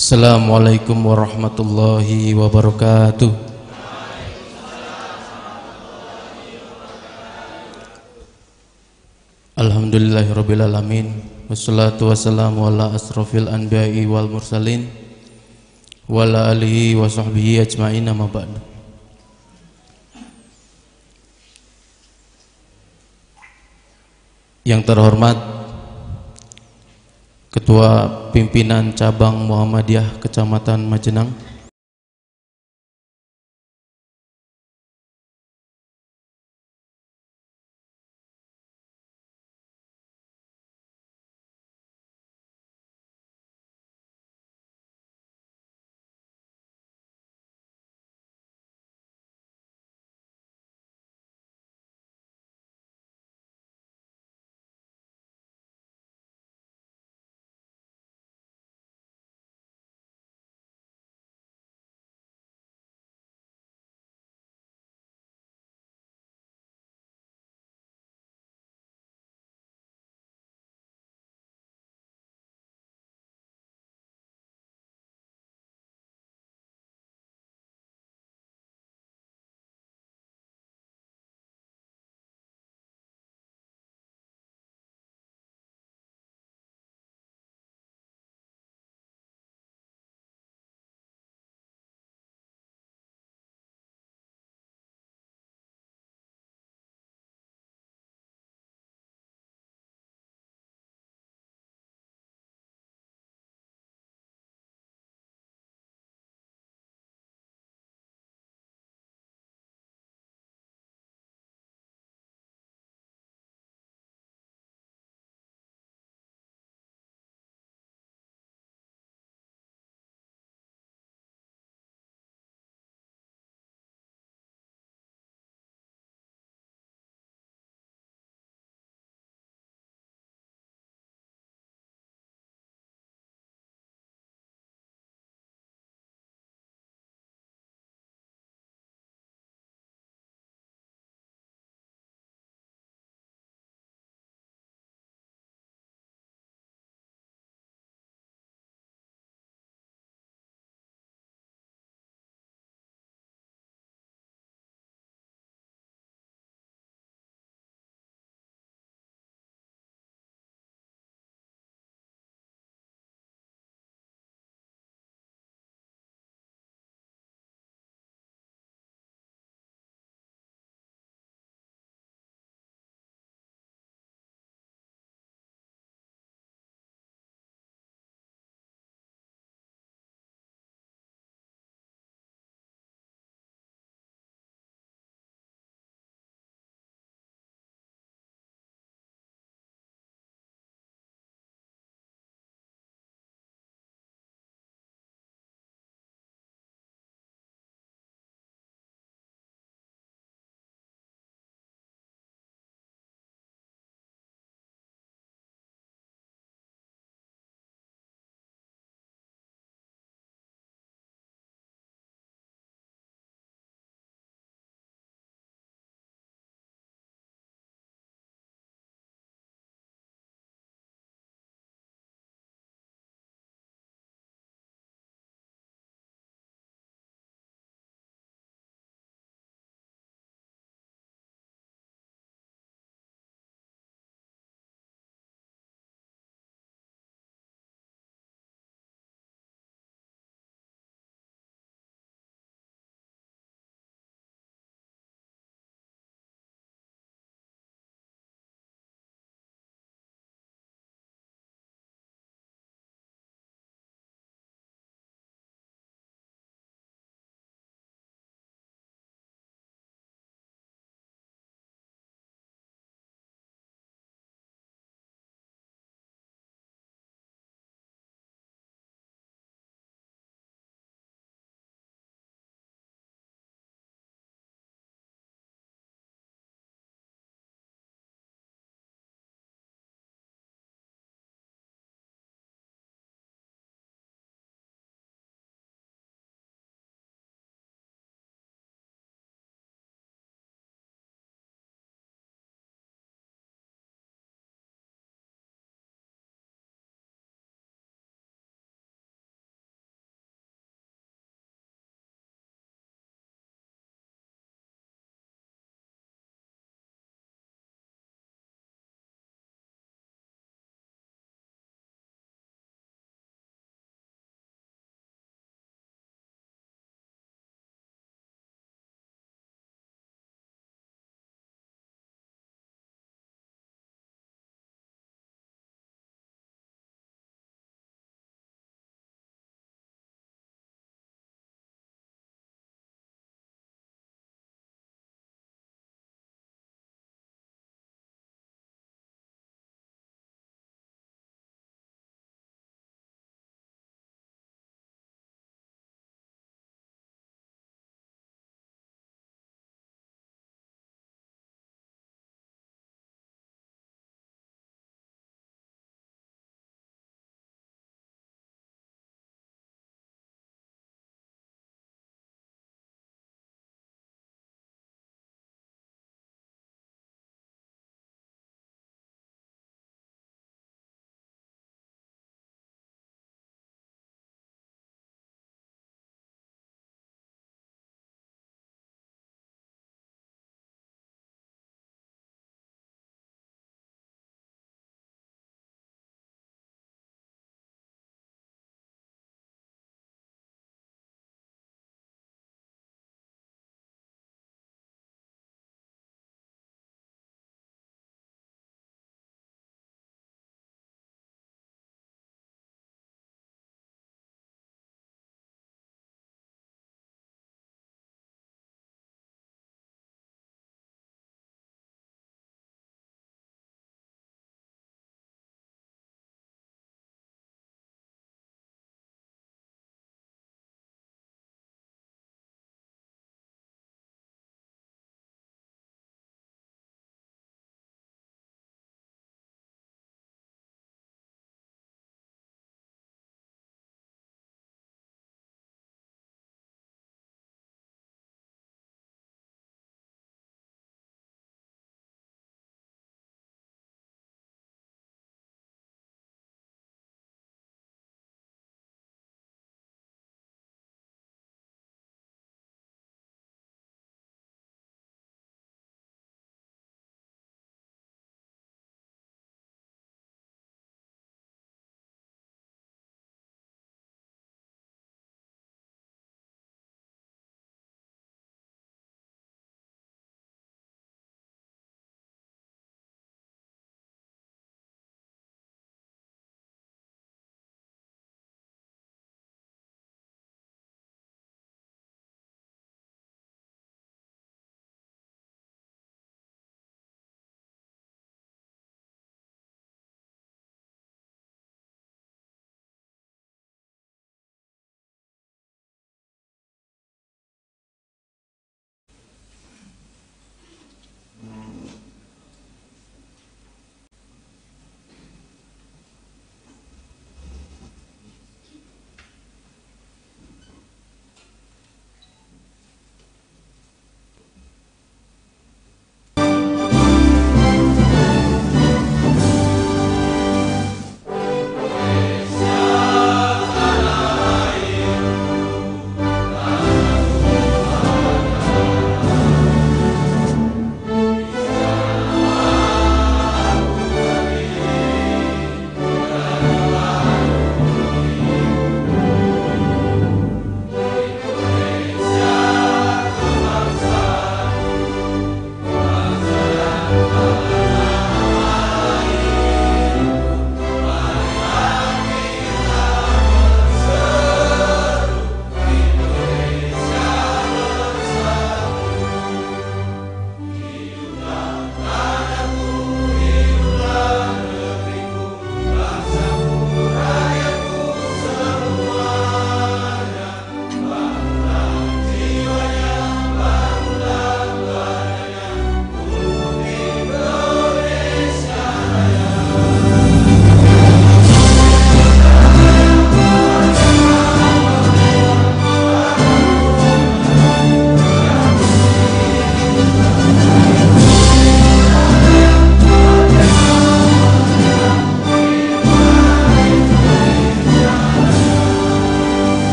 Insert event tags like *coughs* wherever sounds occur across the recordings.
Assalamualaikum warahmatullahi wabarakatuh. Alhamdulillahirrabbilalamin Wassalatu wassalamu ala asrafil anbiya'i wal mursalin wa ala alihi wa sahbihi ajma'in amma ba'du. Yang terhormat Ketua Pimpinan Cabang Muhammadiyah Kecamatan Majenang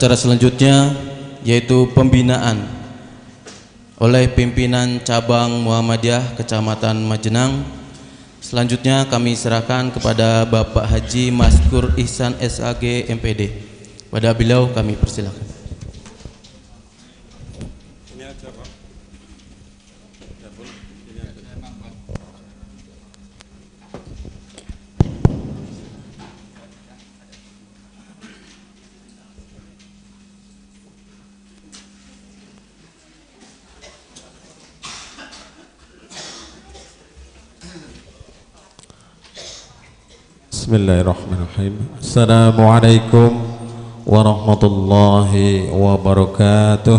acara selanjutnya yaitu pembinaan oleh pimpinan cabang Muhammadiyah Kecamatan Majenang. Selanjutnya kami serahkan kepada Bapak Haji Maskur Ihsan SAG MPD. Pada beliau kami persilakan. بسم الله الرحمن الرحيم السلام عليكم ورحمة الله وبركاته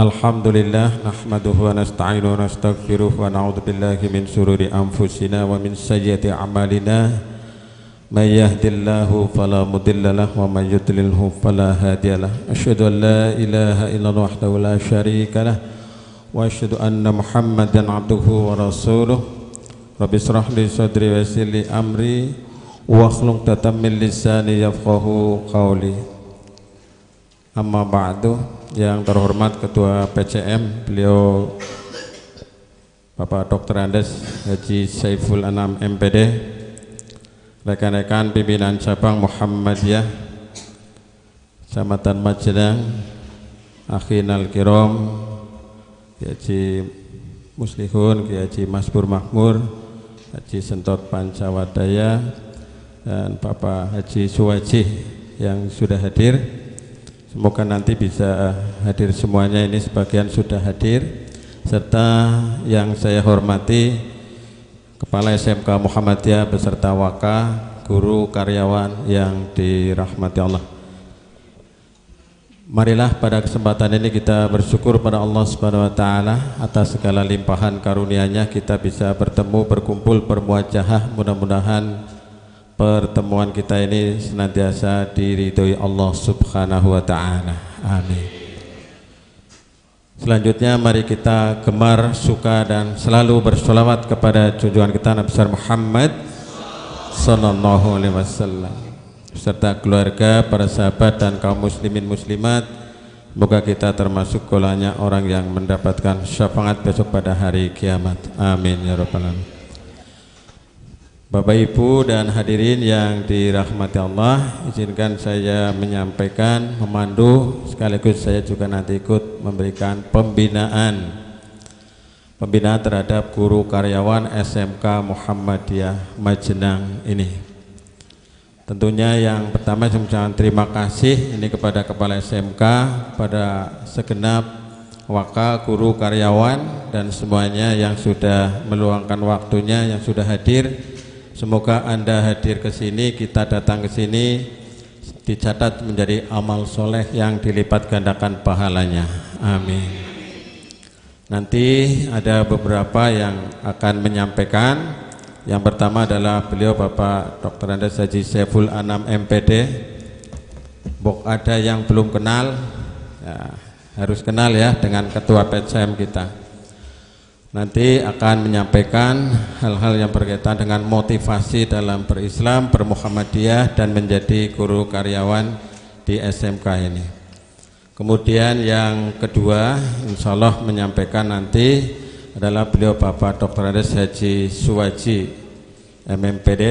الحمد لله نحمده ونستعينه ونستغفره ونعوذ بالله من شرور أنفسنا ومن سيئات أعمالنا من يهد الله فلا مضل له ومن يضلله فلا هادي له أشهد أن لا إله إلا الله وحده لا شريك له واشهد ان محمدا عبده ورسوله رب اشرح لي صدري ويسر لي امري واخلق تتم lisani yafqahu qawli amma ba'du yang terhormat ketua PCM beliau Bapak Dr. Andes Haji Saiful Anam MPD rekan-rekan pimpinan cabang Muhammadiyah Kecamatan Majelang Akhinal Kiram Haji Muslihun, Haji Masbur Makmur, Haji Sentot Pancawadaya, dan Bapak Haji Suwajih yang sudah hadir. Semoga nanti bisa hadir semuanya ini sebagian sudah hadir serta yang saya hormati Kepala SMK Muhammadiyah beserta Waka, guru karyawan yang dirahmati Allah. Marilah pada kesempatan ini kita bersyukur pada Allah Subhanahu wa taala atas segala limpahan karunia-Nya kita bisa bertemu, berkumpul, bermuajahah. Mudah-mudahan pertemuan kita ini senantiasa diridhoi Allah Subhanahu wa taala. Amin. Selanjutnya mari kita gemar, suka dan selalu bersolawat kepada junjungan kita Nabi besar Muhammad sallallahu alaihi wasallam serta keluarga, para sahabat dan kaum muslimin muslimat. Moga kita termasuk golanya orang yang mendapatkan syafaat besok pada hari kiamat. Amin ya rabbal alamin. Bapak Ibu dan hadirin yang dirahmati Allah, izinkan saya menyampaikan, memandu sekaligus saya juga nanti ikut memberikan pembinaan pembinaan terhadap guru karyawan SMK Muhammadiyah Majenang ini. Tentunya yang pertama saya mengucapkan terima kasih ini kepada Kepala SMK, pada segenap waka, guru, karyawan dan semuanya yang sudah meluangkan waktunya, yang sudah hadir. Semoga Anda hadir ke sini, kita datang ke sini dicatat menjadi amal soleh yang dilipat gandakan pahalanya. Amin. Nanti ada beberapa yang akan menyampaikan yang pertama adalah beliau Bapak Dr. Andes Haji Seful Anam MPD. Bok ada yang belum kenal, ya, harus kenal ya dengan Ketua PCM kita. Nanti akan menyampaikan hal-hal yang berkaitan dengan motivasi dalam berislam, bermuhammadiyah dan menjadi guru karyawan di SMK ini. Kemudian yang kedua, insya Allah menyampaikan nanti adalah beliau Bapak Dr. Andes Haji Suwaji MMPD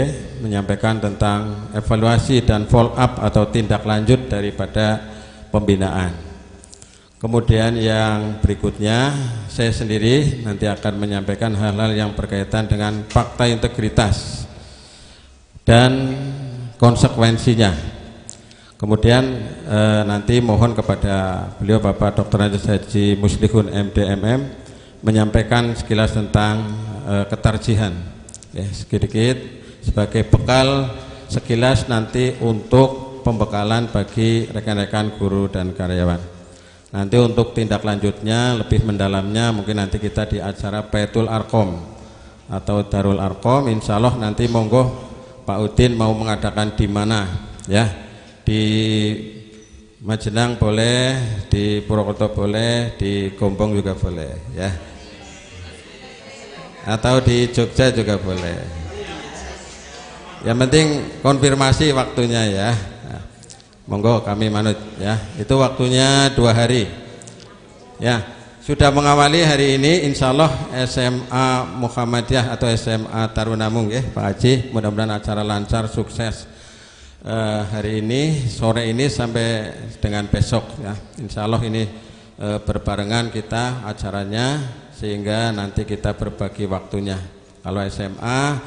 menyampaikan tentang evaluasi dan follow up atau tindak lanjut daripada pembinaan. Kemudian yang berikutnya saya sendiri nanti akan menyampaikan hal-hal yang berkaitan dengan fakta integritas dan konsekuensinya. Kemudian eh, nanti mohon kepada beliau Bapak Dr. Haji Muslihun MDMM menyampaikan sekilas tentang eh, ketarjihan ya sedikit-sedikit sebagai bekal sekilas nanti untuk pembekalan bagi rekan-rekan guru dan karyawan. Nanti untuk tindak lanjutnya lebih mendalamnya mungkin nanti kita di acara Petul Arkom atau Darul Arkom insya Allah nanti monggo Pak Udin mau mengadakan di mana ya di Majenang boleh, di Purwokerto boleh, di Gombong juga boleh ya atau di Jogja juga boleh yang penting konfirmasi waktunya ya nah, monggo kami manut ya itu waktunya dua hari ya sudah mengawali hari ini insya Allah SMA Muhammadiyah atau SMA Tarunamung ya Pak Haji mudah-mudahan acara lancar sukses uh, hari ini sore ini sampai dengan besok ya Insya Allah ini uh, berbarengan kita acaranya sehingga nanti kita berbagi waktunya kalau SMA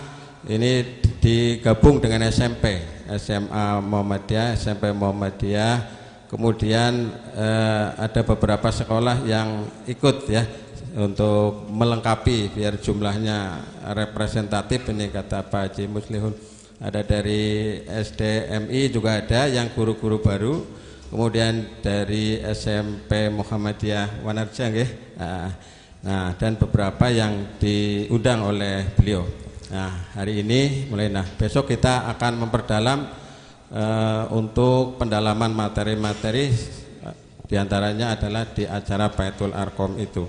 ini digabung dengan SMP SMA Muhammadiyah SMP Muhammadiyah kemudian eh, ada beberapa sekolah yang ikut ya untuk melengkapi biar jumlahnya representatif ini kata Pak Haji Muslihun ada dari SDMI juga ada yang guru-guru baru kemudian dari SMP Muhammadiyah Wanarjang ya. nah, Nah, dan beberapa yang diundang oleh beliau. Nah, hari ini mulai nah, besok kita akan memperdalam uh, untuk pendalaman materi-materi uh, diantaranya adalah di acara Baitul Arkom itu.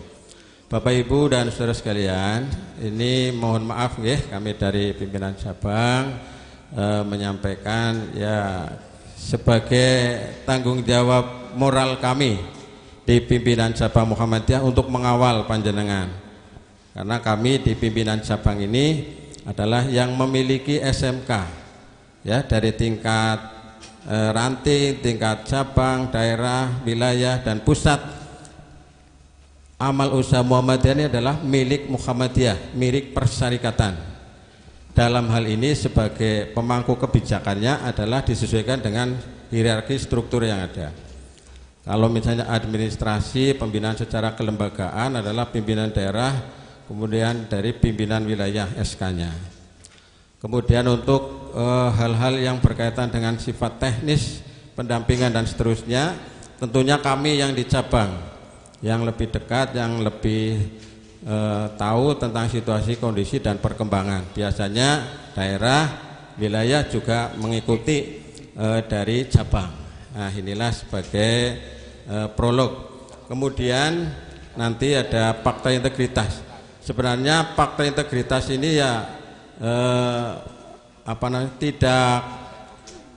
Bapak Ibu dan saudara sekalian, ini mohon maaf ya kami dari pimpinan cabang e, menyampaikan ya sebagai tanggung jawab moral kami di pimpinan cabang Muhammadiyah untuk mengawal panjenengan. Karena kami di pimpinan cabang ini adalah yang memiliki SMK ya dari tingkat e, ranting, tingkat cabang, daerah, wilayah dan pusat. Amal usaha Muhammadiyah ini adalah milik Muhammadiyah, milik persyarikatan. Dalam hal ini sebagai pemangku kebijakannya adalah disesuaikan dengan hierarki struktur yang ada. Kalau misalnya administrasi pembinaan secara kelembagaan adalah pimpinan daerah, kemudian dari pimpinan wilayah SK-nya. Kemudian untuk eh, hal-hal e, yang berkaitan dengan sifat teknis, pendampingan dan seterusnya, tentunya kami yang di cabang, yang lebih dekat, yang lebih e, tahu tentang situasi, kondisi dan perkembangan. Biasanya daerah, wilayah juga mengikuti e, dari cabang. Nah, inilah sebagai e, prolog. Kemudian nanti ada fakta integritas. Sebenarnya fakta integritas ini ya e, apa namanya tidak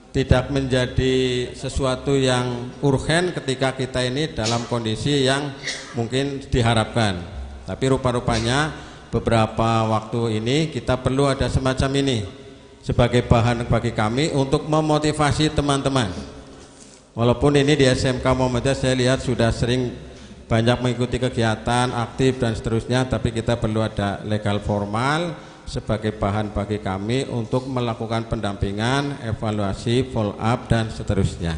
tidak menjadi sesuatu yang urgen ketika kita ini dalam kondisi yang mungkin diharapkan. Tapi rupa-rupanya beberapa waktu ini kita perlu ada semacam ini sebagai bahan bagi kami untuk memotivasi teman-teman Walaupun ini di SMK Muhammadiyah saya lihat sudah sering banyak mengikuti kegiatan aktif dan seterusnya, tapi kita perlu ada legal formal sebagai bahan bagi kami untuk melakukan pendampingan, evaluasi, follow up dan seterusnya.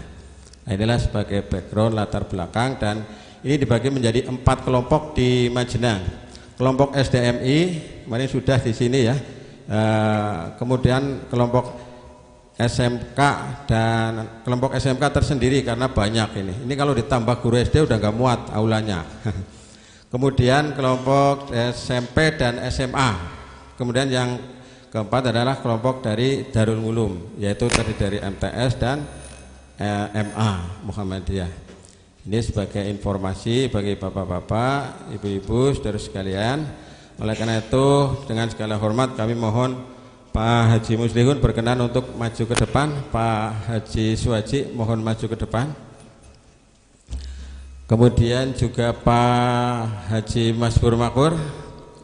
Nah, inilah sebagai background latar belakang dan ini dibagi menjadi empat kelompok di Majenang. Kelompok SDMI kemarin sudah di sini ya. Eh, kemudian kelompok SMK dan kelompok SMK tersendiri karena banyak ini. Ini kalau ditambah guru SD udah nggak muat aulanya. *laughs* Kemudian kelompok SMP dan SMA. Kemudian yang keempat adalah kelompok dari Darul Ulum yaitu tadi dari MTS dan eh, MA Muhammadiyah. Ini sebagai informasi bagi bapak-bapak, ibu-ibu, saudara sekalian. Oleh karena itu dengan segala hormat kami mohon Pak Haji Muslihun berkenan untuk maju ke depan. Pak Haji Suwaji mohon maju ke depan. Kemudian juga Pak Haji Mas Burmakur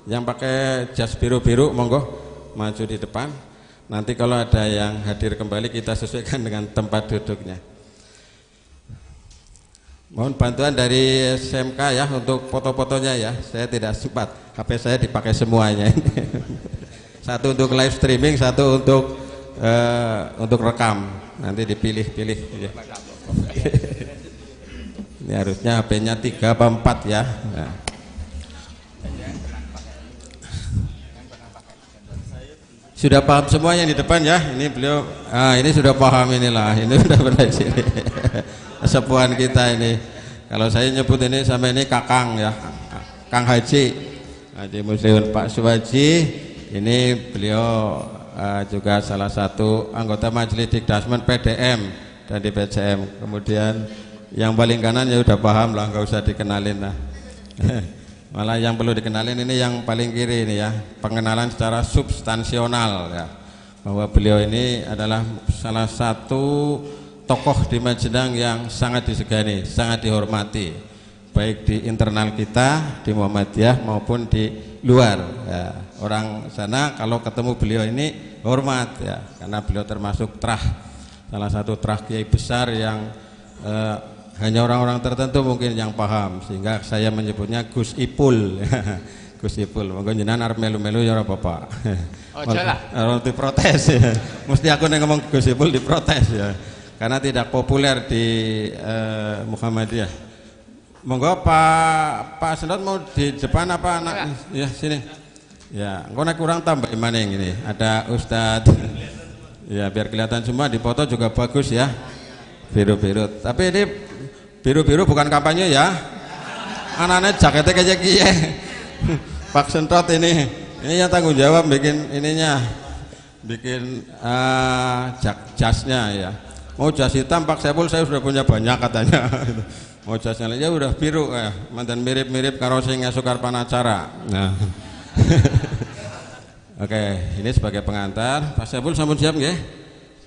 yang pakai jas biru-biru monggo maju di depan. Nanti kalau ada yang hadir kembali kita sesuaikan dengan tempat duduknya. Mohon bantuan dari SMK ya untuk foto-fotonya ya. Saya tidak sempat, HP saya dipakai semuanya. *laughs* satu untuk live streaming satu untuk uh, untuk rekam nanti dipilih-pilih ya. ini harusnya HP-nya 3 apa 4 ya nah. sudah paham semuanya di depan ya ini beliau ah, ini sudah paham inilah ini *laughs* sudah benar sini sepuan kita ini kalau saya nyebut ini sama ini kakang ya Kang Haji Haji Muslimin Pak Suwaji ini beliau uh, juga salah satu anggota Majelis Dikdasmen PDM dan di PCM. Kemudian yang paling kanan ya udah paham lah, nggak usah dikenalin lah. *laughs* Malah yang perlu dikenalin ini yang paling kiri ini ya, pengenalan secara substansional ya. Bahwa beliau ini adalah salah satu tokoh di Majedang yang sangat disegani, sangat dihormati baik di internal kita di Muhammadiyah maupun di luar ya. orang sana kalau ketemu beliau ini hormat ya karena beliau termasuk terah salah satu terah kiai besar yang eh, hanya orang-orang tertentu mungkin yang paham sehingga saya menyebutnya Gus Ipul ya. *laughs* Gus Ipul monggo jenengan arep melu-melu ya ora bapak aja lah diprotes ya. mesti aku nek ngomong Gus Ipul diprotes ya karena tidak populer di eh, Muhammadiyah Monggo Pak Pak Sendot mau di depan apa anak ya sini. Ya, engkau kurang tambah iman yang ini? Ada Ustadz. Ya, biar kelihatan semua di foto juga bagus ya. Biru-biru. Tapi ini biru-biru bukan kampanye ya. anak-anak jaketnya kayak kie. Pak Sentot ini, ini yang tanggung jawab bikin ininya, bikin uh, jak jasnya ya. Mau jas hitam Pak Sepul saya sudah punya banyak katanya. Moja aja udah biru eh, mantan mirip-mirip karo sing sukar panacara. Nah. *laughs* Oke, ini sebagai pengantar. Pak Syabul, sampun siap nggih?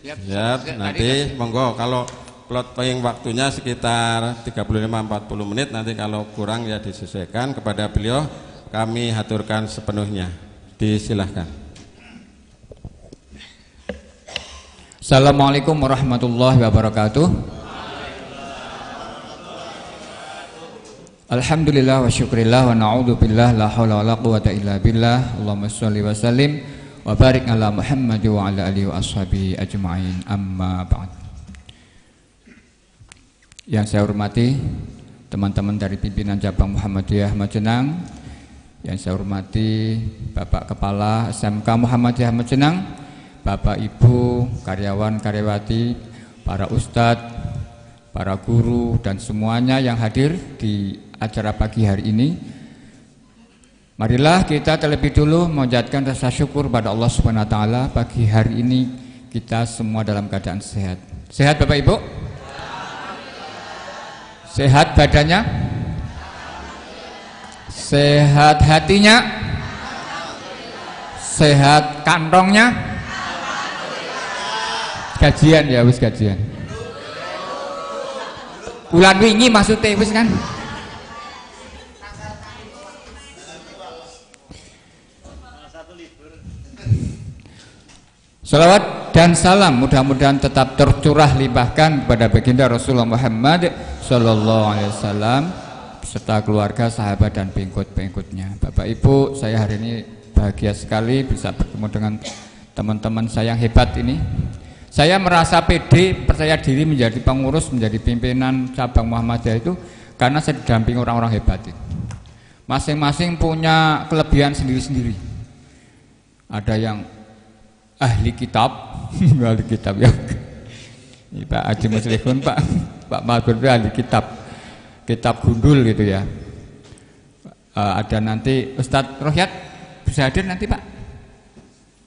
Siap. Siap. Nanti monggo kalau plot paying waktunya sekitar 35-40 menit nanti kalau kurang ya disesuaikan kepada beliau kami haturkan sepenuhnya. Disilahkan. Assalamualaikum warahmatullahi wabarakatuh. Alhamdulillah wa syukrillah wa na'udhu billah la hawla wa la quwata illa billah Allahumma salli wa sallim wa barik ala Muhammad wa ala alihi wa ashabi ajma'in amma ba'd Yang saya hormati teman-teman dari pimpinan cabang Muhammadiyah Majenang Yang saya hormati Bapak Kepala SMK Muhammadiyah Majenang Bapak Ibu, karyawan, karyawati, para ustadz, para guru dan semuanya yang hadir di acara pagi hari ini. Marilah kita terlebih dulu menjadikan rasa syukur pada Allah Subhanahu wa taala pagi hari ini kita semua dalam keadaan sehat. Sehat Bapak Ibu? Sehat badannya? Sehat hatinya? Sehat kantongnya? Gajian ya wis gajian. Bulan wingi maksudnya wis kan? Salawat dan salam mudah-mudahan tetap tercurah limpahkan kepada baginda Rasulullah Muhammad Sallallahu Alaihi Wasallam serta keluarga, sahabat dan pengikut-pengikutnya. Bapak Ibu, saya hari ini bahagia sekali bisa bertemu dengan teman-teman saya yang hebat ini. Saya merasa pede, percaya diri menjadi pengurus, menjadi pimpinan cabang Muhammadiyah itu karena saya didampingi orang-orang hebat. Masing-masing punya kelebihan sendiri-sendiri. Ada yang ahli kitab *laughs* ahli kitab ya ini Pak Haji Musrifun Pak Pak Mahathir itu ahli kitab kitab gundul gitu ya uh, ada nanti Ustadz Rohyat bisa hadir nanti Pak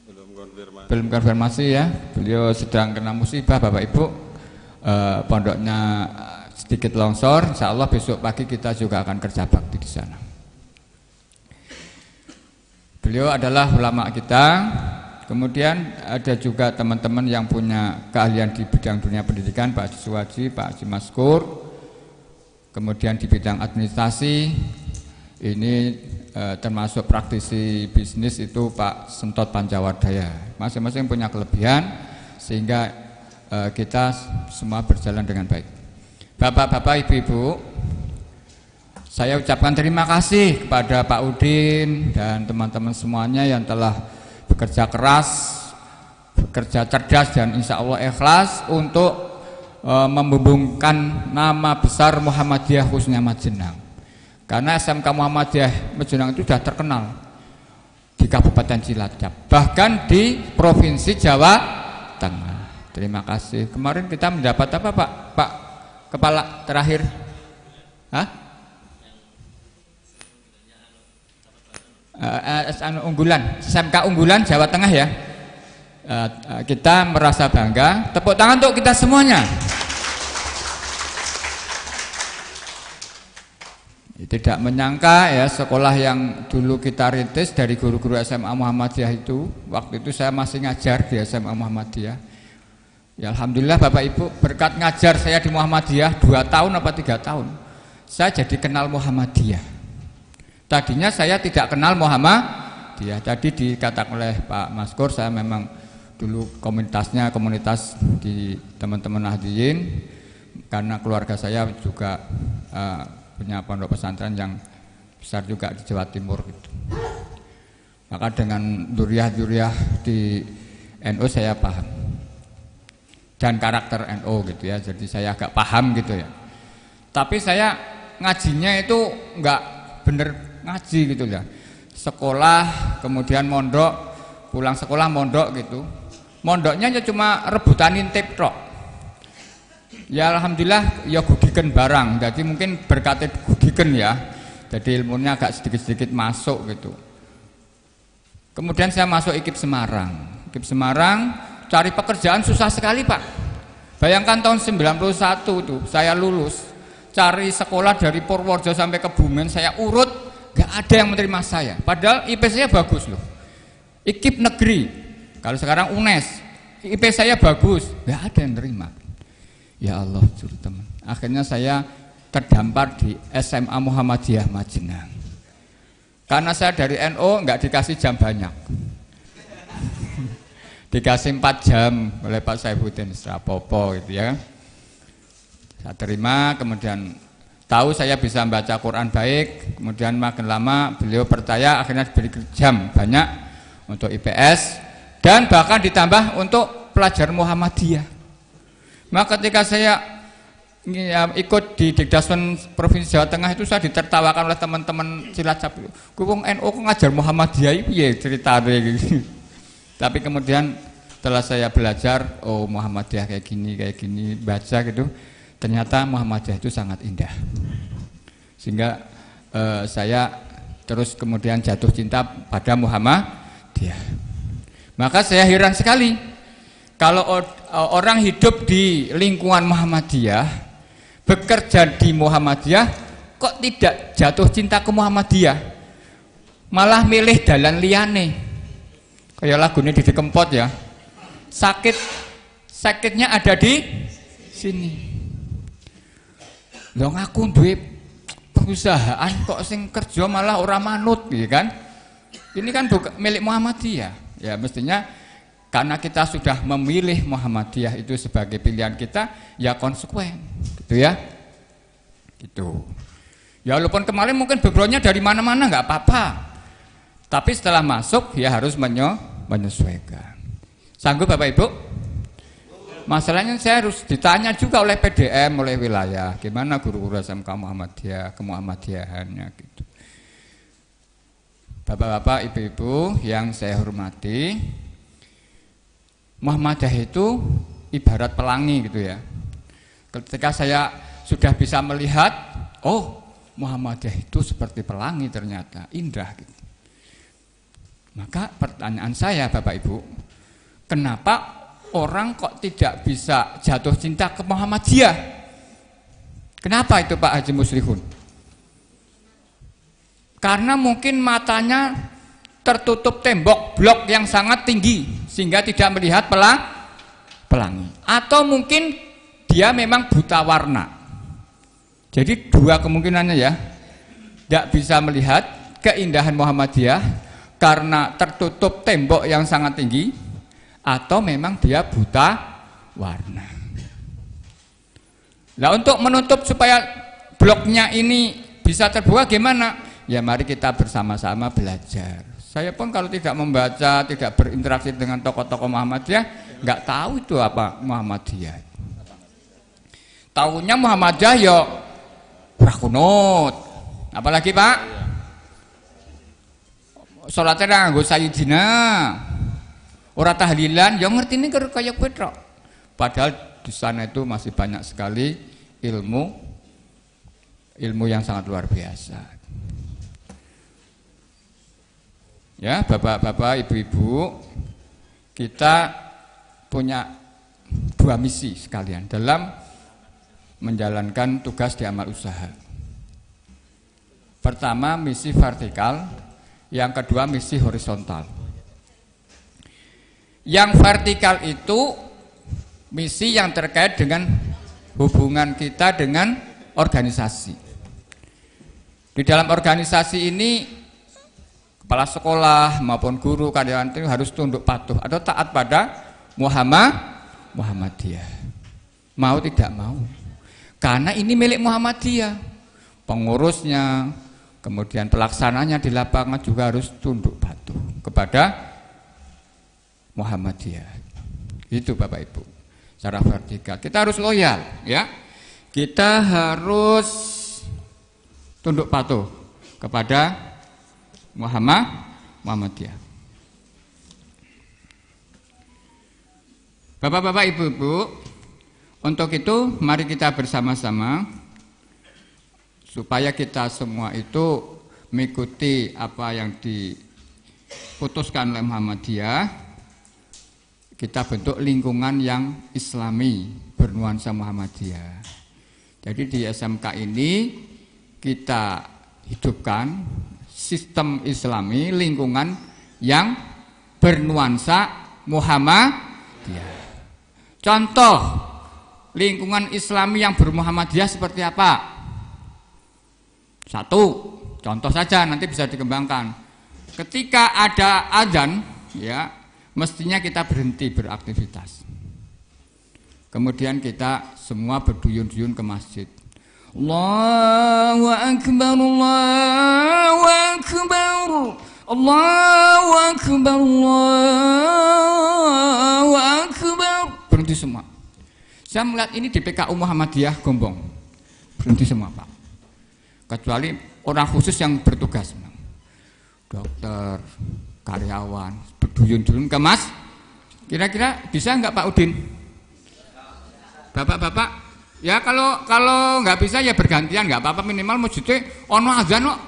belum konfirmasi belum konfirmasi ya beliau sedang kena musibah Bapak Ibu uh, pondoknya sedikit longsor Insya Allah besok pagi kita juga akan kerja bakti di sana Beliau adalah ulama kita kemudian ada juga teman-teman yang punya keahlian di bidang dunia pendidikan, Pak Siswaji, Pak Haji kemudian di bidang administrasi, ini eh, termasuk praktisi bisnis itu Pak Sentot Pancawardaya. Masing-masing punya kelebihan, sehingga eh, kita semua berjalan dengan baik. Bapak-bapak, ibu-ibu, saya ucapkan terima kasih kepada Pak Udin dan teman-teman semuanya yang telah bekerja keras, bekerja cerdas dan insya Allah ikhlas untuk e, membumbungkan nama besar Muhammadiyah khususnya Majenang. Karena SMK Muhammadiyah Majenang itu sudah terkenal di Kabupaten Cilacap, bahkan di Provinsi Jawa Tengah. Terima kasih. Kemarin kita mendapat apa Pak? Pak Kepala terakhir? Hah? uh, unggulan, SMK unggulan Jawa Tengah ya. Eh, kita merasa bangga. Tepuk tangan untuk kita semuanya. Tidak menyangka ya sekolah yang dulu kita rintis dari guru-guru SMA Muhammadiyah itu waktu itu saya masih ngajar di SMA Muhammadiyah. Ya Alhamdulillah Bapak Ibu berkat ngajar saya di Muhammadiyah dua tahun apa tiga tahun saya jadi kenal Muhammadiyah Tadinya saya tidak kenal Muhammad, ya. Tadi dikatakan oleh Pak Maskur saya memang dulu komunitasnya komunitas di teman-teman Nahdiyin karena keluarga saya juga uh, punya pondok pesantren yang besar juga di Jawa Timur gitu. Maka dengan duriah-duriah di NU saya paham dan karakter NU gitu ya. Jadi saya agak paham gitu ya. Tapi saya ngajinya itu nggak bener ngaji gitu ya sekolah kemudian mondok pulang sekolah mondok gitu mondoknya ya cuma rebutan intip tok ya alhamdulillah ya gugikan barang jadi mungkin berkata gugikan ya jadi ilmunya agak sedikit-sedikit masuk gitu kemudian saya masuk ikip Semarang ikip Semarang cari pekerjaan susah sekali pak bayangkan tahun 91 itu saya lulus cari sekolah dari Purworejo sampai ke Bumen saya urut nggak ada yang menerima saya padahal IP saya bagus loh IKIP negeri kalau sekarang UNES IP saya bagus nggak ada yang terima ya Allah suruh teman akhirnya saya terdampar di SMA Muhammadiyah Majenang karena saya dari NU NO, nggak dikasih jam banyak *laughs* dikasih 4 jam oleh Pak Saifuddin Strapopo gitu ya saya terima kemudian tahu saya bisa membaca Quran baik, kemudian makin lama beliau percaya akhirnya diberi jam banyak untuk IPS dan bahkan ditambah untuk pelajar Muhammadiyah. Maka ketika saya ya, ikut di Dikdasmen Provinsi Jawa Tengah itu saya ditertawakan oleh teman-teman Cilacap. Kuwung NU kok ngajar Muhammadiyah ya cerita *laughs* Tapi kemudian setelah saya belajar, oh Muhammadiyah kayak gini, kayak gini, baca gitu, ternyata Muhammadiyah itu sangat indah sehingga eh, saya terus kemudian jatuh cinta pada Muhammadiyah maka saya heran sekali kalau eh, orang hidup di lingkungan Muhammadiyah bekerja di Muhammadiyah kok tidak jatuh cinta ke Muhammadiyah malah milih jalan liane kayak lagunya di Kempot ya sakit sakitnya ada di sini lo ngaku duit perusahaan kok sing kerja malah orang manut gitu kan. Ini kan buka, milik Muhammadiyah. Ya mestinya karena kita sudah memilih Muhammadiyah itu sebagai pilihan kita ya konsekuen gitu ya. Gitu. Ya walaupun kemarin mungkin backgroundnya dari mana-mana nggak apa-apa. Tapi setelah masuk ya harus menyo, menyesuaikan. Sanggup Bapak Ibu? Masalahnya saya harus ditanya juga oleh PDM, oleh wilayah, gimana guru-guru SMK Muhammadiyah, ke kemuhammadiyahannya gitu. Bapak-bapak, ibu-ibu yang saya hormati, Muhammadiyah itu ibarat pelangi gitu ya. Ketika saya sudah bisa melihat, oh Muhammadiyah itu seperti pelangi ternyata, indah gitu. Maka pertanyaan saya Bapak Ibu, kenapa orang kok tidak bisa jatuh cinta ke Muhammadiyah? Kenapa itu Pak Haji Musrihun? Karena mungkin matanya tertutup tembok blok yang sangat tinggi sehingga tidak melihat pelang pelangi atau mungkin dia memang buta warna jadi dua kemungkinannya ya tidak bisa melihat keindahan Muhammadiyah karena tertutup tembok yang sangat tinggi atau memang dia buta warna. Nah untuk menutup supaya bloknya ini bisa terbuka gimana? Ya mari kita bersama-sama belajar. Saya pun kalau tidak membaca, tidak berinteraksi dengan tokoh-tokoh Muhammadiyah, nggak tahu itu apa Muhammadiyah. Tahunya Muhammadiyah yo ya rakunut. Apalagi Pak? Salatnya nganggo sayidina. Orang tahlilan, yang ngerti ini kayak kue Padahal di sana itu masih banyak sekali ilmu, ilmu yang sangat luar biasa. Ya, bapak-bapak, ibu-ibu, kita punya dua misi sekalian dalam menjalankan tugas di amal usaha. Pertama misi vertikal, yang kedua misi horizontal. Yang vertikal itu misi yang terkait dengan hubungan kita dengan organisasi. Di dalam organisasi ini kepala sekolah maupun guru karyawan itu harus tunduk patuh atau taat pada Muhammad Muhammadiyah. Mau tidak mau. Karena ini milik Muhammadiyah. Pengurusnya, kemudian pelaksananya di lapangan juga harus tunduk patuh kepada Muhammadiyah. Itu Bapak Ibu. Secara vertikal. Kita harus loyal, ya. Kita harus tunduk patuh kepada Muhammad Muhammadiyah. Bapak-bapak, Ibu-ibu, untuk itu mari kita bersama-sama supaya kita semua itu mengikuti apa yang diputuskan oleh Muhammadiyah kita bentuk lingkungan yang islami bernuansa Muhammadiyah. Jadi di SMK ini kita hidupkan sistem islami lingkungan yang bernuansa Muhammadiyah. Contoh lingkungan islami yang bermuhammadiyah seperti apa? Satu, contoh saja nanti bisa dikembangkan. Ketika ada azan, ya mestinya kita berhenti beraktivitas. Kemudian kita semua berduyun-duyun ke masjid. Allahu akbar, Allahu akbar. Allahu akbar, Allahu akbar. Berhenti semua. Saya melihat ini di PKU Muhammadiyah Gombong. Berhenti semua, Pak. Kecuali orang khusus yang bertugas. Dokter, karyawan, berduyun-duyun ke mas Kira-kira bisa nggak Pak Udin? Bapak-bapak, ya kalau kalau nggak bisa ya bergantian nggak apa-apa minimal masjidnya ono azan kok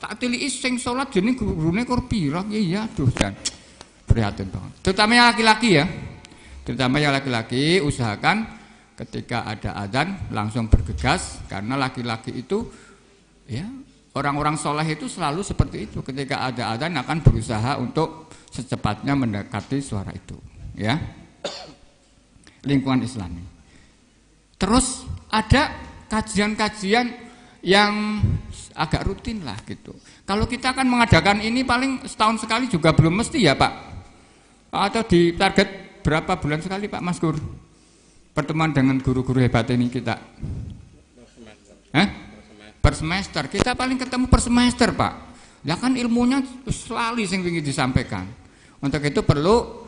tak tili sing sholat jenis gurune kur pira iya, iya aduh dan prihatin banget terutama yang laki-laki ya terutama yang laki-laki usahakan ketika ada azan langsung bergegas karena laki-laki itu ya orang-orang soleh itu selalu seperti itu ketika ada azan akan berusaha untuk secepatnya mendekati suara itu ya lingkungan islami terus ada kajian-kajian yang agak rutin lah gitu kalau kita akan mengadakan ini paling setahun sekali juga belum mesti ya Pak atau di target berapa bulan sekali Pak Mas Gur pertemuan dengan guru-guru hebat ini kita Hah? Per semester. Kita paling ketemu per semester, Pak. Ya kan ilmunya selalu yang ingin disampaikan. Untuk itu perlu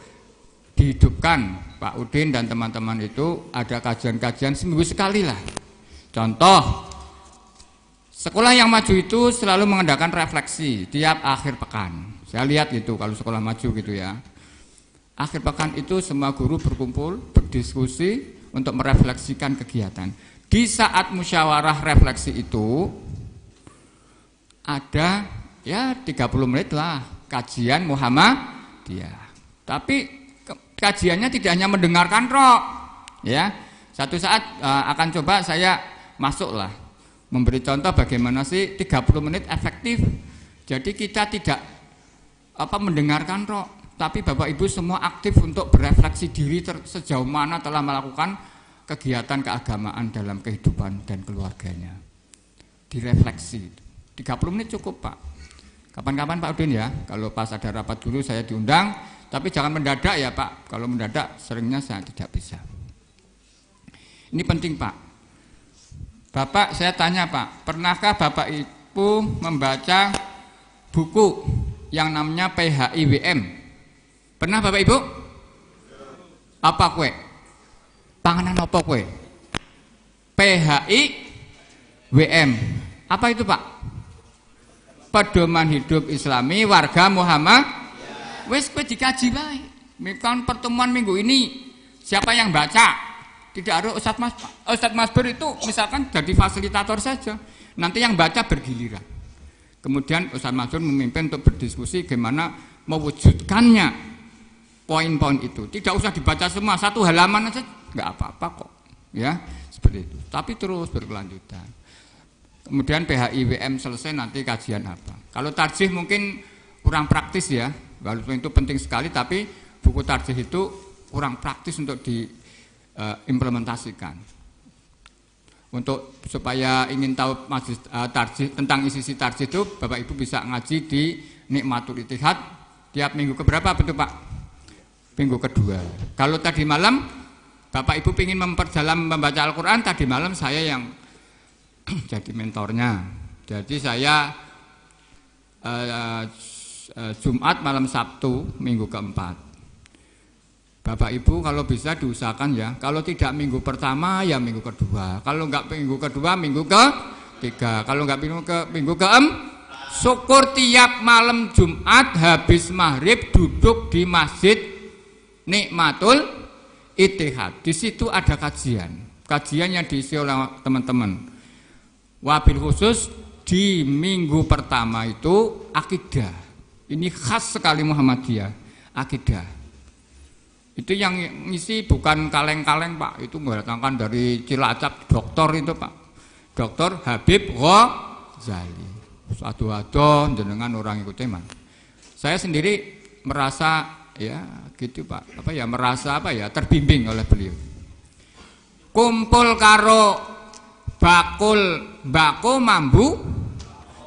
dihidupkan Pak Udin dan teman-teman itu ada kajian-kajian seminggu sekali lah. Contoh, sekolah yang maju itu selalu mengadakan refleksi tiap akhir pekan. Saya lihat itu kalau sekolah maju gitu ya. Akhir pekan itu semua guru berkumpul, berdiskusi untuk merefleksikan kegiatan. Di saat musyawarah refleksi itu ada ya 30 menit lah kajian Muhammad dia. Tapi kajiannya tidak hanya mendengarkan rok. ya. Satu saat uh, akan coba saya masuklah memberi contoh bagaimana sih 30 menit efektif. Jadi kita tidak apa mendengarkan rok, tapi Bapak Ibu semua aktif untuk berefleksi diri sejauh mana telah melakukan kegiatan keagamaan dalam kehidupan dan keluarganya. Direfleksi. 30 menit cukup, Pak Kapan-kapan Pak Udin ya, kalau pas ada rapat dulu saya diundang, tapi jangan mendadak ya Pak. Kalau mendadak seringnya saya tidak bisa. Ini penting Pak. Bapak saya tanya Pak, pernahkah Bapak Ibu membaca buku yang namanya PHIWM? Pernah Bapak Ibu? Apa kue? Panganan apa kue? PHIWM. Apa itu Pak? pedoman hidup islami warga Muhammad ya. wes kowe dikaji wae mikan pertemuan minggu ini siapa yang baca tidak harus Ustadz Mas Ustadz Mas itu misalkan jadi fasilitator saja nanti yang baca bergiliran kemudian Ustadz Mas memimpin untuk berdiskusi gimana mewujudkannya poin-poin itu tidak usah dibaca semua satu halaman aja nggak apa-apa kok ya seperti itu tapi terus berkelanjutan Kemudian PHIWM selesai nanti kajian apa. Kalau tarjih mungkin kurang praktis ya, walaupun itu penting sekali tapi buku tarjih itu kurang praktis untuk diimplementasikan. Eh, uh, untuk supaya ingin tahu masjid, uh, eh, tarjih, tentang isi-isi tarjih itu Bapak Ibu bisa ngaji di Nikmatul Itihad tiap minggu keberapa betul Pak? Minggu kedua. Kalau tadi malam Bapak Ibu ingin memperdalam membaca Al-Quran, tadi malam saya yang *clears throat* jadi mentornya. Jadi saya eh, eh, Jumat malam Sabtu minggu keempat. Bapak Ibu kalau bisa diusahakan ya. Kalau tidak minggu pertama ya minggu kedua. Kalau nggak minggu kedua minggu ke tiga. Kalau nggak minggu ke minggu keem, syukur tiap malam Jumat habis maghrib duduk di masjid Nikmatul Itihad. Di situ ada kajian. Kajian yang diisi oleh teman-teman wabil khusus di minggu pertama itu akidah ini khas sekali Muhammadiyah akidah itu yang ngisi bukan kaleng-kaleng pak itu mendatangkan dari Cilacap dokter itu pak dokter Habib Ghazali satu atau dengan orang ikut teman saya sendiri merasa ya gitu pak apa ya merasa apa ya terbimbing oleh beliau kumpul karo bakul bako mambu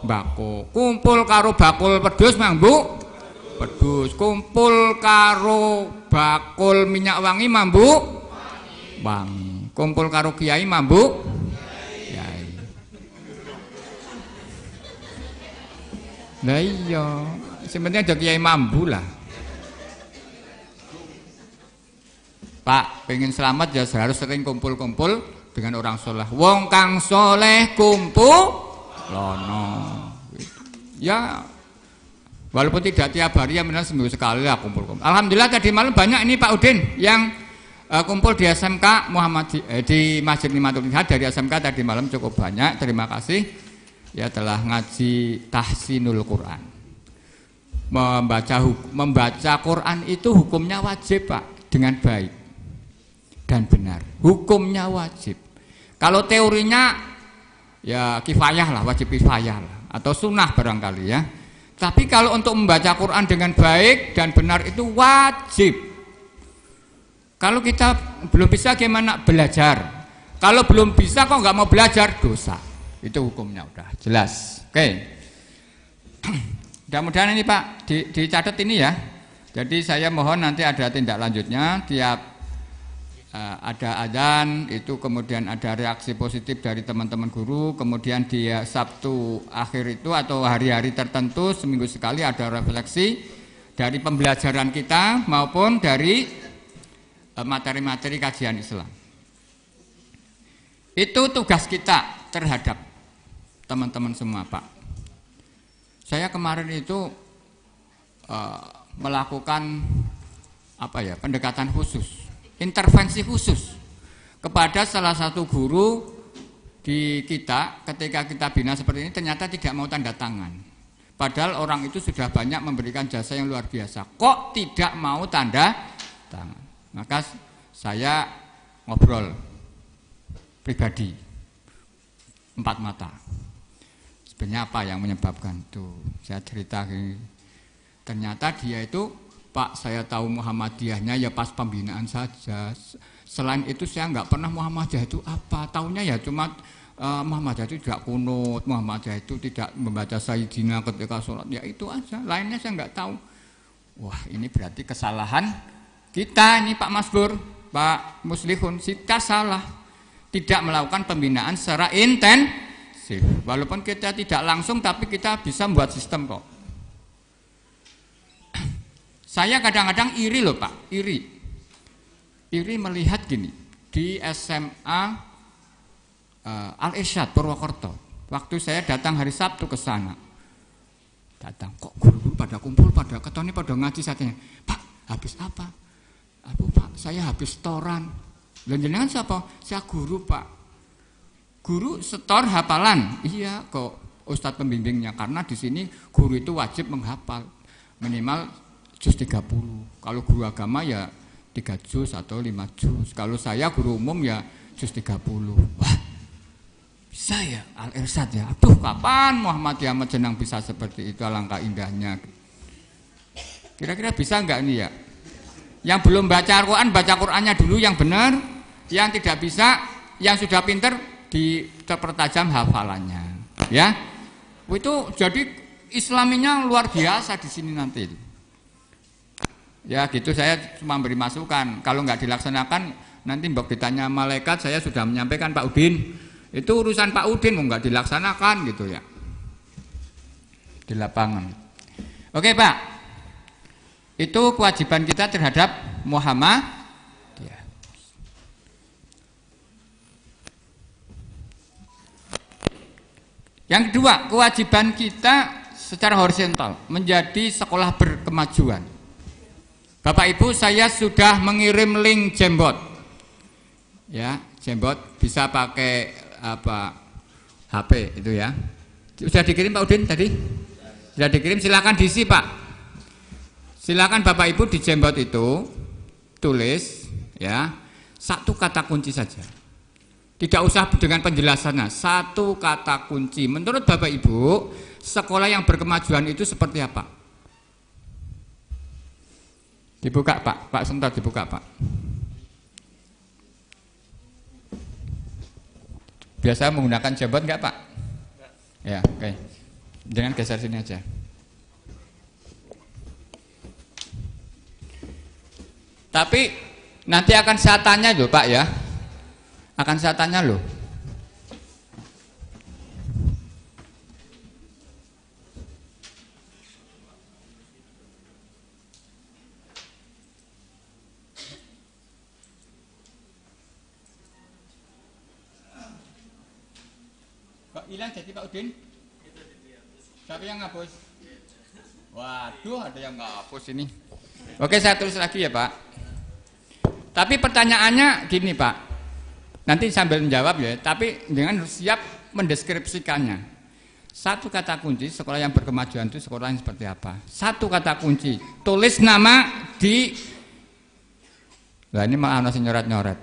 bako kumpul karo bakul pedus mambu pedus kumpul karo bakul minyak wangi mambu wangi kumpul karo kiai mambu kiai nah iya sebenarnya ada kiai mambu lah Pak, pengen selamat ya harus sering kumpul-kumpul dengan orang soleh wong kang soleh lono. ya walaupun tidak tiap hari ya minimal seminggu sekali lah kumpul kumpul alhamdulillah tadi malam banyak ini Pak Udin yang uh, kumpul di SMK Muhammad eh, di Masjid Nimatul Nihat dari SMK tadi malam cukup banyak terima kasih ya telah ngaji tahsinul Quran membaca membaca Quran itu hukumnya wajib Pak dengan baik dan benar hukumnya wajib kalau teorinya ya kifayah lah, wajib kifayah lah, atau sunnah barangkali ya. Tapi kalau untuk membaca Quran dengan baik dan benar itu wajib. Kalau kita belum bisa gimana belajar? Kalau belum bisa kok nggak mau belajar dosa. Itu hukumnya udah jelas. Oke. Okay. *clears throat* Mudah-mudahan ini Pak dicatat ini ya. Jadi saya mohon nanti ada tindak lanjutnya tiap Eh, ada adan itu kemudian ada reaksi positif dari teman-teman guru kemudian di Sabtu akhir itu atau hari-hari tertentu seminggu sekali ada refleksi dari pembelajaran kita maupun dari eh, materi-materi kajian Islam itu tugas kita terhadap teman-teman semua Pak saya kemarin itu uh, melakukan apa ya pendekatan khusus intervensi khusus kepada salah satu guru di kita ketika kita bina seperti ini ternyata tidak mau tanda tangan. Padahal orang itu sudah banyak memberikan jasa yang luar biasa. Kok tidak mau tanda tangan? Maka saya ngobrol pribadi empat mata. Sebenarnya apa yang menyebabkan itu? Saya cerita ini. Ternyata dia itu Pak saya tahu Muhammadiyahnya ya pas pembinaan saja selain itu saya nggak pernah Muhammadiyah itu apa tahunya ya cuma uh, Muhammadiyah itu tidak kunut Muhammadiyah itu tidak membaca Sayyidina ketika sholat ya itu aja lainnya saya nggak tahu wah ini berarti kesalahan kita ini Pak Masbur Pak Muslihun kita salah tidak melakukan pembinaan secara intensif walaupun kita tidak langsung tapi kita bisa membuat sistem kok saya kadang-kadang iri loh Pak, iri. Iri melihat gini, di SMA uh, eh, al Isyad Purwokerto. Waktu saya datang hari Sabtu ke sana. Datang, kok guru-guru pada kumpul, pada ketoni, pada ngaji saatnya. Pak, habis apa? Aku Pak, saya habis setoran. Dan jenengan siapa? Saya guru Pak. Guru setor hafalan. Iya kok Ustadz pembimbingnya karena di sini guru itu wajib menghafal minimal juz 30. Kalau guru agama ya 3 juz atau 5 juz. Kalau saya guru umum ya juz 30. Wah, bisa ya Al Irsad ya. Aduh, kapan Muhammad Yamat Jenang bisa seperti itu alangkah indahnya. Kira-kira bisa nggak nih ya? Yang belum baca Al-Quran, baca Qurannya dulu yang benar. Yang tidak bisa, yang sudah pinter, di dipertajam hafalannya. Ya, itu jadi Islaminya luar biasa di sini nanti. Ya gitu saya cuma beri masukan. Kalau nggak dilaksanakan nanti mbok ditanya malaikat saya sudah menyampaikan Pak Udin. Itu urusan Pak Udin mau nggak dilaksanakan gitu ya. Di lapangan. Oke Pak. Itu kewajiban kita terhadap Muhammad ya. Yang kedua, kewajiban kita secara horizontal menjadi sekolah berkemajuan. Bapak Ibu saya sudah mengirim link jembot ya jembot bisa pakai apa HP itu ya sudah dikirim Pak Udin tadi sudah dikirim silakan diisi Pak silakan Bapak Ibu di jembot itu tulis ya satu kata kunci saja tidak usah dengan penjelasannya satu kata kunci menurut Bapak Ibu sekolah yang berkemajuan itu seperti apa Dibuka Pak, Pak sebentar dibuka Pak. Biasa menggunakan jabat enggak Pak? Enggak. Ya, oke. Okay. Jangan geser sini aja. Tapi nanti akan saya tanya loh Pak ya. Akan saya tanya loh. hilang jadi Pak Udin? Siapa yang ngapus? Waduh, ada yang ngapus ini. Oke, saya terus lagi ya Pak. Tapi pertanyaannya gini Pak, nanti sambil menjawab ya, tapi dengan siap mendeskripsikannya. Satu kata kunci sekolah yang berkemajuan itu sekolah yang seperti apa? Satu kata kunci, tulis nama di Nah ini malah nyoret-nyoret.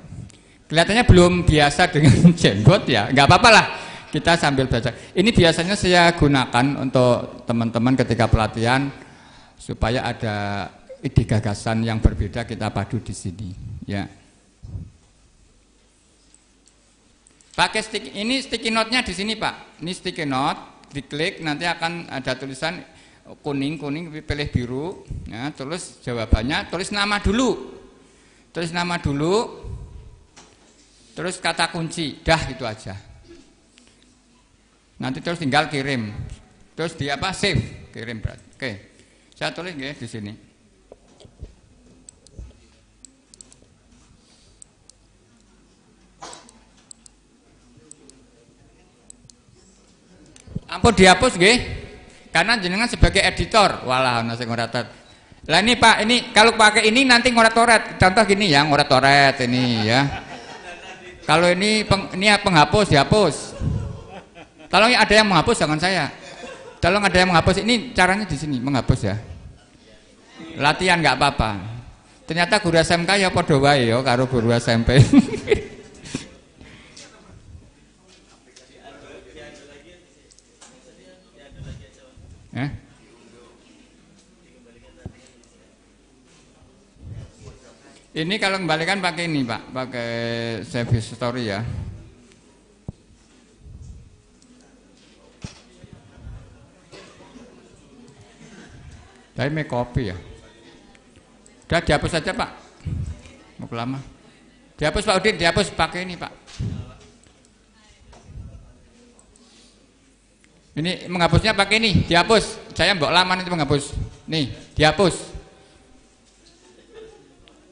Kelihatannya belum biasa dengan *laughs* jenggot ya, nggak apa-apa lah kita sambil baca. Ini biasanya saya gunakan untuk teman-teman ketika pelatihan supaya ada ide gagasan yang berbeda kita padu di sini. Ya. Pakai stick ini sticky note-nya di sini Pak. Ini sticky note, diklik nanti akan ada tulisan kuning kuning pilih biru. Ya, terus jawabannya tulis nama dulu. Tulis nama dulu. Terus kata kunci, dah itu aja. Nanti terus tinggal kirim. Terus di apa? Save, kirim berarti. Oke. Saya tulis ya di sini. Ampun dihapus gih? Karena jenengan sebagai editor, walah nasi sing Lah ini Pak, ini kalau pakai ini nanti ngoratoret Contoh gini ya, ngoratoret ini ya. Kalau ini peng, ini ya penghapus dihapus. Tolong ya ada yang menghapus jangan saya. Tolong ada yang menghapus. Ini caranya di sini menghapus ya. Latihan nggak apa-apa. Ternyata guru SMK ya podo wae ya karo guru SMP. *laughs* Eh? Ini kalau kembalikan pakai ini Pak, pakai service story ya. Tapi mau kopi ya. Udah dihapus saja Pak. Mau lama. Dihapus Pak Udin, dihapus pakai ini Pak. Ini menghapusnya pakai ini, dihapus. Saya mbok lama itu menghapus. Nih, dihapus.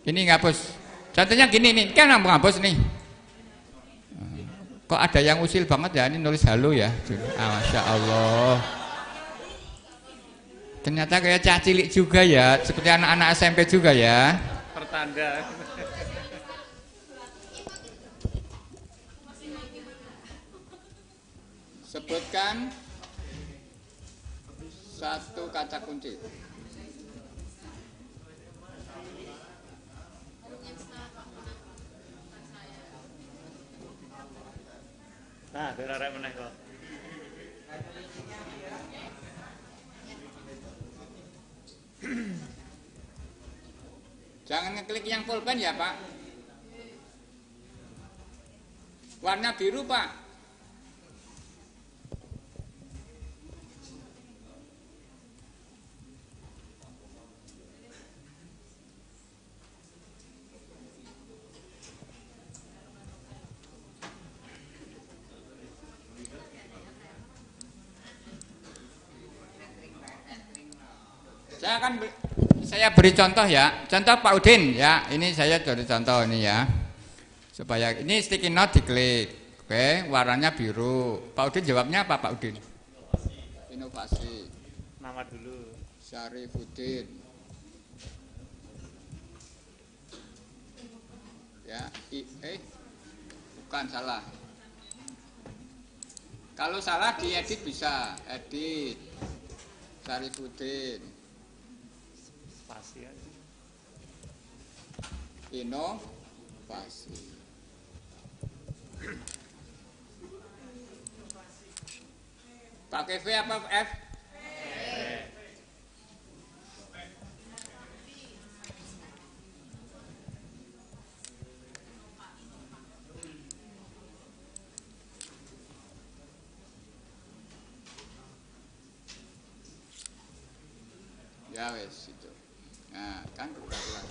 Ini ngapus. Contohnya gini nih, kan menghapus nih. Kok ada yang usil banget ya, ini nulis halu ya. Ah, Masya Allah. Ternyata kayak cah cilik juga ya, seperti anak-anak SMP juga ya. Pertanda. Sebutkan satu kata kunci. Nah, berarek meneh kok. *clears throat* Jangan ngeklik yang pulpen ya Pak. Warna biru Pak. saya akan saya beri contoh ya. Contoh Pak Udin ya. Ini saya cari contoh ini ya. Supaya ini sticky note diklik. Oke, warnanya biru. Pak Udin jawabnya apa Pak Udin? Inovasi. Inovasi. Nama dulu. Udin Ya, I, eh bukan salah. Kalau salah diedit bisa, edit. Udin inovasi. Pakai V apa F? Ya wes itu. Nah, kan udah ulang.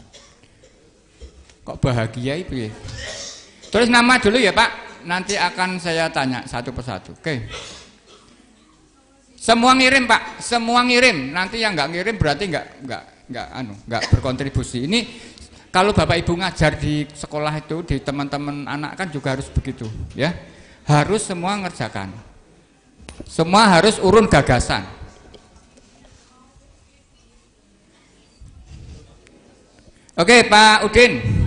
Kok bahagia itu ya? Tulis nama dulu ya Pak. Nanti akan saya tanya satu persatu. Oke. Semua ngirim Pak, semua ngirim. Nanti yang nggak ngirim berarti nggak nggak nggak anu nggak berkontribusi. Ini kalau Bapak Ibu ngajar di sekolah itu di teman-teman anak kan juga harus begitu ya. Harus semua ngerjakan. Semua harus urun gagasan. Oke Pak Udin.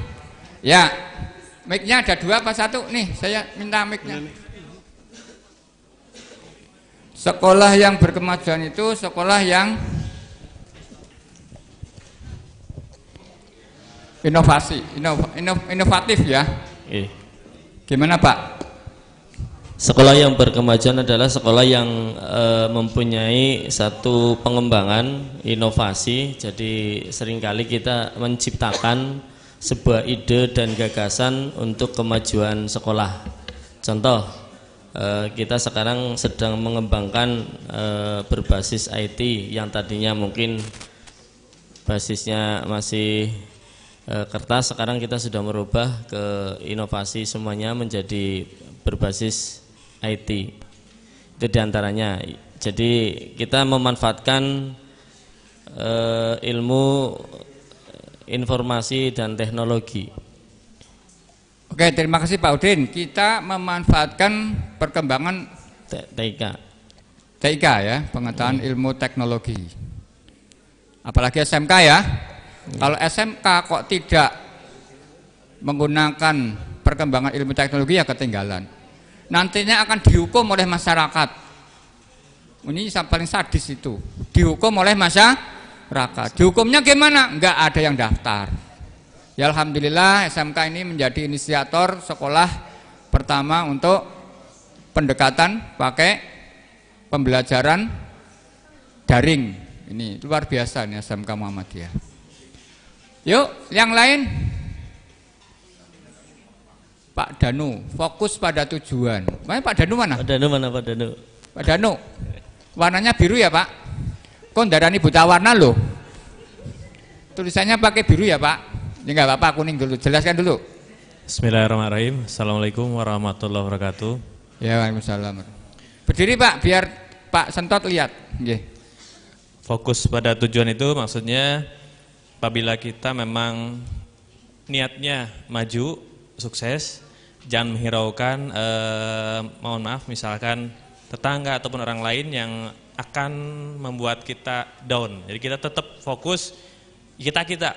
Ya, mic-nya ada dua apa satu? Nih, saya minta mic-nya. Sekolah yang berkemajuan itu sekolah yang inovasi, inov, inov, inovatif ya. Iya. Gimana Pak? Sekolah yang berkemajuan adalah sekolah yang e, mempunyai satu pengembangan inovasi. Jadi seringkali kita menciptakan sebuah ide dan gagasan untuk kemajuan sekolah. Contoh, eh, kita sekarang sedang mengembangkan eh, berbasis IT yang tadinya mungkin basisnya masih eh, kertas, sekarang kita sudah merubah ke inovasi semuanya menjadi berbasis IT. Itu diantaranya. Jadi kita memanfaatkan ilmu informasi dan teknologi. Oke, terima kasih Pak Udin. Kita memanfaatkan perkembangan TIK. TIK ya, pengetahuan hmm. ilmu teknologi. Apalagi SMK ya. Hmm. Kalau SMK kok tidak menggunakan perkembangan ilmu teknologi ya ketinggalan. Nantinya akan dihukum oleh masyarakat. Ini yang paling sadis itu. Dihukum oleh masyarakat Raka Dihukumnya gimana? Enggak ada yang daftar. Ya alhamdulillah SMK ini menjadi inisiator sekolah pertama untuk pendekatan pakai pembelajaran daring. Ini luar biasa nih SMK Muhammadiyah. Yuk, yang lain. Pak Danu, fokus pada tujuan. Mana Pak Danu mana? Pak Danu mana Pak Danu? Pak Danu. Warnanya biru ya, Pak? kok darani buta warna loh tulisannya pakai biru ya pak ya nggak apa-apa kuning dulu jelaskan dulu Bismillahirrahmanirrahim Assalamualaikum warahmatullahi wabarakatuh ya waalaikumsalam berdiri pak biar pak sentot lihat Gih. fokus pada tujuan itu maksudnya apabila kita memang niatnya maju sukses jangan menghiraukan eh, mohon maaf misalkan tetangga ataupun orang lain yang akan membuat kita down. Jadi kita tetap fokus kita kita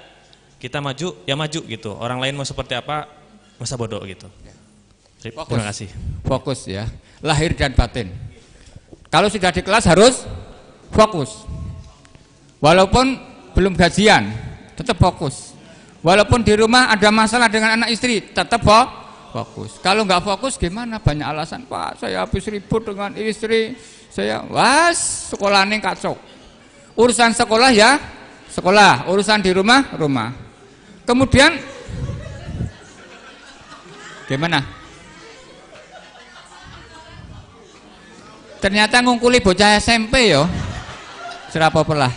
kita maju ya maju gitu. Orang lain mau seperti apa masa bodoh gitu. fokus. Terima kasih. Fokus ya. Lahir dan batin. Kalau sudah di kelas harus fokus. Walaupun belum gajian, tetap fokus. Walaupun di rumah ada masalah dengan anak istri, tetap fokus. Kalau nggak fokus gimana? Banyak alasan, Pak. Saya habis ribut dengan istri, saya was sekolah nih kacau. Urusan sekolah ya sekolah, urusan di rumah rumah. Kemudian gimana? Ternyata ngungkuli bocah SMP yo. Serapa pelah.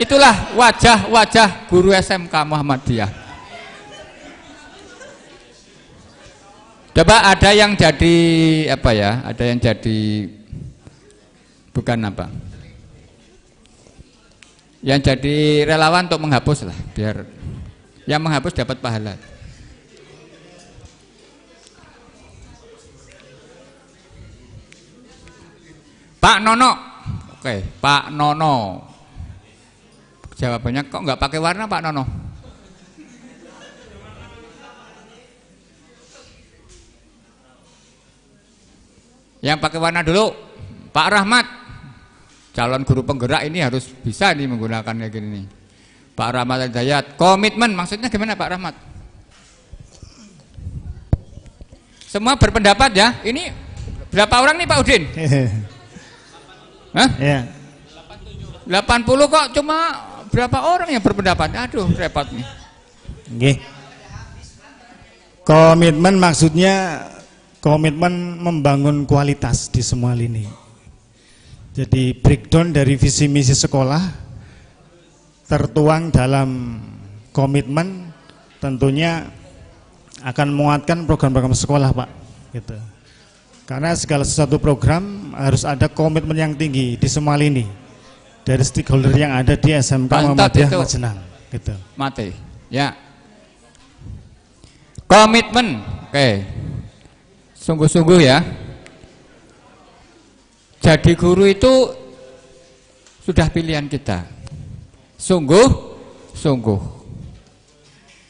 Itulah wajah-wajah guru SMK Muhammadiyah. Coba ada yang jadi apa ya? Ada yang jadi bukan apa yang jadi relawan untuk menghapus lah biar yang menghapus dapat pahala Pak Nono oke Pak Nono jawabannya kok nggak pakai warna Pak Nono yang pakai warna dulu Pak Rahmat calon guru penggerak ini harus bisa nih menggunakan kayak gini nih. Pak Rahmat Hidayat, komitmen maksudnya gimana Pak Rahmat? Semua berpendapat ya. Ini berapa orang nih Pak Udin? *laughs* Hah? Ya. 80 kok cuma berapa orang yang berpendapat? Aduh, repot nih. Nggih. Komitmen maksudnya komitmen membangun kualitas di semua lini jadi breakdown dari visi misi sekolah tertuang dalam komitmen tentunya akan menguatkan program-program sekolah, Pak. Gitu. Karena segala sesuatu program harus ada komitmen yang tinggi di semua lini dari stakeholder yang ada di SMK Muhammadiyah Majenang. Gitu. Mati. Ya. Komitmen. Oke. Sungguh-sungguh ya. Jadi guru itu sudah pilihan kita. Sungguh, sungguh.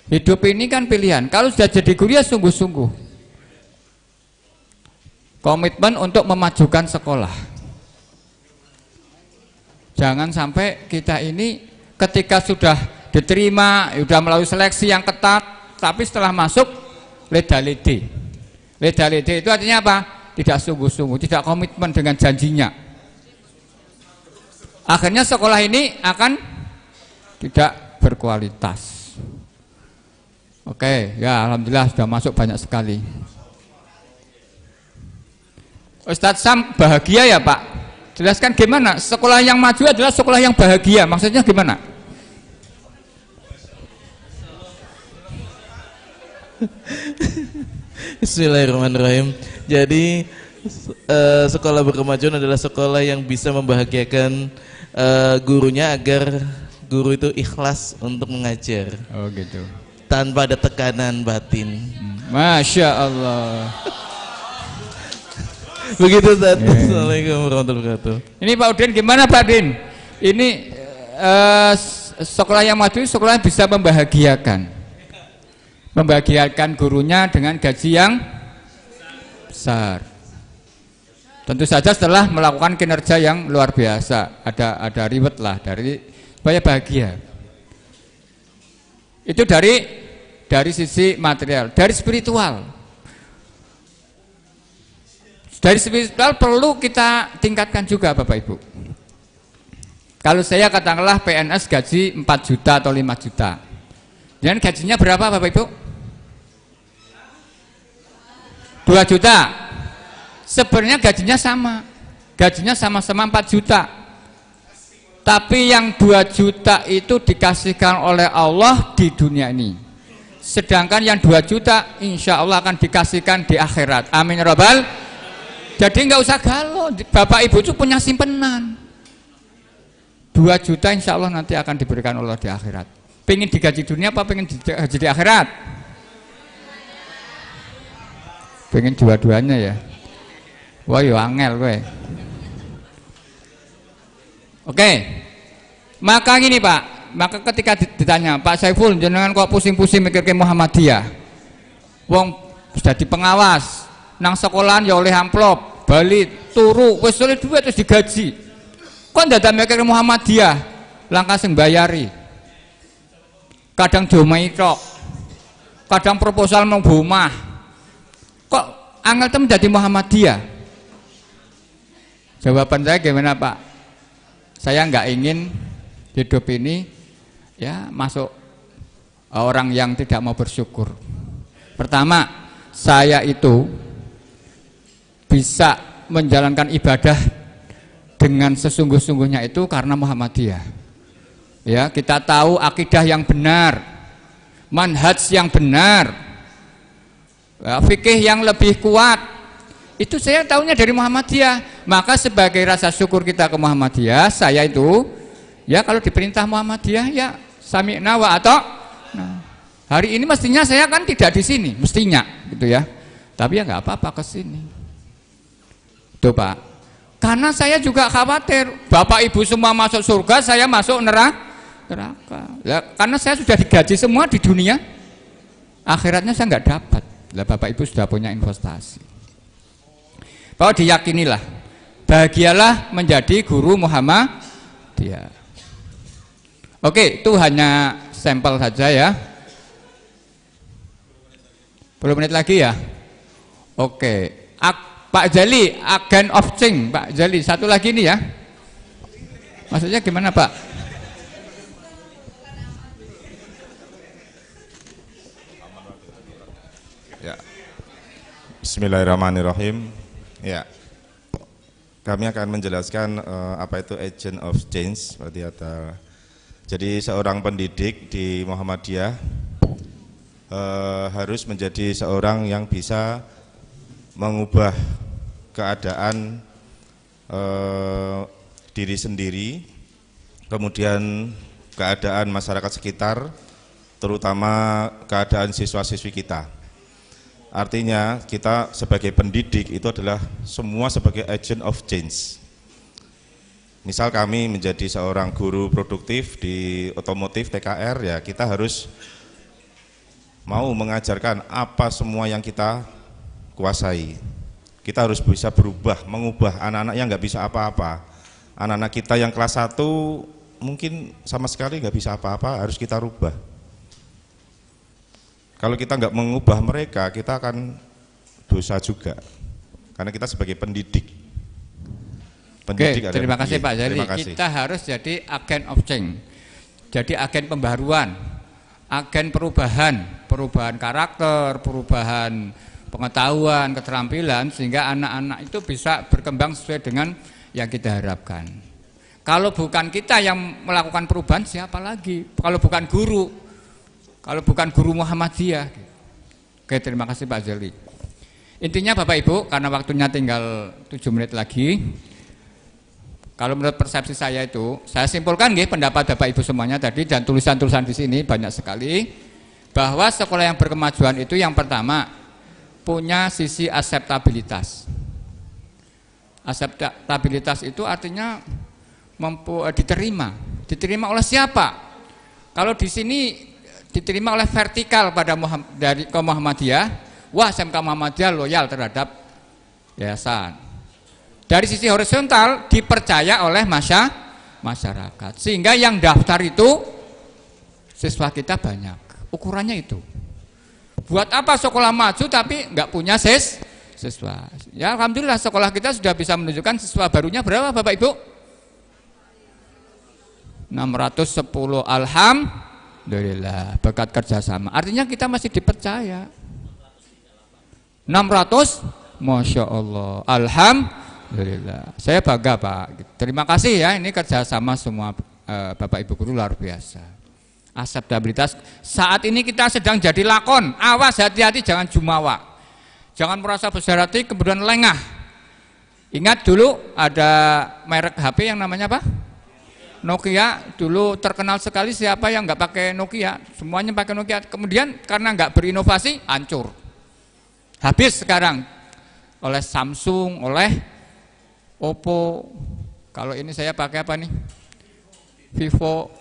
Hidup ini kan pilihan. Kalau sudah jadi guru ya sungguh-sungguh. Komitmen untuk memajukan sekolah. Jangan sampai kita ini ketika sudah diterima, sudah melalui seleksi yang ketat, tapi setelah masuk leda-ledi. itu artinya apa? tidak sungguh-sungguh, tidak komitmen dengan janjinya. Akhirnya sekolah ini akan tidak berkualitas. Oke, ya alhamdulillah sudah masuk banyak sekali. Ustadz Sam bahagia ya Pak? Jelaskan gimana? Sekolah yang maju adalah sekolah yang bahagia. Maksudnya gimana? *laughs* Bismillahirrahmanirrahim. Jadi uh, sekolah berkemajuan adalah sekolah yang bisa membahagiakan uh, gurunya agar guru itu ikhlas untuk mengajar. Oh gitu. Tanpa ada tekanan batin. Hmm. Masya Allah. *laughs* Begitu Ustaz. Yeah. Iya. Assalamualaikum warahmatullahi wabarakatuh. Ini Pak Udin gimana Pak Udin? Ini uh, sekolah yang maju sekolah yang bisa membahagiakan membahagiakan gurunya dengan gaji yang besar. Tentu saja setelah melakukan kinerja yang luar biasa, ada ada ribet lah dari banyak bahagia. Itu dari dari sisi material, dari spiritual. Dari spiritual perlu kita tingkatkan juga Bapak Ibu. Kalau saya katakanlah PNS gaji 4 juta atau 5 juta. Dan gajinya berapa Bapak Ibu? 2 juta. Sebenarnya gajinya sama. Gajinya sama-sama 4 juta. Tapi yang 2 juta itu dikasihkan oleh Allah di dunia ini. Sedangkan yang 2 juta insya Allah akan dikasihkan di akhirat. Amin ya robbal. Jadi nggak usah galau. Bapak ibu itu punya simpenan. 2 juta insya Allah nanti akan diberikan Allah di akhirat. Pengen digaji dunia apa pengen digaji di akhirat? pengen dua-duanya ya wah yo angel kowe oke maka gini pak maka ketika ditanya Pak Saiful jangan kok pusing-pusing mikir ke Muhammadiyah wong sudah dipengawas nang sekolahan ya oleh amplop balik turu wes oleh duit terus digaji kok ada mikir Muhammadiyah langkah sing bayari kadang domai kok, kadang proposal mau rumah Kok angel tem jadi Muhammadiyah? Jawaban saya gimana Pak? Saya nggak ingin hidup ini ya masuk eh, orang yang tidak mau bersyukur. Pertama, saya itu bisa menjalankan ibadah dengan sesungguh-sungguhnya itu karena Muhammadiyah. Ya, kita tahu akidah yang benar, manhaj yang benar, Nah, fikih yang lebih kuat itu saya tahunya dari Muhammadiyah maka sebagai rasa syukur kita ke Muhammadiyah saya itu ya kalau diperintah Muhammadiyah ya sami nawa atau nah, hari ini mestinya saya kan tidak di sini mestinya gitu ya tapi ya nggak apa-apa ke sini tuh Pak karena saya juga khawatir Bapak Ibu semua masuk surga saya masuk neraka neraka. Ya, karena saya sudah digaji semua di dunia, akhiratnya saya nggak dapat. Lah Bapak Ibu sudah punya investasi. Bahwa diyakinilah, bahagialah menjadi guru Muhammad dia. Oke, itu hanya sampel saja ya. 10 menit lagi ya. Oke. Ak, Pak Jali, agen of change, Pak Jali. Satu lagi ini ya. Maksudnya gimana, Pak? Bismillahirrahmanirrahim. Ya. Kami akan menjelaskan uh, apa itu agent of change berarti atau jadi seorang pendidik di Muhammadiyah uh, harus menjadi seorang yang bisa mengubah keadaan uh, diri sendiri, kemudian keadaan masyarakat sekitar, terutama keadaan siswa-siswi kita. Artinya kita sebagai pendidik itu adalah semua sebagai agent of change. Misal kami menjadi seorang guru produktif di otomotif TKR ya kita harus mau mengajarkan apa semua yang kita kuasai. Kita harus bisa berubah, mengubah anak-anak yang nggak bisa apa-apa. Anak-anak kita yang kelas 1 mungkin sama sekali nggak bisa apa-apa harus kita rubah kalau kita nggak mengubah mereka, kita akan dosa juga. Karena kita sebagai pendidik. Pendidik Oke, terima kasih Pak. Jadi kasih. kita harus jadi agen of change. Jadi agen pembaruan, agen perubahan, perubahan karakter, perubahan pengetahuan, keterampilan sehingga anak-anak itu bisa berkembang sesuai dengan yang kita harapkan. Kalau bukan kita yang melakukan perubahan siapa lagi? Kalau bukan guru, kalau bukan guru Muhammadiyah. Oke, terima kasih Pak Zeli. Intinya Bapak Ibu, karena waktunya tinggal 7 menit lagi. Kalau menurut persepsi saya itu, saya simpulkan gih, pendapat Bapak Ibu semuanya tadi dan tulisan-tulisan di sini banyak sekali bahwa sekolah yang berkemajuan itu yang pertama punya sisi aseptabilitas. Aseptabilitas itu artinya mampu eh, diterima. Diterima oleh siapa? Kalau di sini diterima oleh vertikal pada Muhammad, dari ke Muhammadiyah, wah SMK Muhammadiyah loyal terhadap yayasan. Dari sisi horizontal dipercaya oleh masya, masyarakat. Sehingga yang daftar itu siswa kita banyak. Ukurannya itu. Buat apa sekolah maju tapi nggak punya sis, siswa? Ya alhamdulillah sekolah kita sudah bisa menunjukkan siswa barunya berapa Bapak Ibu? 610 alham Alhamdulillah berkat kerjasama. Artinya kita masih dipercaya. 600, masya Allah. Alhamdulillah. Saya bangga Pak. Terima kasih ya ini kerjasama semua eh, Bapak Ibu guru luar biasa. Aseptabilitas saat ini kita sedang jadi lakon. Awas hati-hati jangan jumawa. Jangan merasa besar hati kemudian lengah. Ingat dulu ada merek HP yang namanya apa? Nokia dulu terkenal sekali siapa yang nggak pakai Nokia, semuanya pakai Nokia. Kemudian karena nggak berinovasi, hancur. Habis sekarang oleh Samsung, oleh Oppo. Kalau ini saya pakai apa nih? Vivo.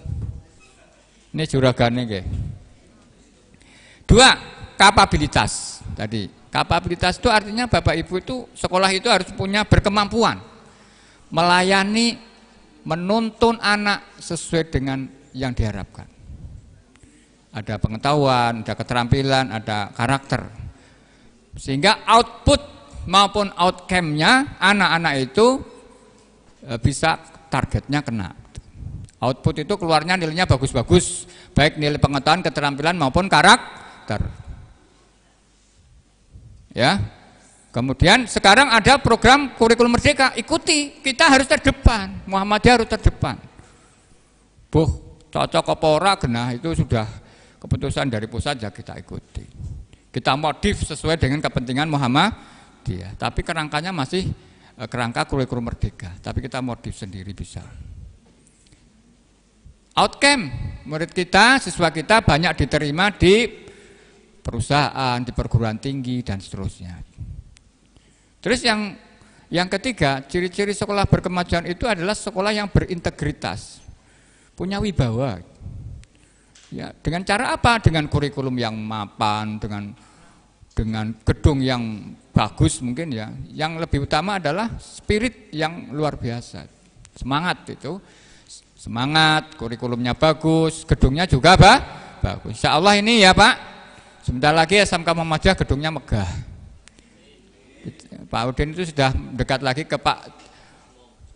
Ini juragannya, guys. Dua, kapabilitas tadi. Kapabilitas itu artinya Bapak Ibu itu sekolah itu harus punya berkemampuan melayani menuntun anak sesuai dengan yang diharapkan. Ada pengetahuan, ada keterampilan, ada karakter. Sehingga output maupun outcome-nya anak-anak itu e, bisa targetnya kena. Output itu keluarnya nilainya bagus-bagus, baik nilai pengetahuan, keterampilan maupun karakter. Ya, Kemudian sekarang ada program kurikulum merdeka, ikuti. Kita harus terdepan, Muhammadiyah harus terdepan. Buh, cocok apa ora genah itu sudah keputusan dari pusat ya kita ikuti. Kita modif sesuai dengan kepentingan Muhammadiyah, tapi kerangkanya masih eh, kerangka kurikulum merdeka, tapi kita modif sendiri bisa. Outcome murid kita, siswa kita banyak diterima di perusahaan, di perguruan tinggi dan seterusnya. Terus yang yang ketiga, ciri-ciri sekolah berkemajuan itu adalah sekolah yang berintegritas, punya wibawa. Ya, dengan cara apa? Dengan kurikulum yang mapan, dengan dengan gedung yang bagus mungkin ya. Yang lebih utama adalah spirit yang luar biasa. Semangat itu. Semangat, kurikulumnya bagus, gedungnya juga apa? Bagus. Insya Allah ini ya Pak, sebentar lagi ya SMK memajah gedungnya megah. Pak Udin itu sudah dekat lagi ke Pak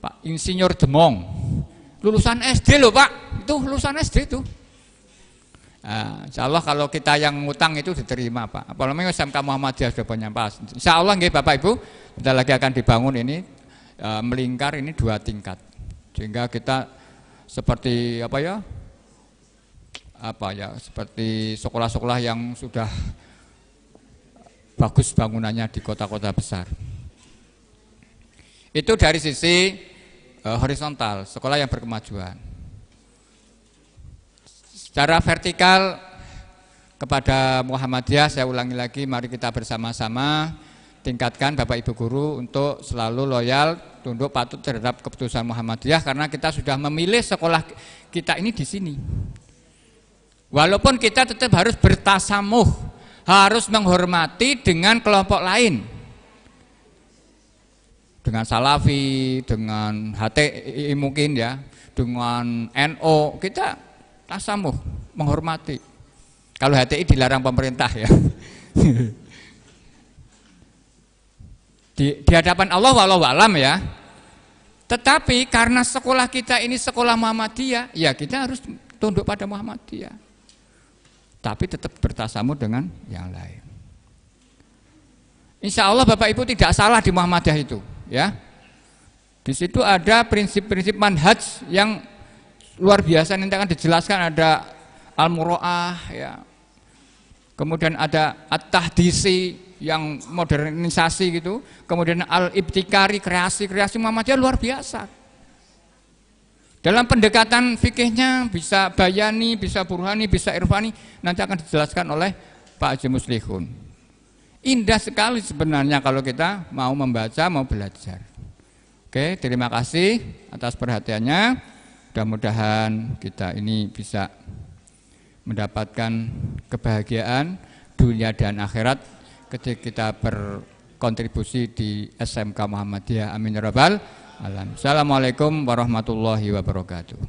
Pak Insinyur Demong. Lulusan SD loh Pak, itu lulusan SD itu. Nah, insya Allah kalau kita yang ngutang itu diterima Pak. Apalagi SMK Muhammadiyah sudah banyak Pak. Insya Allah nggih Bapak Ibu, kita lagi akan dibangun ini e, melingkar ini dua tingkat. Sehingga kita seperti apa ya? Apa ya? Seperti sekolah-sekolah yang sudah bagus bangunannya di kota-kota besar. Itu dari sisi uh, horizontal, sekolah yang berkemajuan. Secara vertikal kepada Muhammadiyah saya ulangi lagi mari kita bersama-sama tingkatkan Bapak Ibu guru untuk selalu loyal, tunduk patut terhadap keputusan Muhammadiyah karena kita sudah memilih sekolah kita ini di sini. Walaupun kita tetap harus bertasamuh harus menghormati dengan kelompok lain. Dengan Salafi, dengan HTI mungkin ya, dengan NO, kita tasamuh, menghormati. Kalau HTI dilarang pemerintah ya. *laughs* di, di hadapan Allah walau alam ya. Tetapi karena sekolah kita ini sekolah Muhammadiyah, ya kita harus tunduk pada Muhammadiyah tapi tetap bertasamu dengan yang lain. Insya Allah Bapak Ibu tidak salah di Muhammadiyah itu, ya. Di situ ada prinsip-prinsip manhaj yang luar biasa nanti akan dijelaskan ada al muroah ya. Kemudian ada at-tahdisi yang modernisasi gitu, kemudian al-ibtikari kreasi-kreasi Muhammadiyah luar biasa. Dalam pendekatan fikihnya bisa bayani, bisa burhani, bisa irfani, nanti akan dijelaskan oleh Pak Haji Muslihun. Indah sekali sebenarnya kalau kita mau membaca, mau belajar. Oke, terima kasih atas perhatiannya. Mudah-mudahan kita ini bisa mendapatkan kebahagiaan dunia dan akhirat ketika kita berkontribusi di SMK Muhammadiyah. Amin ya rabbal alam. Assalamualaikum warahmatullahi wabarakatuh.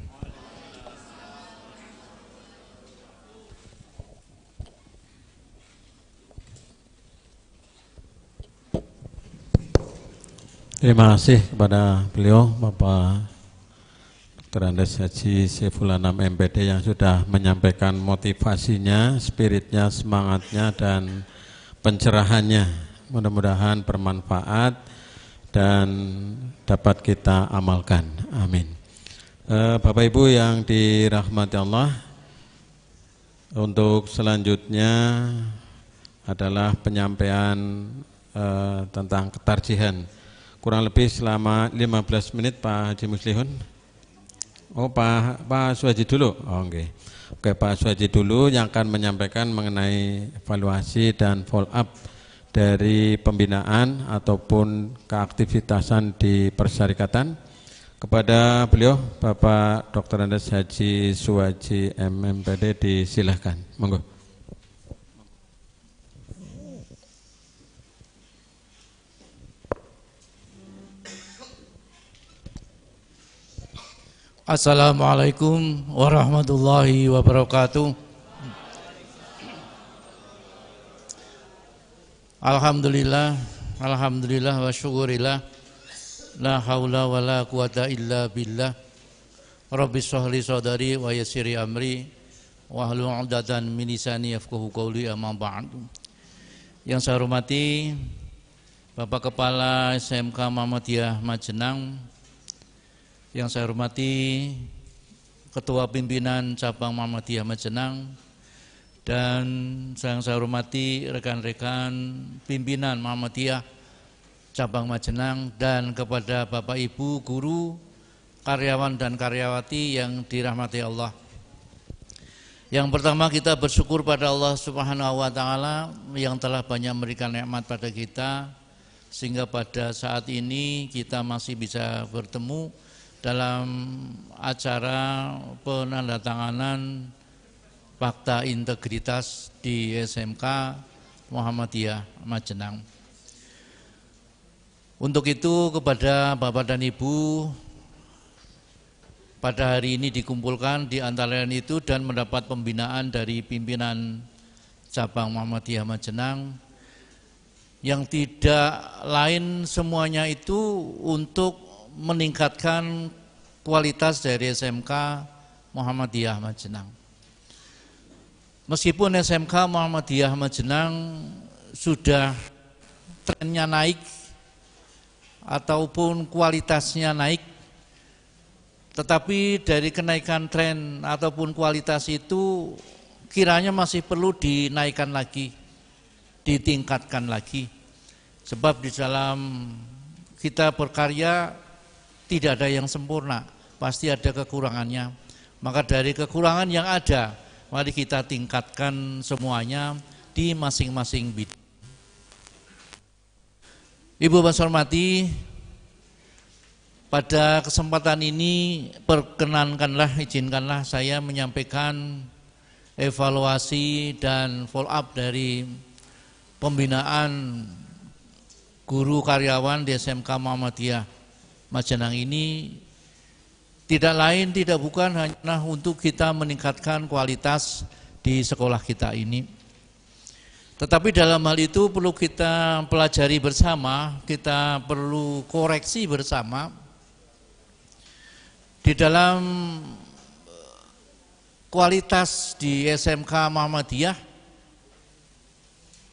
Terima kasih kepada beliau Bapak Dr. Andes Haji Sefulanam MPD yang sudah menyampaikan motivasinya, spiritnya, semangatnya, dan pencerahannya. Mudah-mudahan bermanfaat dan dapat kita amalkan. Amin. Eh, Bapak Ibu yang dirahmati Allah, untuk selanjutnya adalah penyampaian eh, tentang ketarjihan. Kurang lebih selama 15 menit Pak Haji Muslihun. Oh Pak Pak Suhaji dulu. Oh okay. Oke Pak Suhaji dulu yang akan menyampaikan mengenai evaluasi dan follow up dari pembinaan ataupun keaktivitasan di persyarikatan kepada beliau Bapak Dr. Andes Haji Suwaji MMPD disilahkan monggo Assalamualaikum warahmatullahi wabarakatuh Alhamdulillah, alhamdulillah wa syukurillah. La haula wa la quwata illa billah. Rabbi sahli sadari wa yassiri amri wa hlul 'uqdatan min lisani yafqahu qawli amma ba'du. Yang saya hormati Bapak Kepala SMK Muhammadiyah Majenang, yang saya hormati Ketua Pimpinan Cabang Muhammadiyah Majenang, dan yang saya hormati rekan-rekan pimpinan Muhammadiyah cabang Majenang dan kepada Bapak Ibu guru karyawan dan karyawati yang dirahmati Allah. Yang pertama kita bersyukur pada Allah Subhanahu wa taala yang telah banyak memberikan nikmat pada kita sehingga pada saat ini kita masih bisa bertemu dalam acara penandatanganan fakta integritas di SMK Muhammadiyah Majenang. Untuk itu kepada Bapak dan Ibu pada hari ini dikumpulkan di antara lain itu dan mendapat pembinaan dari pimpinan cabang Muhammadiyah Majenang yang tidak lain semuanya itu untuk meningkatkan kualitas dari SMK Muhammadiyah Majenang. Meskipun SMK Muhammadiyah Majenang sudah trennya naik ataupun kualitasnya naik, tetapi dari kenaikan tren ataupun kualitas itu kiranya masih perlu dinaikkan lagi, ditingkatkan lagi. Sebab di dalam kita berkarya tidak ada yang sempurna, pasti ada kekurangannya. Maka dari kekurangan yang ada, mari kita tingkatkan semuanya di masing-masing bidang. Ibu Bapak hormati, pada kesempatan ini perkenankanlah, izinkanlah saya menyampaikan evaluasi dan follow up dari pembinaan guru karyawan di SMK Muhammadiyah Majenang ini tidak lain, tidak bukan hanya untuk kita meningkatkan kualitas di sekolah kita ini. Tetapi dalam hal itu perlu kita pelajari bersama, kita perlu koreksi bersama. Di dalam eh, kualitas di SMK Muhammadiyah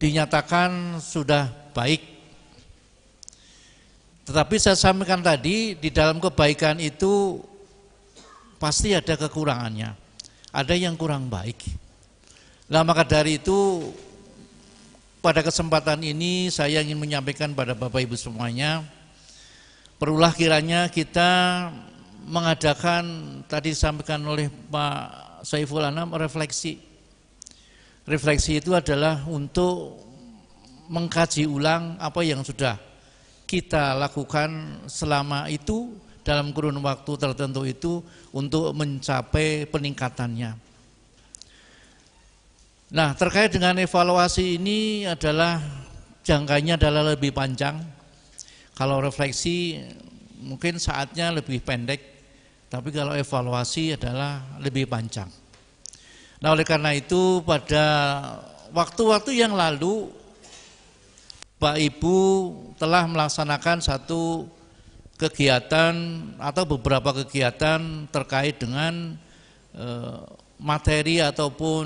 dinyatakan sudah baik. Tetapi saya sampaikan tadi, di dalam kebaikan itu pasti ada kekurangannya. Ada yang kurang baik. Nah, maka dari itu pada kesempatan ini saya ingin menyampaikan pada Bapak Ibu semuanya, perulah kiranya kita mengadakan tadi disampaikan oleh Pak Saiful Anam refleksi. Refleksi itu adalah untuk mengkaji ulang apa yang sudah kita lakukan selama itu dalam kurun waktu tertentu itu untuk mencapai peningkatannya. Nah, terkait dengan evaluasi ini adalah jangkanya adalah lebih panjang. Kalau refleksi mungkin saatnya lebih pendek, tapi kalau evaluasi adalah lebih panjang. Nah, oleh karena itu pada waktu-waktu yang lalu Pak Ibu telah melaksanakan satu kegiatan atau beberapa kegiatan terkait dengan eh, materi ataupun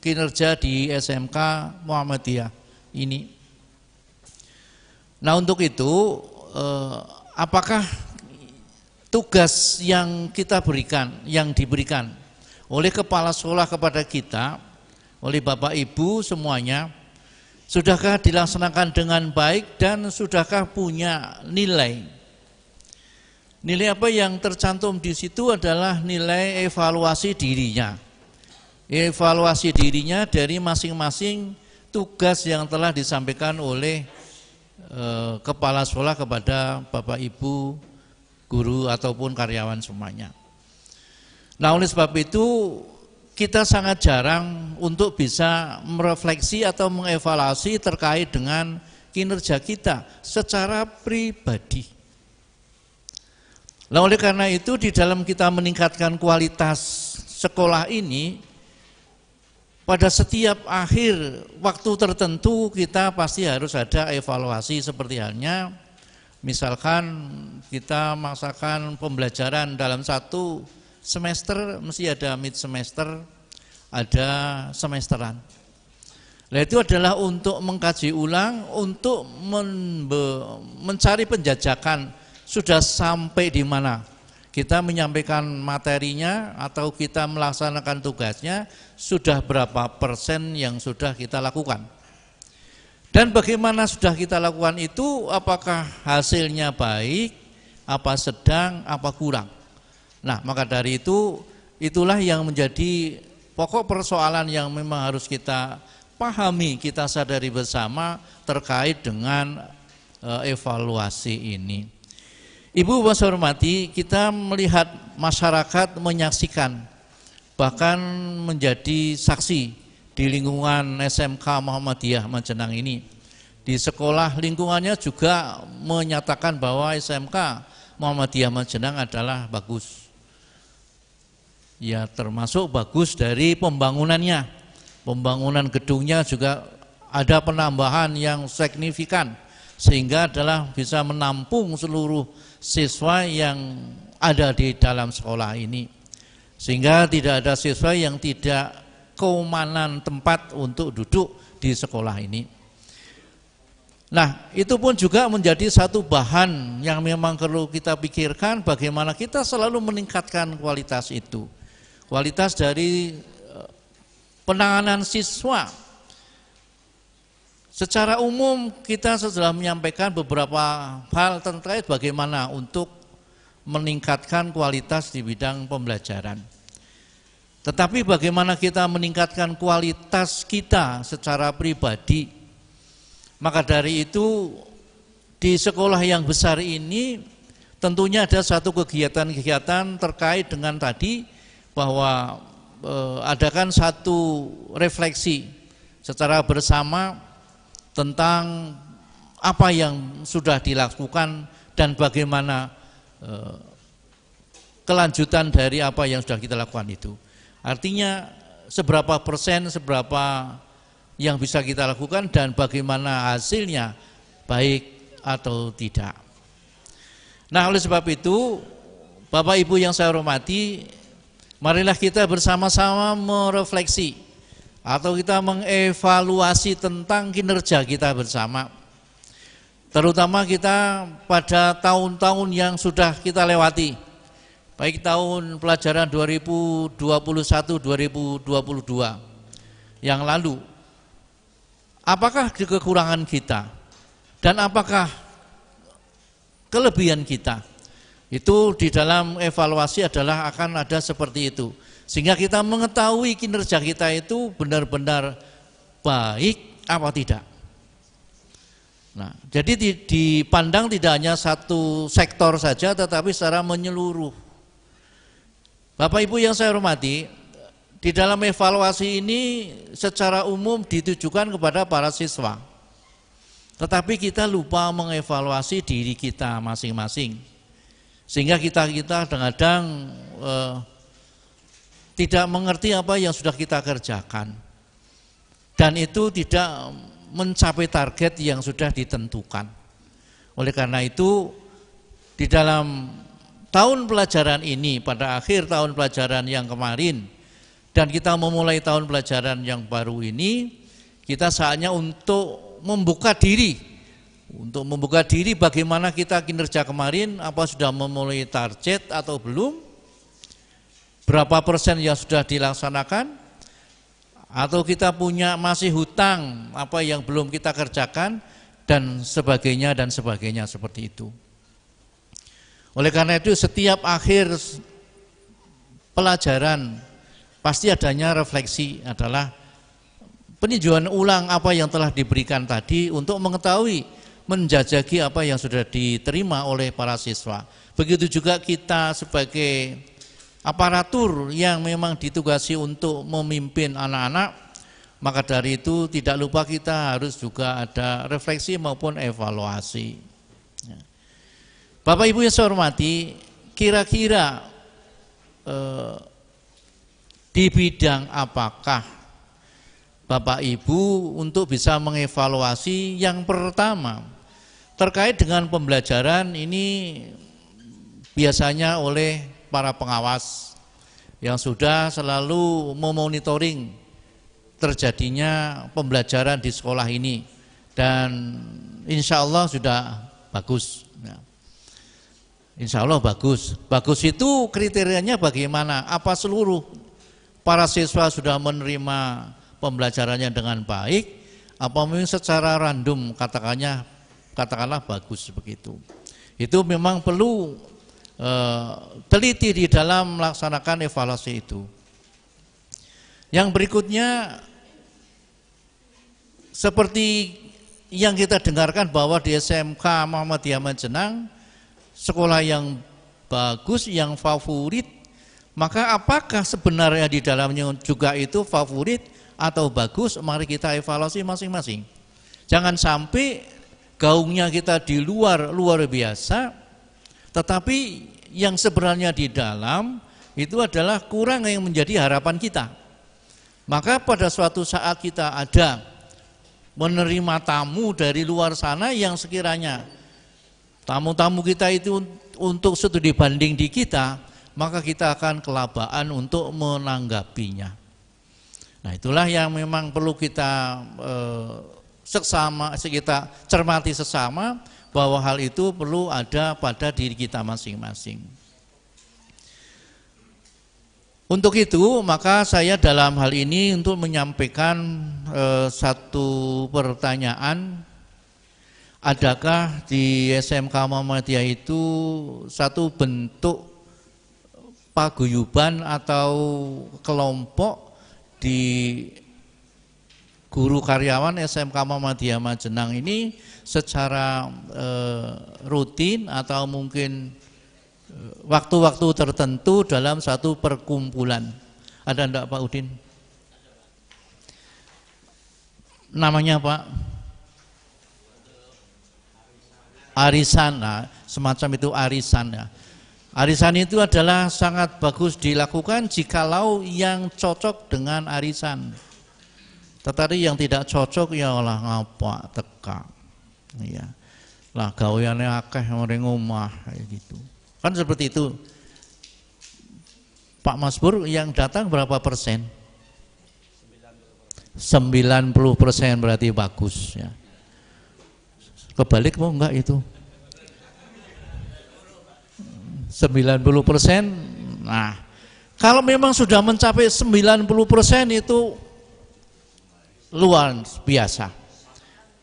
kinerja di SMK Muhammadiyah ini. Nah untuk itu eh, apakah tugas yang kita berikan, yang diberikan oleh kepala sekolah kepada kita, oleh Bapak Ibu semuanya, sudahkah dilaksanakan dengan baik dan sudahkah punya nilai Nilai apa yang tercantum di situ adalah nilai evaluasi dirinya. Evaluasi dirinya dari masing-masing tugas yang telah disampaikan oleh eh, kepala sekolah kepada Bapak Ibu, guru ataupun karyawan semuanya. Nah, oleh sebab itu kita sangat jarang untuk bisa merefleksi atau mengevaluasi terkait dengan kinerja kita secara pribadi. Nah oleh karena itu di dalam kita meningkatkan kualitas sekolah ini, pada setiap akhir waktu tertentu kita pasti harus ada evaluasi seperti halnya misalkan kita masakan pembelajaran dalam satu semester mesti ada mid semester ada semesteran nah itu adalah untuk mengkaji ulang untuk mencari penjajakan sudah sampai di mana. Kita menyampaikan materinya atau kita melaksanakan tugasnya sudah berapa persen yang sudah kita lakukan. Dan bagaimana sudah kita lakukan itu apakah hasilnya baik, apa sedang, apa kurang. Nah, maka dari itu itulah yang menjadi pokok persoalan yang memang harus kita pahami, kita sadari bersama terkait dengan eh, evaluasi ini. Ibu Bapak hormati, kita melihat masyarakat menyaksikan bahkan menjadi saksi di lingkungan SMK Muhammadiyah Majenang ini. Di sekolah lingkungannya juga menyatakan bahwa SMK Muhammadiyah Majenang adalah bagus. Ya termasuk bagus dari pembangunannya. Pembangunan gedungnya juga ada penambahan yang signifikan sehingga adalah bisa menampung seluruh siswa yang ada di dalam sekolah ini sehingga tidak ada siswa yang tidak keumanan tempat untuk duduk di sekolah ini. Nah, itu pun juga menjadi satu bahan yang memang perlu kita pikirkan bagaimana kita selalu meningkatkan kualitas itu. Kualitas dari eh, penanganan siswa Secara umum kita sudah menyampaikan beberapa hal terkait bagaimana untuk meningkatkan kualitas di bidang pembelajaran. Tetapi bagaimana kita meningkatkan kualitas kita secara pribadi? Maka dari itu di sekolah yang besar ini tentunya ada satu kegiatan-kegiatan terkait dengan tadi bahwa eh, adakan satu refleksi secara bersama tentang apa yang sudah dilakukan dan bagaimana e, kelanjutan dari apa yang sudah kita lakukan itu. Artinya seberapa persen, seberapa yang bisa kita lakukan dan bagaimana hasilnya baik atau tidak. Nah oleh sebab itu Bapak Ibu yang saya hormati Marilah kita bersama-sama merefleksi atau kita mengevaluasi tentang kinerja kita bersama. Terutama kita pada tahun-tahun yang sudah kita lewati, baik tahun pelajaran 2021-2022 yang lalu. Apakah kekurangan kita dan apakah kelebihan kita? Itu di dalam evaluasi adalah akan ada seperti itu sehingga kita mengetahui kinerja kita itu benar-benar baik apa tidak. Nah, jadi dipandang tidak hanya satu sektor saja tetapi secara menyeluruh. Bapak Ibu yang saya hormati, di dalam evaluasi ini secara umum ditujukan kepada para siswa. Tetapi kita lupa mengevaluasi diri kita masing-masing. Sehingga kita-kita kadang-kadang eh, tidak mengerti apa yang sudah kita kerjakan. Dan itu tidak mencapai target yang sudah ditentukan. Oleh karena itu, di dalam tahun pelajaran ini, pada akhir tahun pelajaran yang kemarin, dan kita memulai tahun pelajaran yang baru ini, kita saatnya untuk membuka diri, untuk membuka diri bagaimana kita kinerja kemarin, apa sudah memulai target atau belum, berapa persen yang sudah dilaksanakan atau kita punya masih hutang apa yang belum kita kerjakan dan sebagainya dan sebagainya seperti itu. Oleh karena itu setiap akhir pelajaran pasti adanya refleksi adalah peninjauan ulang apa yang telah diberikan tadi untuk mengetahui menjajaki apa yang sudah diterima oleh para siswa. Begitu juga kita sebagai aparatur yang memang ditugasi untuk memimpin anak-anak, maka dari itu tidak lupa kita harus juga ada refleksi maupun evaluasi. Ya. Bapak Ibu yang saya hormati, kira-kira eh, di bidang apakah Bapak Ibu untuk bisa mengevaluasi yang pertama terkait dengan pembelajaran ini biasanya oleh para pengawas yang sudah selalu memonitoring terjadinya pembelajaran di sekolah ini dan insya Allah sudah bagus. Ya. Insya Allah bagus. Bagus itu kriterianya bagaimana? Apa seluruh para siswa sudah menerima pembelajarannya dengan baik? Apa mungkin secara random katakannya katakanlah bagus begitu? Itu memang perlu Eh, teliti di dalam melaksanakan evaluasi itu. Yang berikutnya seperti yang kita dengarkan bahwa di SMK Muhammadiyah Majenang sekolah yang bagus, yang favorit, maka apakah sebenarnya di dalamnya juga itu favorit atau bagus? Mari kita evaluasi masing-masing. Jangan sampai gaungnya kita di luar luar biasa, tetapi yang sebenarnya di dalam itu adalah kurang yang menjadi harapan kita. Maka pada suatu saat kita ada menerima tamu dari luar sana yang sekiranya tamu-tamu kita itu untuk studi banding di kita, maka kita akan kelabaan untuk menanggapinya. Nah itulah yang memang perlu kita eh, seksama, kita cermati sesama bahwa hal itu perlu ada pada diri kita masing-masing. Untuk itu, maka saya dalam hal ini untuk menyampaikan e, satu pertanyaan, adakah di SMK Muhammadiyah itu satu bentuk paguyuban atau kelompok di guru karyawan SMK Muhammadiyah Majenang ini secara e, rutin atau mungkin eh, waktu-waktu tertentu dalam satu perkumpulan. Ada enggak Pak Udin? Namanya Pak? Arisana, semacam itu arisana. Arisan itu adalah sangat bagus dilakukan jikalau yang cocok dengan arisan. Tetapi yang tidak cocok ya olah ngapak teka. Ya. Lah iya. gawiannya akeh ngomah kayak gitu. Kan seperti itu. Pak Masbur yang datang berapa persen? 90 persen berarti bagus ya. Kebalik mau enggak itu? 90 persen. Nah, kalau memang sudah mencapai 90 persen itu luar biasa.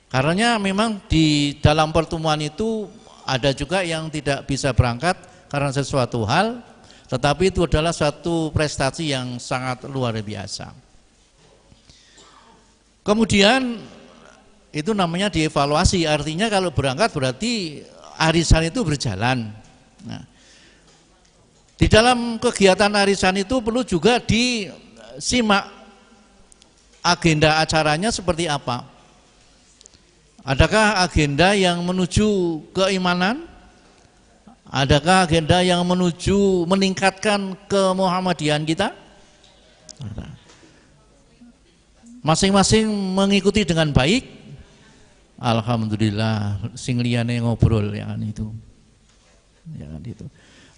Karena memang di dalam pertemuan itu ada juga yang tidak bisa berangkat karena sesuatu hal, tetapi itu adalah suatu prestasi yang sangat luar biasa. Kemudian itu namanya dievaluasi, artinya kalau berangkat berarti arisan itu berjalan. Nah, di dalam kegiatan arisan itu perlu juga disimak agenda acaranya seperti apa? Adakah agenda yang menuju keimanan? Adakah agenda yang menuju meningkatkan kemuhammadian kita? Masing-masing mengikuti dengan baik. Alhamdulillah, sing liyane ngobrol ya kan itu. Ya kan itu.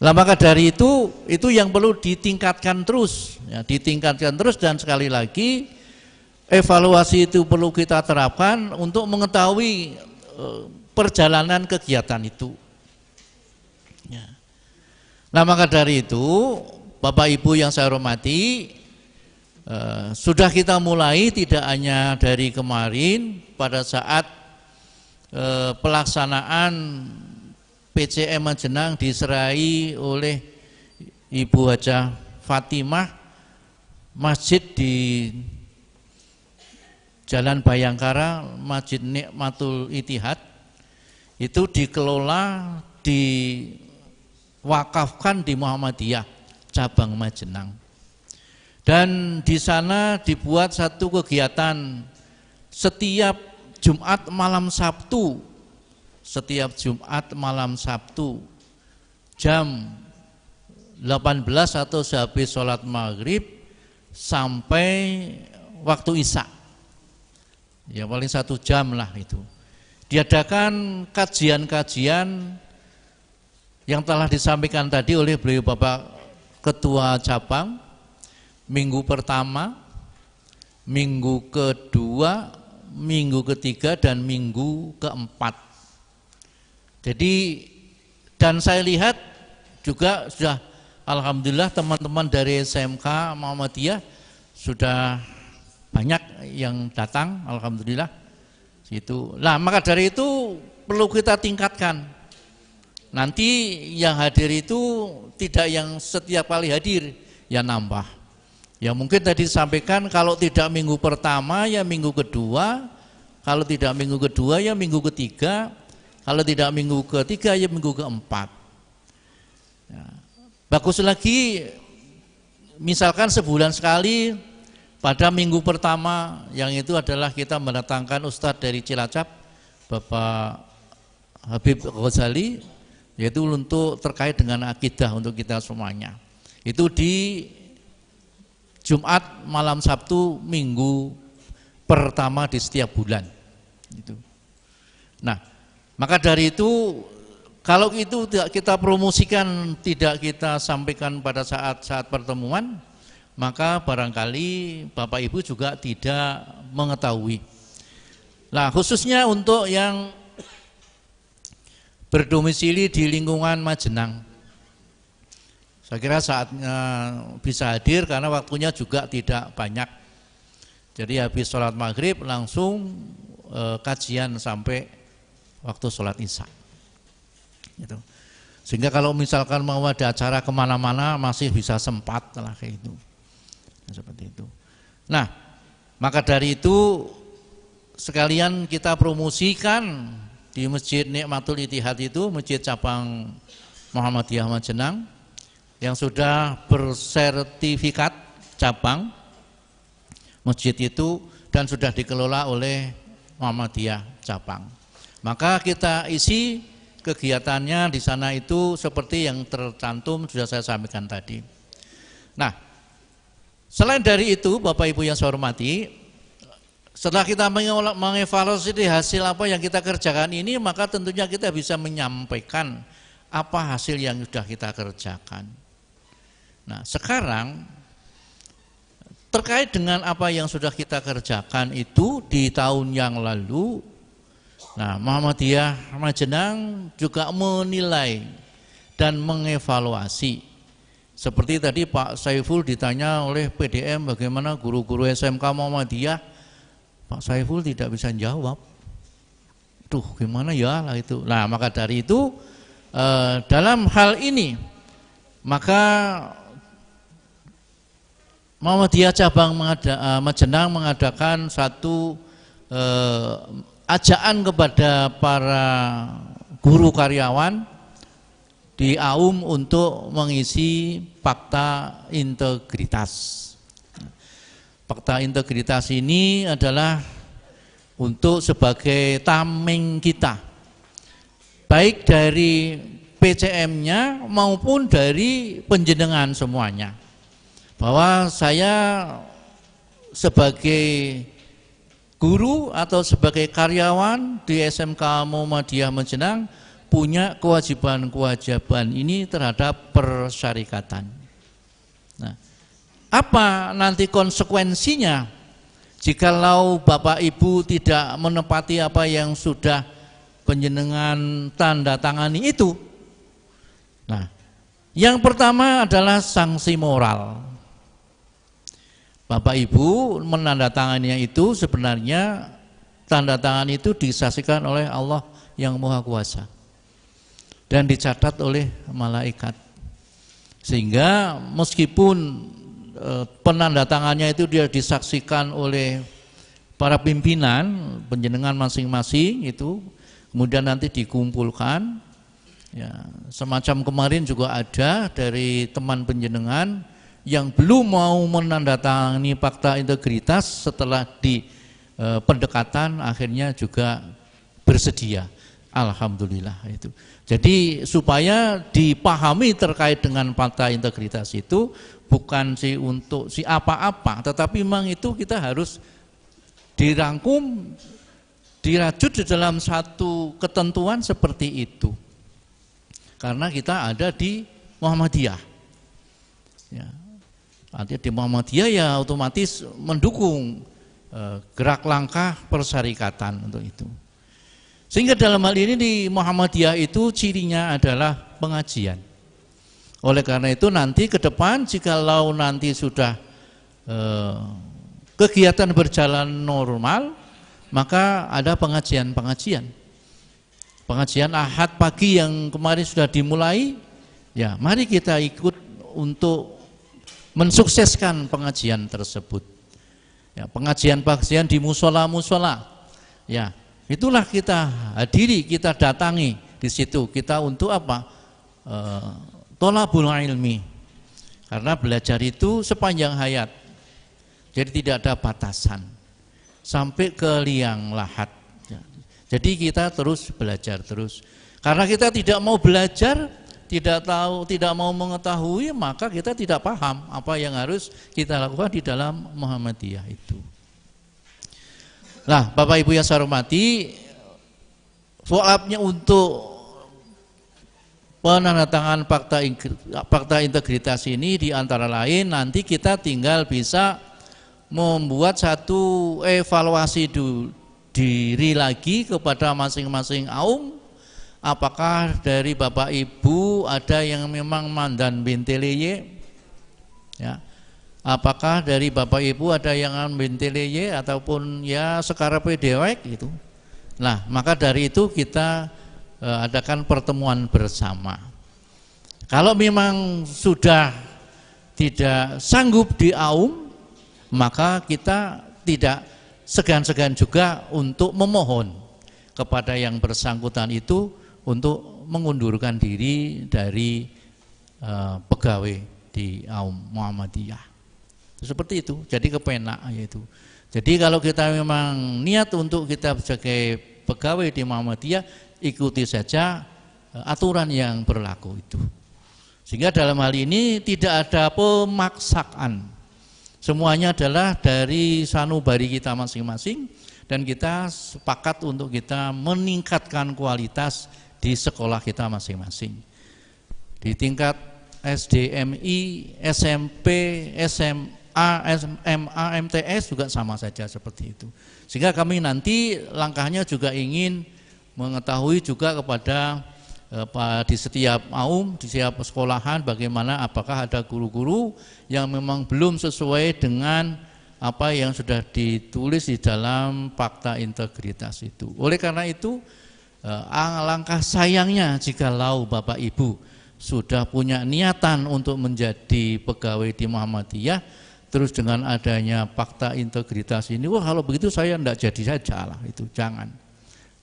Lah maka dari itu itu yang perlu ditingkatkan terus, ya, ditingkatkan terus dan sekali lagi Evaluasi itu perlu kita terapkan untuk mengetahui eh, perjalanan kegiatan itu. Ya. Nah maka dari itu Bapak Ibu yang saya hormati eh, sudah kita mulai tidak hanya dari kemarin pada saat eh, pelaksanaan PCM Majenang diserai oleh Ibu Haja Fatimah masjid di Jalan Bayangkara, Masjid Nikmatul Itihad itu dikelola, diwakafkan di Muhammadiyah cabang Majenang. Dan di sana dibuat satu kegiatan setiap Jumat malam Sabtu, setiap Jumat malam Sabtu jam 18 atau sehabis sholat maghrib sampai waktu isya ya paling satu jam lah itu. Diadakan kajian-kajian yang telah disampaikan tadi oleh beliau Bapak Ketua Cabang minggu pertama, minggu kedua, minggu ketiga dan minggu keempat. Jadi dan saya lihat juga sudah alhamdulillah teman-teman dari SMK Muhammadiyah sudah banyak yang datang, alhamdulillah. itu, Nah, maka dari itu perlu kita tingkatkan. Nanti yang hadir itu tidak yang setiap kali hadir, ya nambah. Ya mungkin tadi sampaikan kalau tidak minggu pertama ya minggu kedua, kalau tidak minggu kedua ya minggu ketiga, kalau tidak minggu ketiga ya minggu keempat. Ya. Bagus lagi misalkan sebulan sekali pada minggu pertama yang itu adalah kita mendatangkan Ustadz dari Cilacap, Bapak Habib Ghazali, yaitu untuk terkait dengan akidah untuk kita semuanya. Itu di Jumat, malam Sabtu, minggu pertama di setiap bulan. Itu. Nah, maka dari itu kalau itu tidak kita promosikan, tidak kita sampaikan pada saat-saat pertemuan, maka barangkali Bapak Ibu juga tidak mengetahui. Nah, khususnya untuk yang berdomisili di lingkungan Majenang. Saya kira saatnya bisa hadir karena waktunya juga tidak banyak. Jadi habis sholat maghrib langsung e, kajian sampai waktu sholat isya. Gitu. Sehingga kalau misalkan mau ada acara kemana-mana masih bisa sempat lah kayak itu seperti itu. Nah, maka dari itu sekalian kita promosikan di Masjid Nikmatul Itihad itu, Masjid Cabang Muhammadiyah Majenang yang sudah bersertifikat cabang masjid itu dan sudah dikelola oleh Muhammadiyah cabang. Maka kita isi kegiatannya di sana itu seperti yang tercantum sudah saya sampaikan tadi. Nah, Selain dari itu, Bapak Ibu yang saya hormati, setelah kita mengevaluasi hasil apa yang kita kerjakan ini, maka tentunya kita bisa menyampaikan apa hasil yang sudah kita kerjakan. Nah, sekarang terkait dengan apa yang sudah kita kerjakan itu di tahun yang lalu, nah Muhammadiyah Majenang juga menilai dan mengevaluasi seperti tadi Pak Saiful ditanya oleh PDM bagaimana guru-guru SMK Muhammadiyah, Pak Saiful tidak bisa jawab. Tuh gimana ya lah itu. Nah, maka dari itu eh, dalam hal ini maka Muhammadiyah cabang eh, Majenang mengadakan satu eh, ajaan kepada para guru karyawan di AUM untuk mengisi fakta integritas. Fakta integritas ini adalah untuk sebagai tameng kita, baik dari PCM-nya maupun dari penjenengan semuanya. Bahwa saya sebagai guru atau sebagai karyawan di SMK Muhammadiyah Menjenang, punya kewajiban-kewajiban ini terhadap persyarikatan. Nah, apa nanti konsekuensinya jikalau Bapak Ibu tidak menepati apa yang sudah penyenengan tanda tangani itu? Nah, yang pertama adalah sanksi moral. Bapak Ibu menandatangani itu sebenarnya tanda tangan itu disaksikan oleh Allah yang Maha Kuasa dan dicatat oleh malaikat. Sehingga meskipun e, penanda itu dia disaksikan oleh para pimpinan penjenengan masing-masing itu kemudian nanti dikumpulkan ya semacam kemarin juga ada dari teman penjenengan yang belum mau menandatangani fakta integritas setelah di e, pendekatan akhirnya juga bersedia alhamdulillah itu jadi supaya dipahami terkait dengan fakta integritas itu bukan si untuk si apa-apa, tetapi memang itu kita harus dirangkum, dirajut di dalam satu ketentuan seperti itu. Karena kita ada di Muhammadiyah. Ya. Artinya di Muhammadiyah ya otomatis mendukung eh, gerak langkah persyarikatan untuk itu. Sehingga dalam hal ini di Muhammadiyah itu cirinya adalah pengajian. Oleh karena itu nanti ke depan jika jikalau nanti sudah eh, kegiatan berjalan normal, maka ada pengajian-pengajian. Pengajian ahad pagi yang kemarin sudah dimulai, ya mari kita ikut untuk mensukseskan pengajian tersebut. Ya, pengajian-pengajian di musola-musola. Ya, Itulah kita hadiri, eh, kita datangi di situ. Kita untuk apa? E, tolabul ilmi. Karena belajar itu sepanjang hayat. Jadi tidak ada batasan. Sampai ke liang lahat. Ya. Jadi kita terus belajar terus. Karena kita tidak mau belajar, tidak tahu, tidak mau mengetahui, maka kita tidak paham apa yang harus kita lakukan di dalam Muhammadiyah itu. Nah, Bapak Ibu yang saya hormati, follow untuk penandatangan fakta fakta integritas ini di antara lain nanti kita tinggal bisa membuat satu evaluasi du, diri lagi kepada masing-masing aum apakah dari Bapak Ibu ada yang memang mandan binteleye ya Apakah dari Bapak Ibu ada yang benteleye ataupun ya sekarang dewek gitu. Nah, maka dari itu kita e, adakan pertemuan bersama. Kalau memang sudah tidak sanggup di Aum, maka kita tidak segan-segan juga untuk memohon kepada yang bersangkutan itu untuk mengundurkan diri dari e, pegawai di Aum Muhammadiyah. Seperti itu, jadi kepenak yaitu. Jadi kalau kita memang niat untuk kita sebagai pegawai di Muhammadiyah, ikuti saja eh, aturan yang berlaku itu. Sehingga dalam hal ini tidak ada pemaksaan. Semuanya adalah dari sanubari kita masing-masing dan kita sepakat untuk kita meningkatkan kualitas di sekolah kita masing-masing. Di tingkat SDMI, SMP, SMA, AMTS juga sama saja seperti itu. Sehingga kami nanti langkahnya juga ingin mengetahui juga kepada e, di setiap aum, di setiap sekolahan bagaimana apakah ada guru-guru yang memang belum sesuai dengan apa yang sudah ditulis di dalam fakta integritas itu. Oleh karena itu e, langkah sayangnya jika lau Bapak Ibu sudah punya niatan untuk menjadi pegawai di Muhammadiyah Terus dengan adanya fakta integritas ini, wah kalau begitu saya tidak jadi saja lah itu, jangan.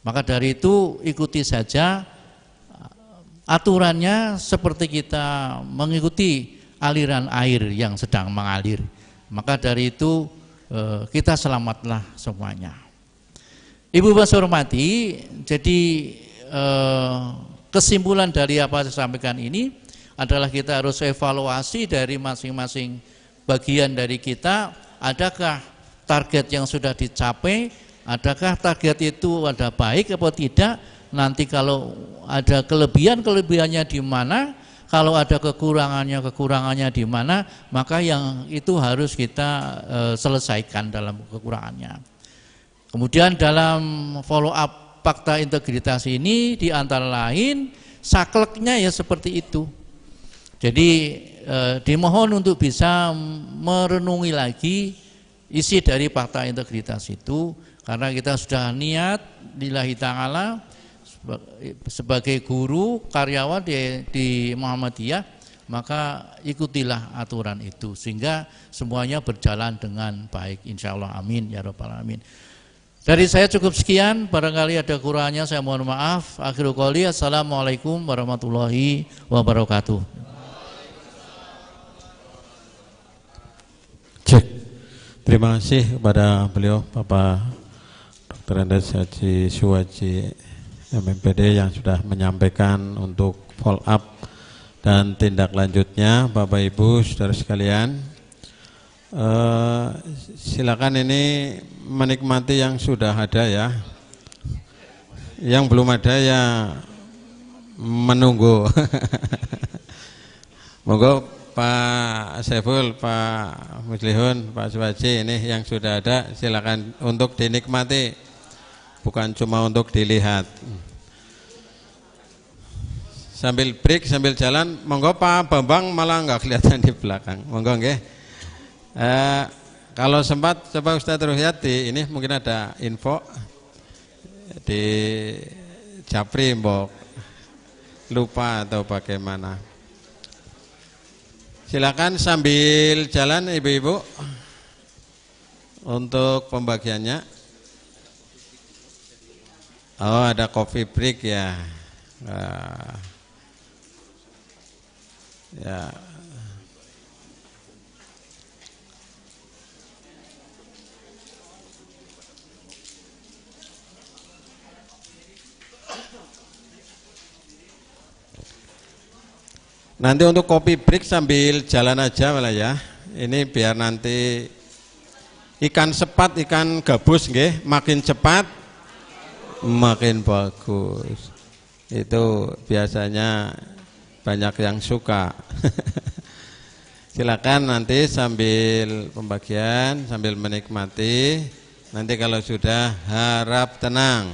Maka dari itu ikuti saja eh, aturannya seperti kita mengikuti aliran air yang sedang mengalir. Maka dari itu eh, kita selamatlah semuanya. Ibu Basurmati, jadi eh, kesimpulan dari apa saya sampaikan ini adalah kita harus evaluasi dari masing-masing bagian dari kita, adakah target yang sudah dicapai, adakah target itu ada baik atau tidak, nanti kalau ada kelebihan-kelebihannya di mana, kalau ada kekurangannya-kekurangannya di mana, maka yang itu harus kita e, selesaikan dalam kekurangannya. Kemudian dalam follow up fakta integritas ini di antara lain sakleknya ya seperti itu. Jadi eh, dimohon untuk bisa merenungi lagi isi dari fakta integritas itu karena kita sudah niat lillahi ta'ala sebagai guru karyawan di, di Muhammadiyah maka ikutilah aturan itu sehingga semuanya berjalan dengan baik insya Allah amin ya rabbal amin dari saya cukup sekian barangkali ada kurangnya saya mohon maaf akhirul qoli assalamualaikum warahmatullahi wabarakatuh Terima kasih kepada beliau Bapak Dr. Andes Haji Suwaji MMPD yang sudah menyampaikan untuk follow up dan tindak lanjutnya Bapak Ibu saudara sekalian eh, silakan ini menikmati yang sudah ada ya yang belum ada ya menunggu *laughs* monggo Pak seful Pak Muslihun, Pak Suwaji ini yang sudah ada silakan untuk dinikmati bukan cuma untuk dilihat. Sambil break, sambil jalan, monggo Pak Bambang malah nggak kelihatan di belakang. Monggo nggih. e, kalau sempat coba Ustadz Ruhyati ini mungkin ada info di Japri Mbok lupa atau bagaimana. Silakan sambil jalan ibu-ibu untuk pembagiannya. Oh ada coffee break ya. Nah. Ya. Nanti untuk kopi break sambil jalan aja malah ya. Ini biar nanti ikan sepat, ikan gabus nggih, makin cepat makin bagus. Itu biasanya banyak yang suka. *laughs* Silakan nanti sambil pembagian, sambil menikmati. Nanti kalau sudah harap tenang.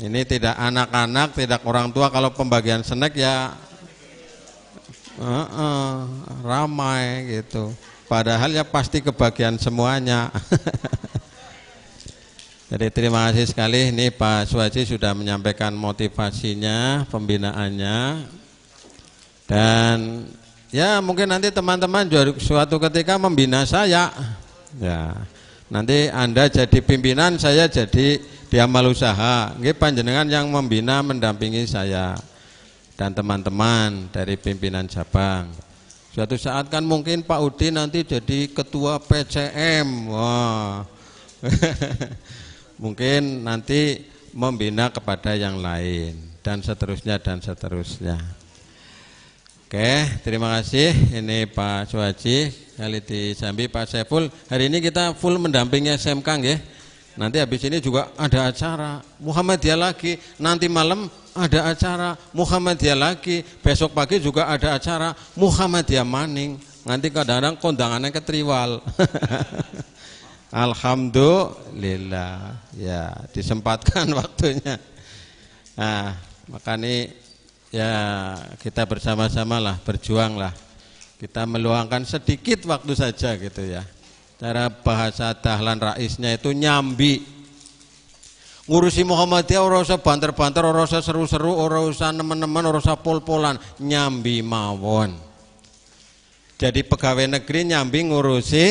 Ini tidak anak-anak, tidak orang tua kalau pembagian snack ya uh -uh, ramai gitu. Padahal ya pasti kebagian semuanya. *laughs* Jadi terima kasih sekali ini Pak Suwaji sudah menyampaikan motivasinya, pembinaannya. Dan ya mungkin nanti teman-teman suatu ketika membina saya. Ya. Nanti Anda jadi pimpinan, saya jadi diamal usaha. Ini panjenengan yang membina mendampingi saya dan teman-teman dari pimpinan cabang. Suatu saat kan mungkin Pak Udi nanti jadi ketua PCM. Wah. *laughs* mungkin nanti membina kepada yang lain dan seterusnya dan seterusnya. Oke, terima kasih. Ini Pak Suwaji, kali di Jambi, Pak Saiful. Hari ini kita full mendampingi SMK, nggih. Ya? Nanti habis ini juga ada acara Muhammadiyah lagi, nanti malam ada acara Muhammadiyah lagi, besok pagi juga ada acara Muhammadiyah Maning. Nanti kadang-kadang kondangannya ketriwal. *laughs* Alhamdulillah ya disempatkan *laughs* waktunya. Nah, makanya ya kita bersama sama lah berjuang lah Kita meluangkan sedikit waktu saja gitu ya cara bahasa dahlan raisnya itu nyambi ngurusi Muhammadiyah ora usah banter-banter ora usah seru-seru ora usah nemen-nemen ora usah pol-polan nyambi mawon jadi pegawai negeri nyambi ngurusi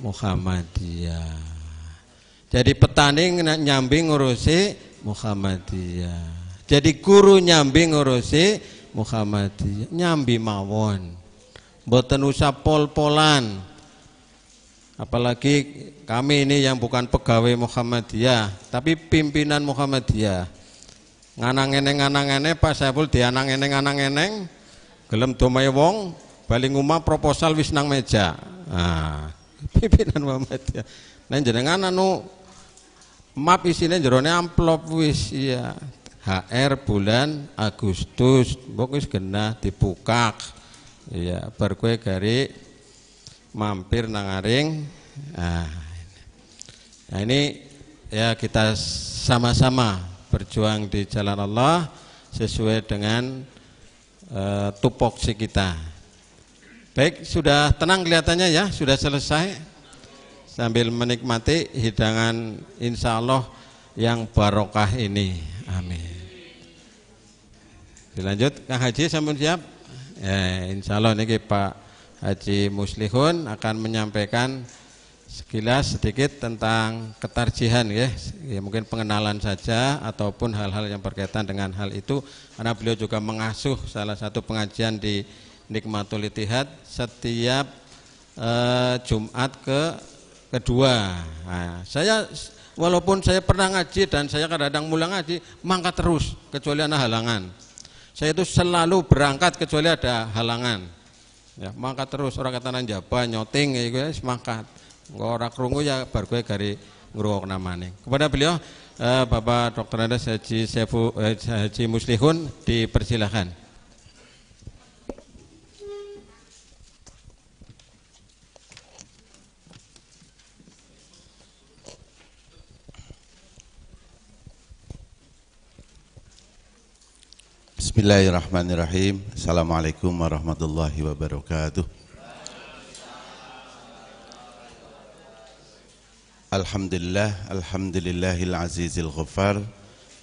Muhammadiyah jadi petani nyambi ngurusi Muhammadiyah jadi guru nyambi ngurusi Muhammadiyah nyambi mawon boten usah pol-polan Apalagi kami ini yang bukan pegawai Muhammadiyah, tapi pimpinan Muhammadiyah. Nganang eneng nganang eneng Pak Saiful dianang eneng nganang eneng gelem domai wong baling umah proposal wis nang meja. Nah, *laughs* pimpinan Muhammadiyah. Nah jenengan anu map isine jerone amplop wis ya. HR bulan Agustus, mbok kena genah dibukak. Iya, bar garik mampir nangaring. Ah, nah, ini ya kita sama-sama berjuang di jalan Allah sesuai dengan uh, tupoksi kita. Baik, sudah tenang kelihatannya ya, sudah selesai. Sambil menikmati hidangan insya Allah yang barokah ini. Amin. Dilanjut, Kang Haji sampun siap? Ya, insya Allah ini Pak Haji Muslihun akan menyampaikan sekilas sedikit tentang ketarjihan ya, ya mungkin pengenalan saja ataupun hal-hal yang berkaitan dengan hal itu karena beliau juga mengasuh salah satu pengajian di Nikmatul Itihad setiap eh, Jumat ke kedua. Nah, saya walaupun saya pernah ngaji dan saya kadang-kadang mulang ngaji, mangkat terus kecuali ada halangan. Saya itu selalu berangkat kecuali ada halangan ya mangkat terus orang kata nanjaba nyoting ya guys ya, mangkat orang kerungu ya bar gue gari nama nih kepada beliau eh, Bapak dokter ada Haji, Sefu, eh, Haji Muslihun dipersilahkan Bismillahirrahmanirrahim. Assalamualaikum warahmatullahi wabarakatuh. Alhamdulillah, alhamdulillahil azizil ghaffar.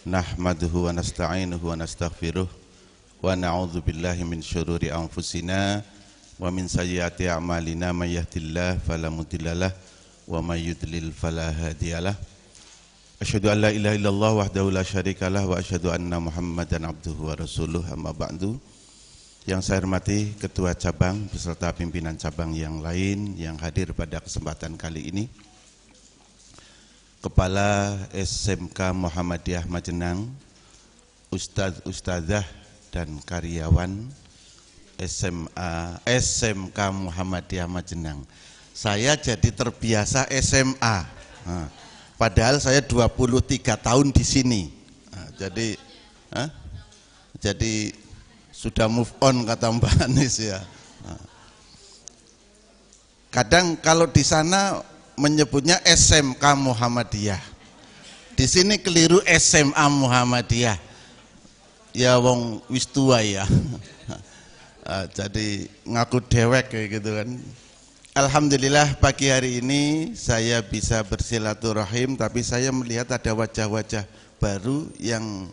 Nahmaduhu wa nasta'inuhu wa nastaghfiruh. Wa na'udzu billahi min syururi anfusina wa min sayyiati a'malina may yahdihillahu fala mudhillalah wa may yudlil fala hadiyalah. Asyhadu an la ilaha illallah wahdahu la syarikalah wa asyhadu anna Muhammadan abduhu wa rasuluh amma ba'du. Yang saya hormati ketua cabang beserta pimpinan cabang yang lain yang hadir pada kesempatan kali ini. Kepala SMK Muhammadiyah Majenang, Ustadz Ustadzah dan karyawan SMA SMK Muhammadiyah Majenang. Saya jadi terbiasa SMA. Nah. Padahal saya 23 tahun di sini. Nah, jadi jadi sudah move on kata Mbak Anies ya. Nah. Kadang kalau di sana menyebutnya SMK Muhammadiyah. Di sini keliru SMA Muhammadiyah. Ya wong wis tua ya. *laughs* Nah, jadi ngaku dewek kayak gitu kan. Alhamdulillah pagi hari ini saya bisa bersilaturahim tapi saya melihat ada wajah-wajah baru yang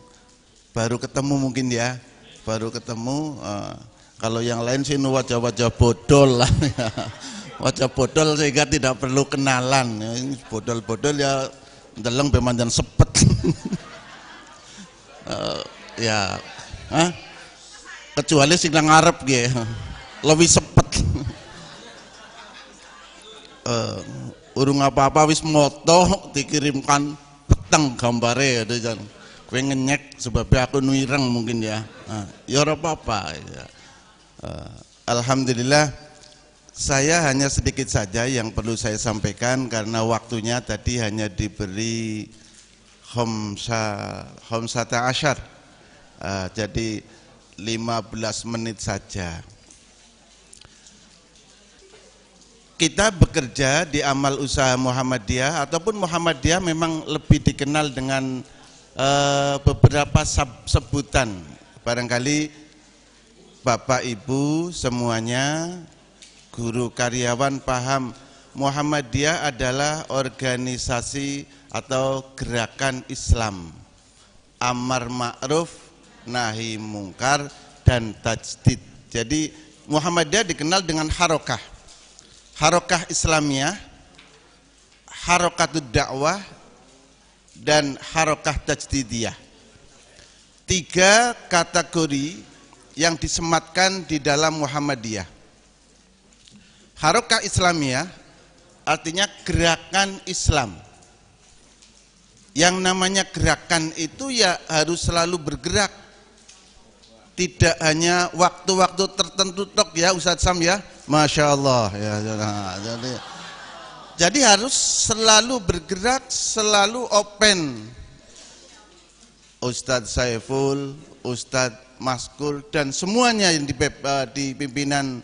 baru ketemu mungkin ya baru ketemu eh, kalau yang lain sih wajah-wajah bodol lah *laughs* wajah bodol sehingga tidak perlu kenalan ya, bodol-bodol ya deleng pemandangan sepet *laughs* eh, ya kecuali sing ngarep gitu *laughs* lebih sepet uh, urung apa-apa wis moto dikirimkan petang gambare ada jan kowe ngenyek sebab aku nuireng mungkin ya uh, ya ora apa-apa ya. uh, alhamdulillah saya hanya sedikit saja yang perlu saya sampaikan karena waktunya tadi hanya diberi homsa homsata ashar, uh, eh, jadi 15 menit saja kita bekerja di amal usaha Muhammadiyah ataupun Muhammadiyah memang lebih dikenal dengan uh, beberapa sebutan barangkali Bapak Ibu semuanya guru karyawan paham Muhammadiyah adalah organisasi atau gerakan Islam amar ma'ruf nahi mungkar dan tajdid jadi Muhammadiyah dikenal dengan harokah Harokah Islamiyah, Harokatud Dakwah, dan Harokah Tajdidiyah. Tiga kategori yang disematkan di dalam Muhammadiyah. Harokah Islamiyah artinya gerakan Islam. Yang namanya gerakan itu ya harus selalu bergerak. Tidak hanya waktu-waktu tertentu tok ya Ustadz Sam ya Masya Allah ya, ya, ya. Jadi, jadi harus selalu bergerak, selalu open. Ustadz Saiful, Ustadz Maskul dan semuanya yang di, eh, di pimpinan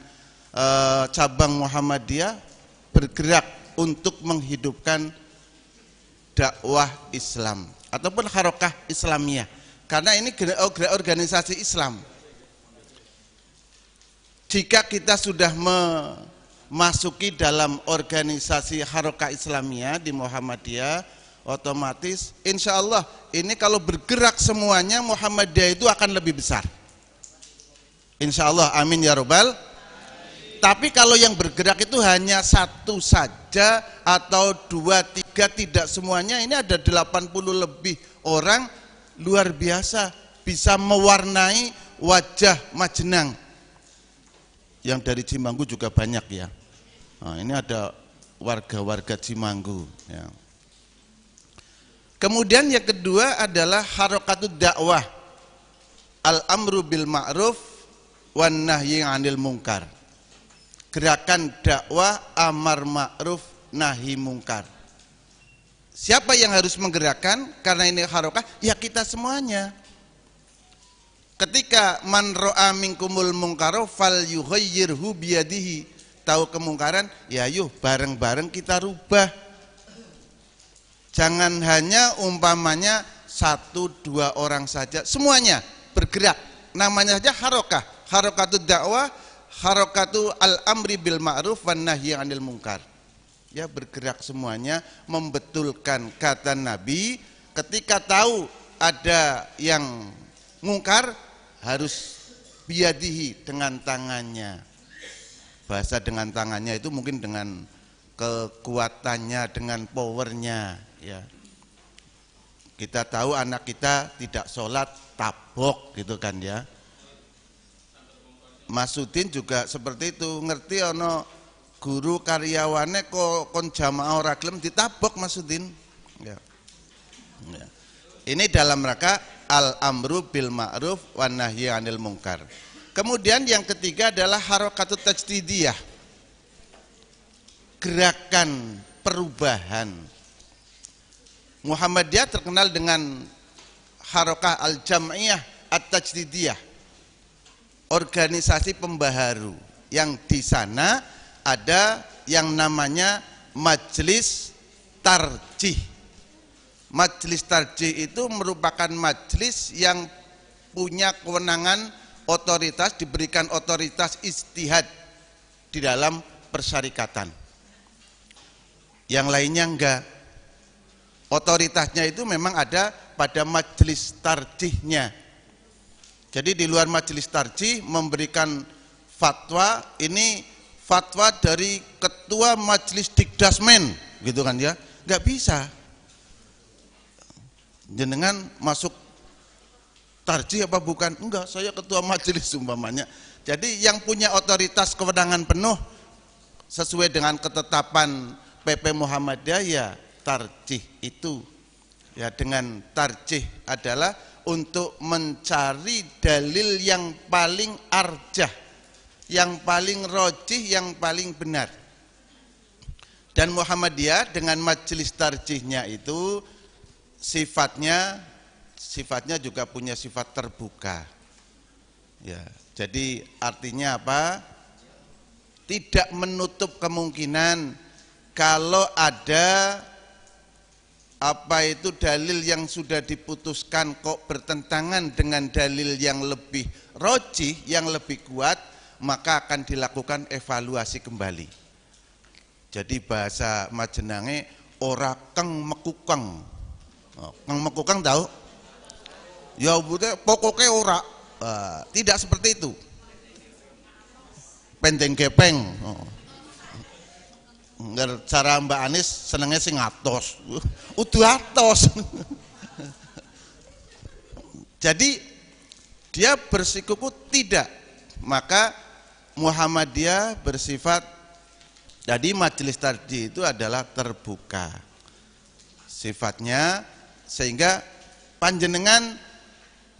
uh, cabang Muhammadiyah bergerak untuk menghidupkan dakwah Islam ataupun harokah Islamiyah. Karena ini oh, organisasi Islam jika kita sudah memasuki dalam organisasi Haroka Islamia di Muhammadiyah, otomatis insya Allah ini kalau bergerak semuanya Muhammadiyah itu akan lebih besar. Insya Allah, amin ya robbal. Tapi kalau yang bergerak itu hanya satu saja atau dua, tiga, tidak semuanya. Ini ada 80 lebih orang luar biasa bisa mewarnai wajah majenang yang dari Cimanggu juga banyak ya. Nah, ini ada warga-warga Cimanggu. Ya. Kemudian yang kedua adalah harokatu dakwah. Al-amru bil ma'ruf wan nahyi 'anil mungkar. Gerakan dakwah amar ma'ruf nahi mungkar. Siapa yang harus menggerakkan? Karena ini harokat, ya kita semuanya ketika man ro'a minkumul mungkaro fal yuhayyirhu biyadihi tahu kemungkaran ya yuk bareng-bareng kita rubah jangan hanya umpamanya satu dua orang saja semuanya bergerak namanya saja harokah harokatu dakwah harokatu al amri bil ma'ruf wan nahyi anil mungkar ya bergerak semuanya membetulkan kata nabi ketika tahu ada yang mungkar harus biadihi dengan tangannya. Bahasa dengan tangannya itu mungkin dengan kekuatannya, dengan powernya. Ya. Kita tahu anak kita tidak sholat tabok gitu kan ya. Masudin juga seperti itu ngerti ono guru karyawannya kok kon jamaah ora ditabok Masudin. Ya. ya. Ini dalam rangka al amru bil ma'ruf wan nahyi anil mungkar. Kemudian yang ketiga adalah harokatut tajdidiyah. Gerakan perubahan. Muhammadiyah terkenal dengan harokah al-jam'iyah at-tajdidiyah. Organisasi pembaharu yang di sana ada yang namanya majelis tarjih Majelis tarjih itu merupakan majelis yang punya kewenangan otoritas diberikan otoritas istihad di dalam persyarikatan. Yang lainnya enggak. Otoritasnya itu memang ada pada majelis tarjihnya. Jadi di luar majelis tarjih memberikan fatwa ini fatwa dari ketua majelis dikdasmen gitu kan ya Enggak bisa jenengan masuk tarji apa bukan? Enggak, saya ketua majelis umpamanya. Jadi yang punya otoritas kewenangan penuh sesuai dengan ketetapan PP Muhammadiyah ya tarjih itu. Ya dengan tarjih adalah untuk mencari dalil yang paling arjah, yang paling rojih, yang paling benar. Dan Muhammadiyah dengan majelis tarjihnya itu sifatnya sifatnya juga punya sifat terbuka. Ya, jadi artinya apa? Tidak menutup kemungkinan kalau ada apa itu dalil yang sudah diputuskan kok bertentangan dengan dalil yang lebih roji, yang lebih kuat, maka akan dilakukan evaluasi kembali. Jadi bahasa majenange ora keng mekukeng Oh, Kang Mekukang tahu? Ya bude pokoknya ora. tidak seperti itu. Penting kepeng. Oh. cara Mbak Anis senengnya sing atos. *laughs* Udu atos. *laughs* Jadi dia bersikuku tidak. Maka Muhammadiyah bersifat jadi majelis tadi itu adalah terbuka. Sifatnya sehingga panjenengan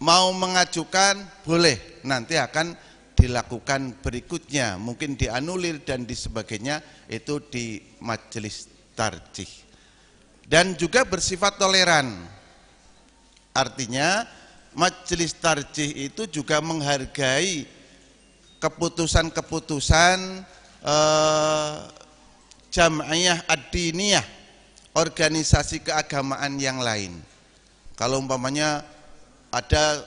mau mengajukan boleh nanti akan dilakukan berikutnya mungkin dianulir dan di sebagainya itu di majelis tarjih dan juga bersifat toleran artinya majelis tarjih itu juga menghargai keputusan-keputusan eh, jam'iyah ad-diniyah organisasi keagamaan yang lain. Kalau umpamanya ada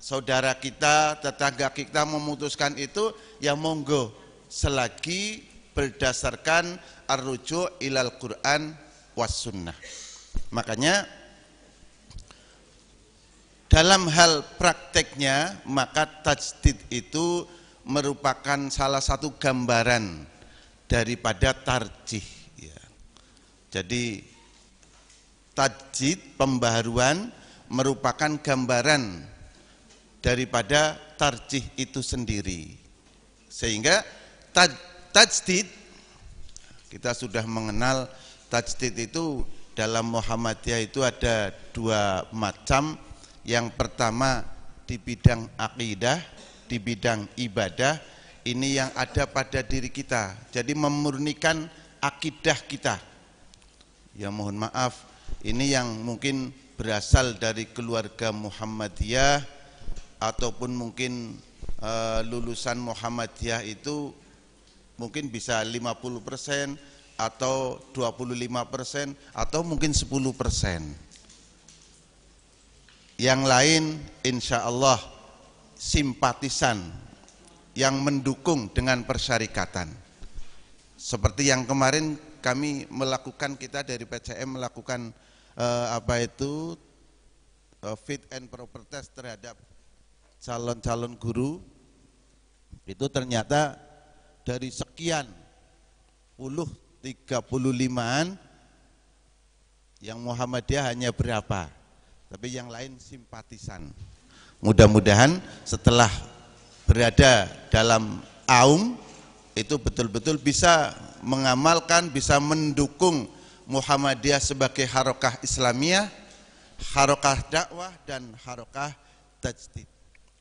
saudara kita, tetangga kita memutuskan itu, ya monggo selagi berdasarkan arrujuk ilal Quran was sunnah. Makanya dalam hal prakteknya maka tajdid itu merupakan salah satu gambaran daripada tarjih jadi tajdid pembaharuan merupakan gambaran daripada tarjih itu sendiri. Sehingga tajdid kita sudah mengenal tajdid itu dalam Muhammadiyah itu ada dua macam. Yang pertama di bidang akidah, di bidang ibadah, ini yang ada pada diri kita. Jadi memurnikan akidah kita ya mohon maaf ini yang mungkin berasal dari keluarga Muhammadiyah ataupun mungkin e, lulusan Muhammadiyah itu mungkin bisa 50% atau 25% atau mungkin 10%. Yang lain insya Allah simpatisan yang mendukung dengan persyarikatan. Seperti yang kemarin kami melakukan kita dari PCM melakukan uh, apa itu uh, fit and proper test terhadap calon-calon guru itu ternyata dari sekian puluh tiga puluh limaan yang Muhammadiyah hanya berapa tapi yang lain simpatisan mudah-mudahan setelah berada dalam aum itu betul-betul bisa mengamalkan, bisa mendukung Muhammadiyah sebagai harokah Islamiyah, harokah dakwah, dan harokah tajdid.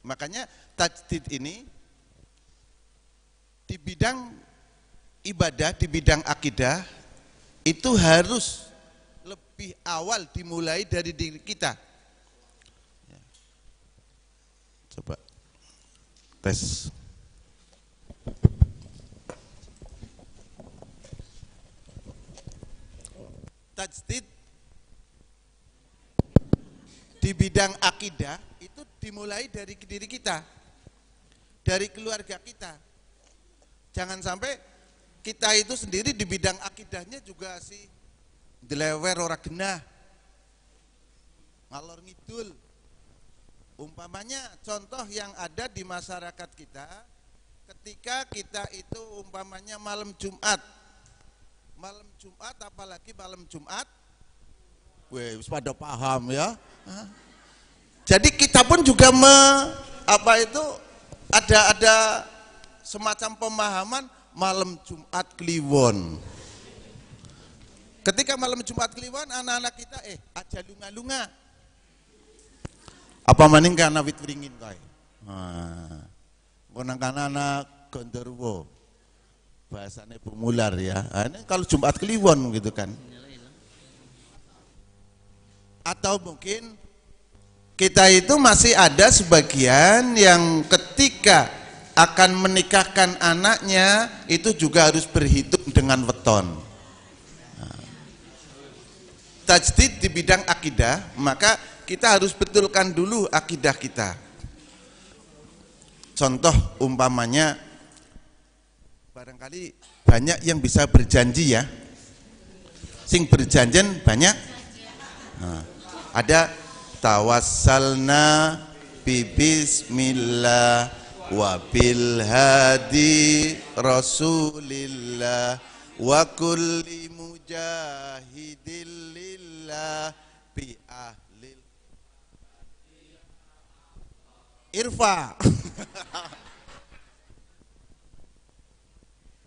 Makanya tajdid ini di bidang ibadah, di bidang akidah, itu harus lebih awal dimulai dari diri kita. Ya. Coba tes. tajdid di bidang akidah itu dimulai dari diri kita, dari keluarga kita. Jangan sampai kita itu sendiri di bidang akidahnya juga si dilewer ora genah, ngalor ngidul. Umpamanya contoh yang ada di masyarakat kita ketika kita itu umpamanya malam Jumat malam Jumat apalagi malam Jumat weh pada paham ya jadi kita pun juga me, apa itu ada ada semacam pemahaman malam Jumat Kliwon ketika malam Jumat Kliwon anak-anak kita eh aja lunga-lunga apa maning karena wit ringin kai nah, anak-anak gondorwo bahasannya pemular ya nah, ini kalau Jumat Kliwon gitu kan atau mungkin kita itu masih ada sebagian yang ketika akan menikahkan anaknya itu juga harus berhitung dengan weton nah, tajdid di bidang akidah, maka kita harus betulkan dulu akidah kita. Contoh umpamanya barangkali banyak yang bisa berjanji ya sing berjanjian banyak nah, ada tawassalna bismillah wa bil hadi rasulillah wa kulli mujahidin lillah bi ahli irfa *laughs*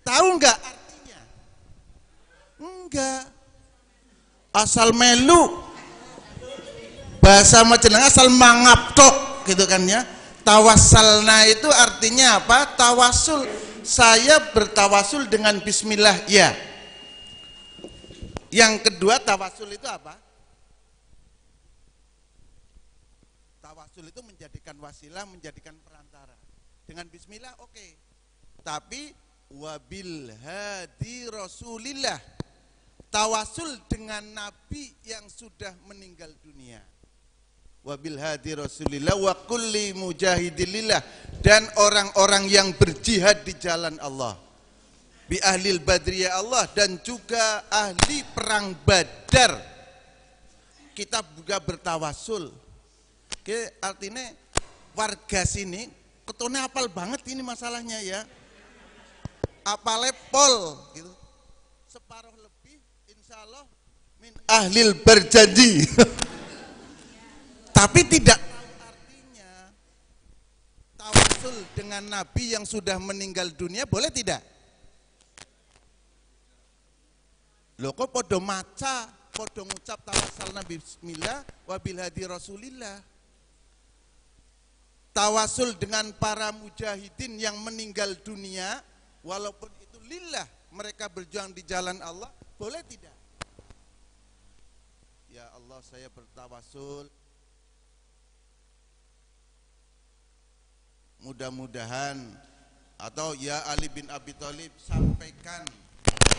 Tahu enggak artinya? Enggak. Asal melu. Bahasa macam asal mangap tok gitu kan ya. Tawasalna itu artinya apa? Tawasul. Saya bertawasul dengan bismillah. Ya. Yang kedua tawasul itu apa? Tawasul itu menjadikan wasilah, menjadikan perantara. Dengan bismillah oke. Okay. Tapi wabil hadi rasulillah tawasul dengan nabi yang sudah meninggal dunia wabil hadi rasulillah wa kulli mujahidillah dan orang-orang yang berjihad di jalan Allah bi ahlil badri ya Allah dan juga ahli perang badar kita juga bertawasul Oke, artinya warga sini ketone apal banget ini masalahnya ya apa pol gitu. Separuh lebih insya Allah min ahlil berjanji. *laughs* Tapi tidak tawasul dengan nabi yang sudah meninggal dunia boleh tidak? Loh kok podo maca, podo ngucap tawasal nabi bismillah wabil hadi rasulillah. Tawasul dengan para mujahidin yang meninggal dunia walaupun itu lillah mereka berjuang di jalan Allah boleh tidak ya Allah saya bertawasul mudah-mudahan atau ya Ali bin Abi Thalib sampaikan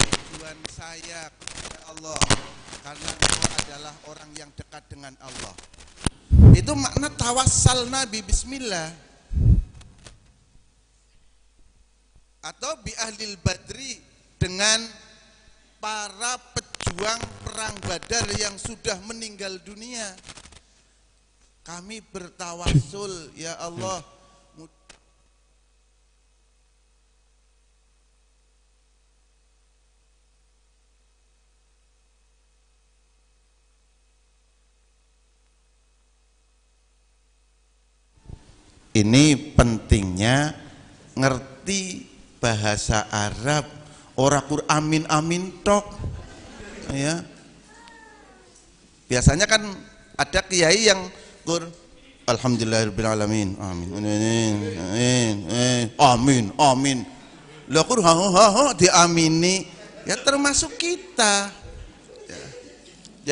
tujuan saya kepada Allah karena engkau adalah orang yang dekat dengan Allah itu makna tawassal Nabi Bismillah atau bi ahlil badri dengan para pejuang perang badar yang sudah meninggal dunia kami bertawasul ya Allah ini pentingnya ngerti bahasa Arab ora kur amin amin tok ya biasanya kan ada kiai yang kur Alhamdulillahirrahmanirrahim amin amin amin amin amin lo kur ha ha ha diamini ya termasuk kita ya.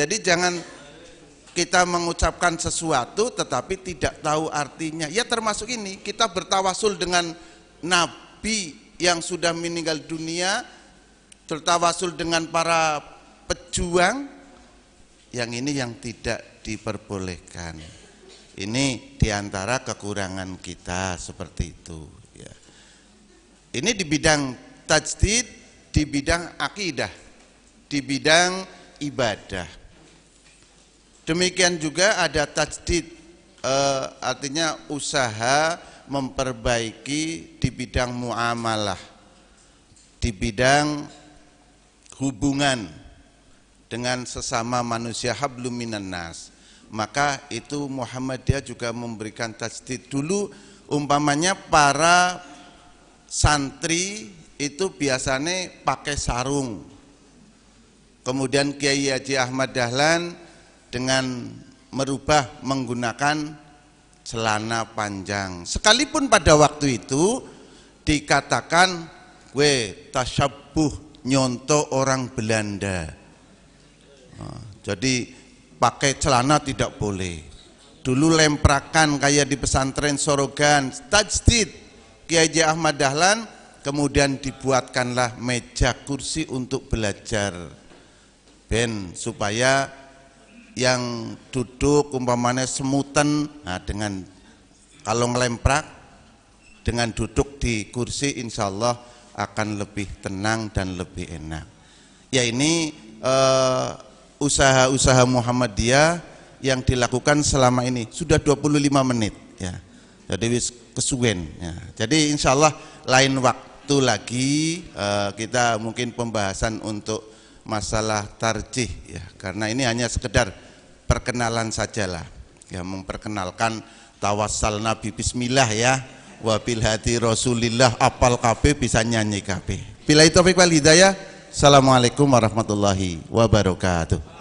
jadi jangan kita mengucapkan sesuatu tetapi tidak tahu artinya ya termasuk ini kita bertawasul dengan nabi yang sudah meninggal dunia tertawasul dengan para pejuang yang ini yang tidak diperbolehkan ini diantara kekurangan kita seperti itu ya. ini di bidang tajdid di bidang akidah di bidang ibadah demikian juga ada tajdid eh, artinya usaha memperbaiki di bidang muamalah, di bidang hubungan dengan sesama manusia hablum nas. Maka itu Muhammadiyah juga memberikan tajdid dulu umpamanya para santri itu biasanya pakai sarung. Kemudian Kiai Haji Ahmad Dahlan dengan merubah menggunakan celana panjang. Sekalipun pada waktu itu dikatakan we tasabuh nyontoh orang Belanda. Oh, jadi pakai celana tidak boleh. Dulu lemprakan kayak di pesantren Sorogan, tajdid Kiai Ahmad Dahlan, kemudian dibuatkanlah meja kursi untuk belajar. Ben supaya yang duduk umpamanya semutan nah dengan kalau ngelemprak dengan duduk di kursi insya Allah akan lebih tenang dan lebih enak ya ini eh, usaha-usaha Muhammadiyah yang dilakukan selama ini sudah 25 menit ya jadi wis kesuwen ya. jadi insya Allah lain waktu lagi uh, kita mungkin pembahasan untuk masalah tarjih ya karena ini hanya sekedar perkenalan sajalah ya memperkenalkan tawassal Nabi Bismillah ya wabil hati Rasulillah apal KB bisa nyanyi KB bila itu wal hidayah Assalamualaikum warahmatullahi wabarakatuh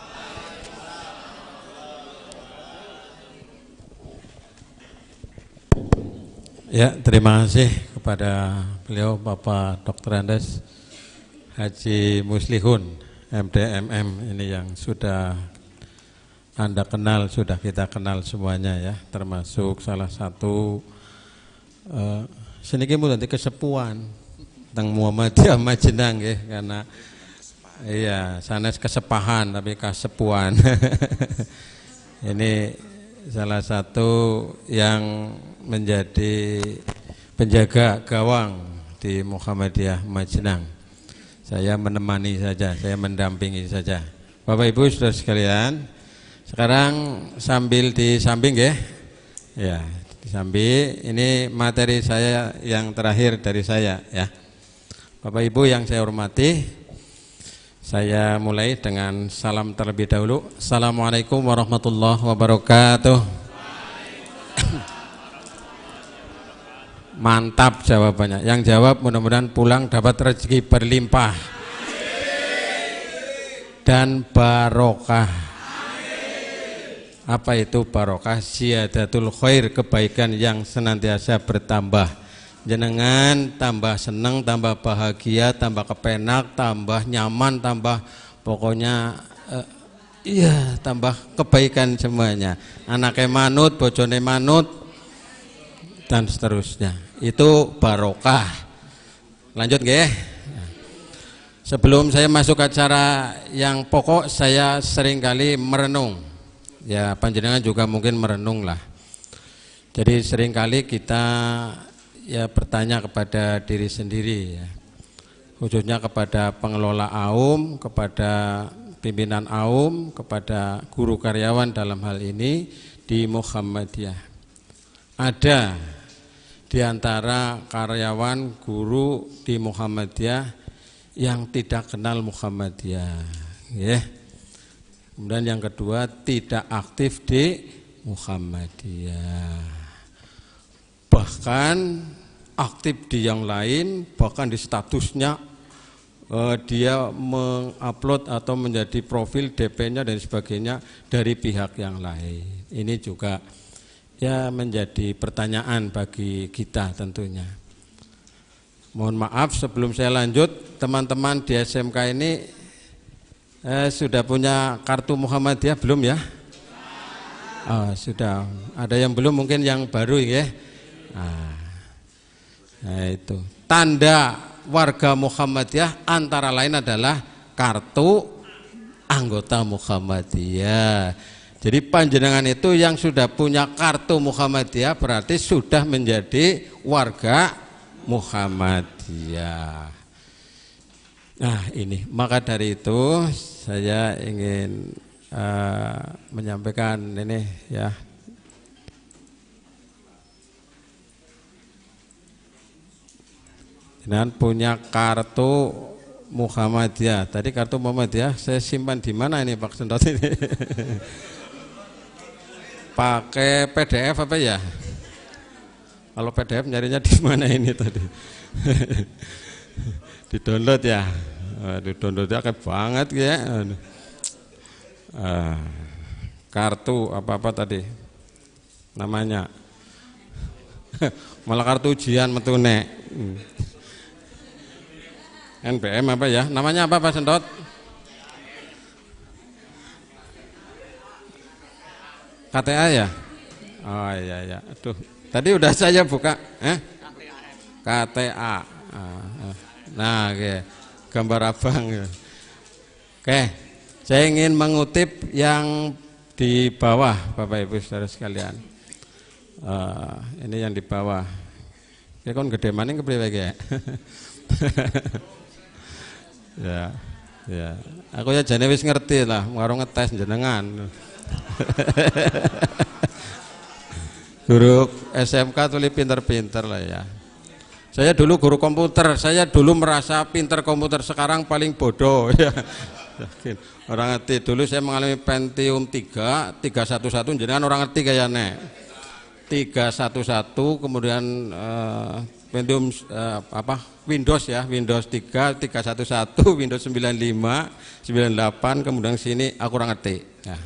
Ya, terima kasih kepada beliau Bapak Dr. Andes Haji Muslihun MDMM ini yang sudah anda kenal, sudah kita kenal semuanya ya, termasuk salah satu uh, eh, kemu nanti kesepuan tentang Muhammadiyah *laughs* Majenang ya, karena iya sana kesepahan tapi kesepuan. *laughs* Ini salah satu yang menjadi penjaga gawang di Muhammadiyah Majenang. Saya menemani saja, saya mendampingi saja. Bapak Ibu sudah sekalian, sekarang sambil di samping ya. Ya, di samping ini materi saya yang terakhir dari saya ya. Bapak Ibu yang saya hormati, saya mulai dengan salam terlebih dahulu. Assalamualaikum warahmatullah wabarakatuh. *coughs* Mantap jawabannya. Yang jawab mudah-mudahan pulang dapat rezeki berlimpah dan barokah. Apa itu barokah? Siadatul khair, kebaikan yang senantiasa bertambah. Jenengan tambah senang, tambah bahagia, tambah kepenak, tambah nyaman, tambah pokoknya uh, iya tambah kebaikan semuanya. Anaknya manut, bojone manut dan seterusnya. Itu barokah. Lanjut ya? Sebelum saya masuk acara yang pokok, saya seringkali merenung ya panjenengan juga mungkin merenung lah. Jadi seringkali kita ya bertanya kepada diri sendiri ya. Khususnya kepada pengelola AUM, kepada pimpinan AUM, kepada guru karyawan dalam hal ini di Muhammadiyah. Ada di antara karyawan guru di Muhammadiyah yang tidak kenal Muhammadiyah. Ya. Yeah. Kemudian yang kedua tidak aktif di Muhammadiyah. Bahkan aktif di yang lain, bahkan di statusnya eh, dia mengupload atau menjadi profil DP-nya dan sebagainya dari pihak yang lain. Ini juga ya menjadi pertanyaan bagi kita tentunya. Mohon maaf sebelum saya lanjut, teman-teman di SMK ini Eh, sudah punya kartu Muhammadiyah belum ya? Oh, sudah. Ada yang belum mungkin yang baru ya. Nah, nah itu. Tanda warga Muhammadiyah antara lain adalah kartu anggota Muhammadiyah. Jadi panjenengan itu yang sudah punya kartu Muhammadiyah berarti sudah menjadi warga Muhammadiyah. Nah, ini maka dari itu saya ingin uh, menyampaikan ini ya dengan punya kartu Muhammadiyah. Tadi kartu Muhammadiyah saya simpan di mana ini Pak Sendot ini? *laughs* Pakai PDF apa ya? Kalau PDF nyarinya di mana ini tadi? *laughs* di download ya. Aduh, downloadnya kayak banget ya. Ah, kartu apa-apa tadi namanya. *laughs* Malah kartu ujian metune. Hmm. NBM apa ya? Namanya apa Pak Sentot? KTA ya? Oh iya iya. Aduh, tadi udah *laughs* saya buka, eh? KTA. KTA. Ah, ah. Nah, oke. Okay gambar abang oke saya ingin mengutip yang di bawah Bapak Ibu Saudara sekalian uh, ini yang di bawah ini kan gede maning kepriwe ya *laughs* ya ya aku ya jane wis ngerti lah karo ngetes jenengan *laughs* guru SMK tuli pinter-pinter lah ya saya dulu guru komputer, saya dulu merasa pinter komputer, sekarang paling bodoh. *laughs* Ya. Yakin. Orang ngerti. Dulu saya mengalami Pentium 3, 311, kan orang ngerti kayak kayaknya. 311 kemudian uh, Pentium uh, apa Windows ya Windows 3 311 *laughs* Windows 95 98 kemudian sini aku kurang ngerti ya.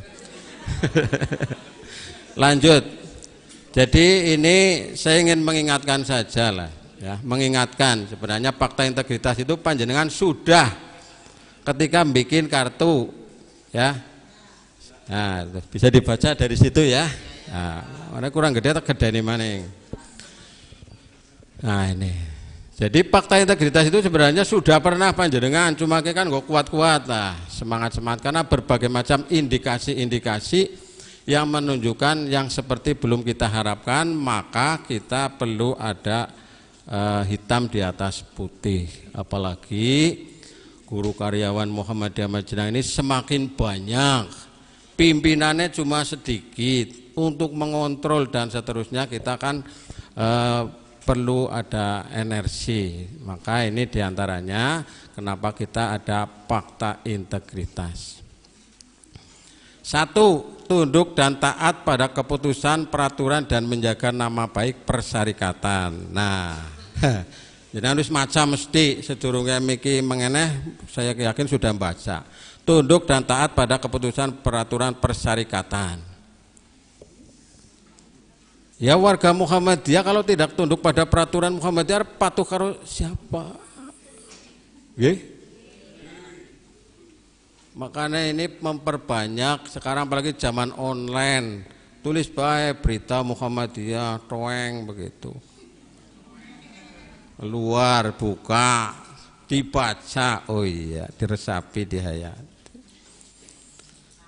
*laughs* lanjut jadi ini saya ingin mengingatkan saja lah ya, mengingatkan sebenarnya fakta integritas itu panjenengan sudah ketika bikin kartu ya nah, bisa dibaca dari situ ya nah, kurang gede atau gede nih maning nah ini jadi fakta integritas itu sebenarnya sudah pernah panjenengan cuma kan gak kuat-kuat lah semangat-semangat karena berbagai macam indikasi-indikasi yang menunjukkan yang seperti belum kita harapkan maka kita perlu ada Eh, hitam di atas putih. Apalagi guru karyawan Muhammadiyah Madinah ini semakin banyak. Pimpinannya cuma sedikit untuk mengontrol dan seterusnya kita kan uh, perlu ada energi. Maka ini diantaranya kenapa kita ada fakta integritas. Satu, tunduk dan taat pada keputusan, peraturan, dan menjaga nama baik persyarikatan. Nah, jadi harus macam mesti sedurungnya miki mengeneh saya yakin sudah baca. Tunduk dan taat pada keputusan peraturan persyarikatan. Ya warga Muhammadiyah kalau tidak tunduk pada peraturan Muhammadiyah patuh karo siapa? Ye? Makanya ini memperbanyak sekarang apalagi zaman online. Tulis baik berita Muhammadiyah, toeng begitu luar buka dibaca oh iya diresapi dihayati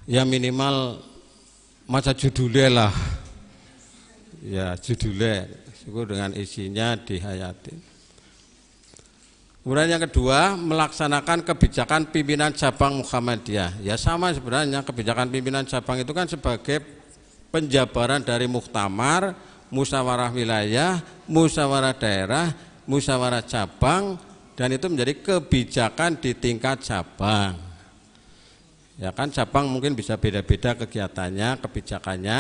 ya minimal masa judulnya lah ya judulnya syukur dengan isinya dihayati kemudian yang kedua melaksanakan kebijakan pimpinan cabang Muhammadiyah ya sama sebenarnya kebijakan pimpinan cabang itu kan sebagai penjabaran dari muktamar musyawarah wilayah musyawarah daerah musyawarah cabang dan itu menjadi kebijakan di tingkat cabang. Ya kan cabang mungkin bisa beda-beda kegiatannya, kebijakannya,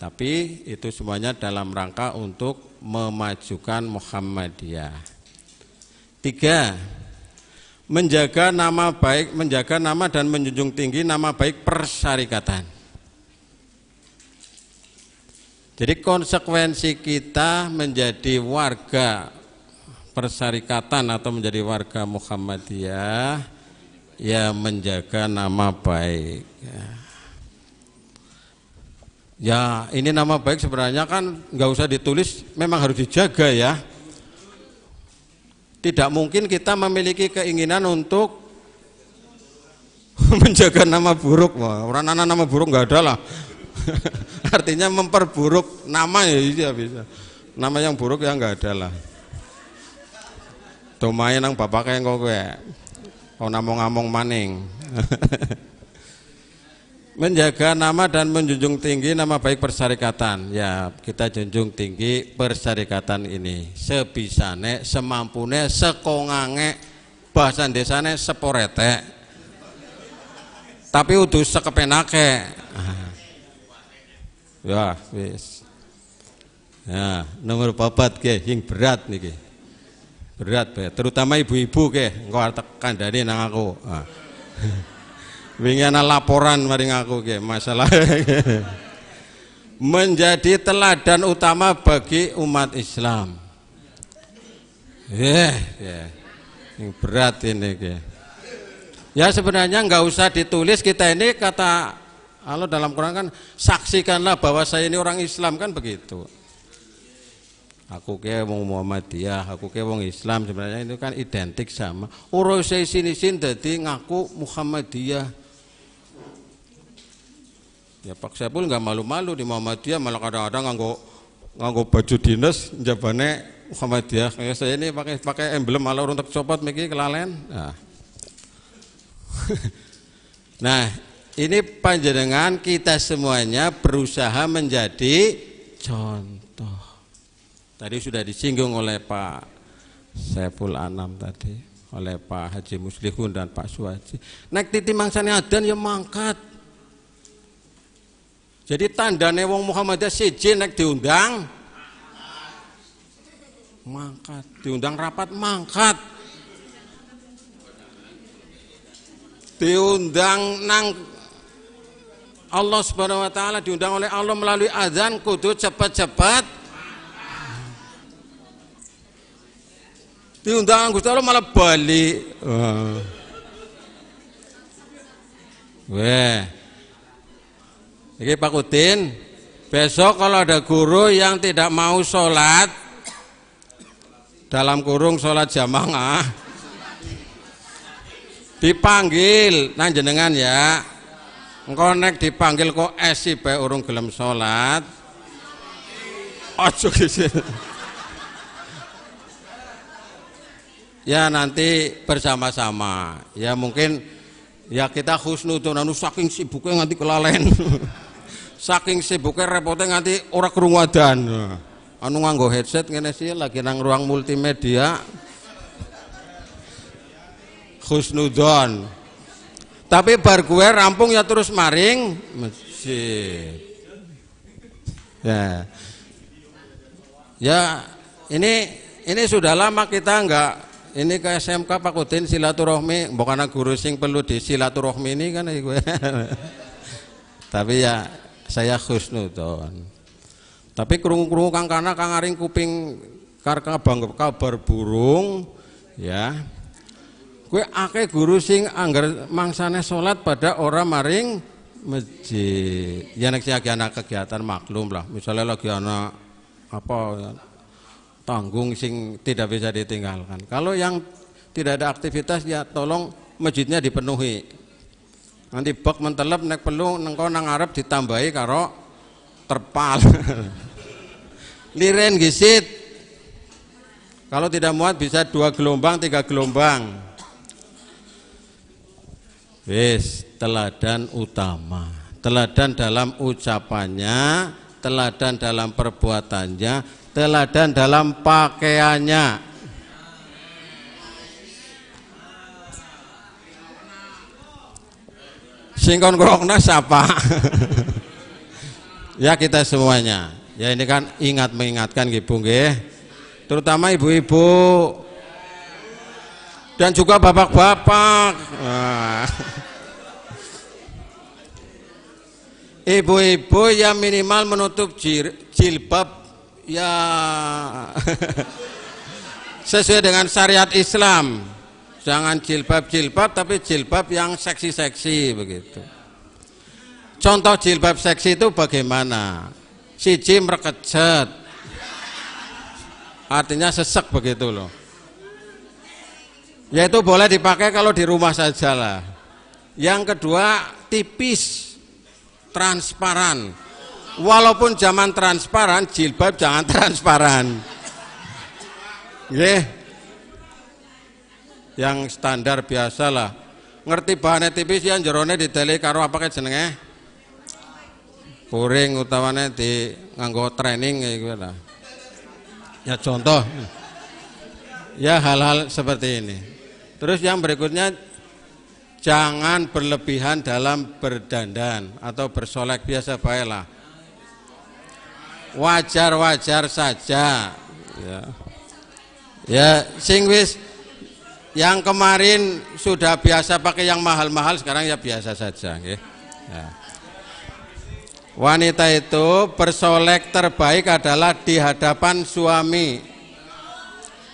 tapi itu semuanya dalam rangka untuk memajukan Muhammadiyah. Tiga, menjaga nama baik, menjaga nama dan menjunjung tinggi nama baik persyarikatan. Jadi konsekuensi kita menjadi warga persyarikatan atau menjadi warga Muhammadiyah ya menjaga nama baik ya. ya, ini nama baik sebenarnya kan nggak usah ditulis memang harus dijaga ya tidak mungkin kita memiliki keinginan untuk *laughs* menjaga nama buruk orang anak nama buruk nggak ada lah *laughs* artinya memperburuk nama ya bisa bisa nama yang buruk ya nggak ada lah Domain nang bapake engko kowe. kau namong ngomong maning. *laughs* menjaga nama dan menjunjung tinggi nama baik persyarikatan ya kita junjung tinggi persyarikatan ini sebisane semampune sekongange bahasa desane seporete tapi udah sekepenake *laughs* ya wis ya nomor papat ke yang berat nih berat be. terutama ibu-ibu ke engko artek kandhane nang aku ah. *laughs* wingi laporan maring aku ke masalah *laughs* menjadi teladan utama bagi umat Islam eh yeah, yeah. Ini berat ini ke ya sebenarnya nggak usah ditulis kita ini kata Allah dalam Quran kan saksikanlah bahwa saya ini orang Islam kan begitu aku ke wong Muhammadiyah, aku ke wong Islam sebenarnya itu kan identik sama. saya sini sini dadi ngaku Muhammadiyah. Ya Pak saya pun nggak malu-malu di Muhammadiyah malah kadang-kadang nganggo nganggo baju dinas jabane Muhammadiyah. Kayak saya ini pakai pakai emblem malah untuk copot mikir kelalen. Nah. *laughs* nah, ini panjenengan kita semuanya berusaha menjadi contoh Tadi sudah disinggung oleh Pak Saiful Anam tadi, oleh Pak Haji Muslihun dan Pak Suwaji. Nek titi mangsane adan ya mangkat. Jadi tandane wong Muhammadiyah siji nek diundang mangkat, diundang rapat mangkat. Diundang nang Allah Subhanahu wa taala diundang oleh Allah melalui azan kudu cepat-cepat diundang Gusti Allah malah balik Wah. weh ini Pak Udin besok kalau ada guru yang tidak mau sholat dalam kurung sholat jamaah dipanggil Nanti dengan ya konek dipanggil kok Sip, urung gelem sholat ojo oh, ya nanti bersama-sama ya mungkin ya kita Husnu anu saking sibuknya nanti kelalen *laughs* saking sibuknya repotnya nganti ora kerungadan anu nganggo headset ngene sih lagi nang ruang multimedia khusnudon tapi bar gue rampung ya terus maring masjid ya ya ini ini sudah lama kita nggak ini ke SMK Pak Udin silaturahmi bukan guru sing perlu di silaturahmi ini kan gue. *laughs* tapi ya saya khusnudon tapi kerungu-kerungu kang kana kang aring kuping karena bangga kabar burung ya Kue ake guru sing anggar mangsane sholat pada orang maring masjid ya nek anak kegiatan maklum lah misalnya lagi anak apa tanggung sing tidak bisa ditinggalkan. Kalau yang tidak ada aktivitas ya tolong masjidnya dipenuhi. Nanti bak mentelep nek perlu nengko nang arep ditambahi karo terpal. *laughs* Liren gisit. Kalau tidak muat bisa dua gelombang, tiga gelombang. Wis, teladan utama. Teladan dalam ucapannya, teladan dalam perbuatannya, teladan dalam pakaiannya singkong krokna siapa *laughs* ya kita semuanya ya ini kan ingat mengingatkan ibu terutama ibu-ibu dan juga bapak-bapak ah. *laughs* ibu-ibu yang minimal menutup jilbab ya sesuai dengan syariat Islam jangan jilbab-jilbab tapi jilbab yang seksi-seksi begitu contoh jilbab seksi itu bagaimana Jim merkejet artinya sesek begitu loh yaitu boleh dipakai kalau di rumah saja lah. yang kedua tipis transparan walaupun zaman transparan jilbab jangan *laughs* transparan yeah. yang standar biasa lah. ngerti bahannya tipis yang jerone tele karo apa kayak jenenge puring utawane di nganggo training gitu lah ya contoh ya hal-hal seperti ini terus yang berikutnya jangan berlebihan dalam berdandan atau bersolek biasa baiklah wajar-wajar saja. Ya. ya, sing wis yang kemarin sudah biasa pakai yang mahal-mahal sekarang ya biasa saja. Ya. Wanita itu bersolek terbaik adalah di hadapan suami.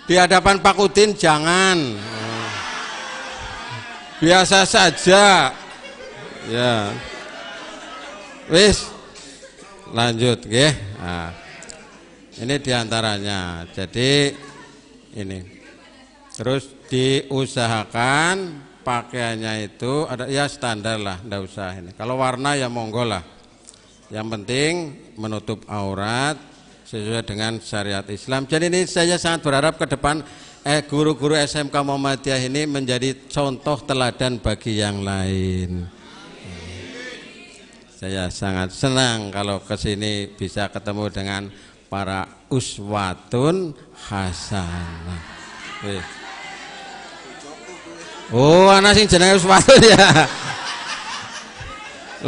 Di hadapan Pak Udin jangan. Biasa saja. Ya. Wis lanjut nggih. Nah, ini diantaranya. Jadi ini. Terus diusahakan pakaiannya itu ada ya standar lah, ndak usah ini. Kalau warna ya monggo lah. Yang penting menutup aurat sesuai dengan syariat Islam. Jadi ini saya sangat berharap ke depan eh, guru-guru SMK Muhammadiyah ini menjadi contoh teladan bagi yang lain. Saya sangat senang kalau ke sini bisa ketemu dengan para uswatun hasanah. Oh, anak sing jenenge uswatun ya.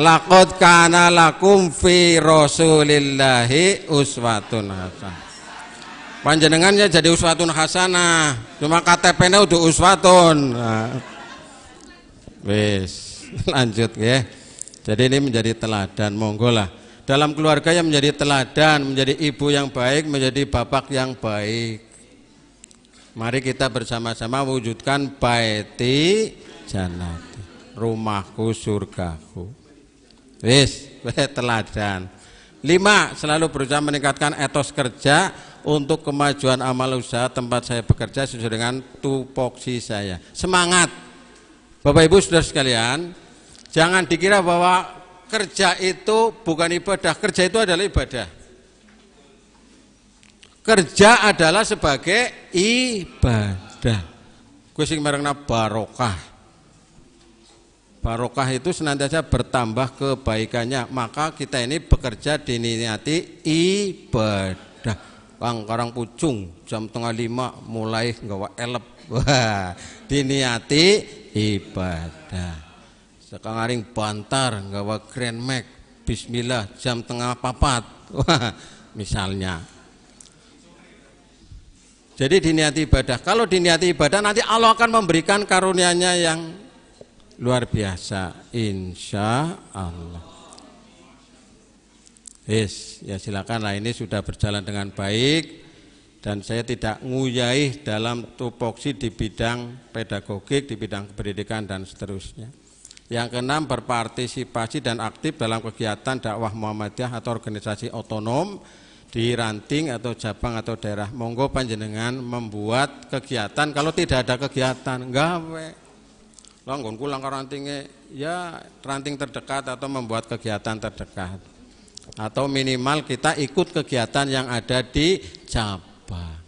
Laqad kana lakum fi Rasulillahi uswatun hasanah. Panjenengannya jadi uswatun hasanah. Cuma KTP-nya udah uswatun. Nah. Wis, *laughs* lanjut ya. Jadi ini menjadi teladan monggolah dalam keluarga yang menjadi teladan, menjadi ibu yang baik, menjadi bapak yang baik. Mari kita bersama-sama wujudkan baiti janati, rumahku surgaku. Wis, teladan. Lima, selalu berusaha meningkatkan etos kerja untuk kemajuan amal usaha tempat saya bekerja sesuai dengan tupoksi saya. Semangat. Bapak Ibu Saudara sekalian, Jangan dikira bahwa kerja itu bukan ibadah, kerja itu adalah ibadah. Kerja adalah sebagai ibadah. Gue sing merengna barokah. Barokah itu senantiasa bertambah kebaikannya, maka kita ini bekerja diniati ibadah. Bang Karang Pucung jam tengah lima mulai nggawa elep. Wah, diniati ibadah. Sekarang aring bantar nggawa Grand Max Bismillah jam tengah papat *laughs* misalnya jadi diniati ibadah kalau diniati ibadah nanti Allah akan memberikan karuniaNya yang luar biasa insya Allah yes, ya silakanlah ini sudah berjalan dengan baik dan saya tidak nguyai dalam tupoksi di bidang pedagogik, di bidang pendidikan dan seterusnya. Yang keenam berpartisipasi dan aktif dalam kegiatan dakwah Muhammadiyah atau organisasi otonom di ranting atau cabang atau daerah. Monggo panjenengan membuat kegiatan kalau tidak ada kegiatan gawe. Langgon pulang ke rantingnya ya ranting terdekat atau membuat kegiatan terdekat. Atau minimal kita ikut kegiatan yang ada di cabang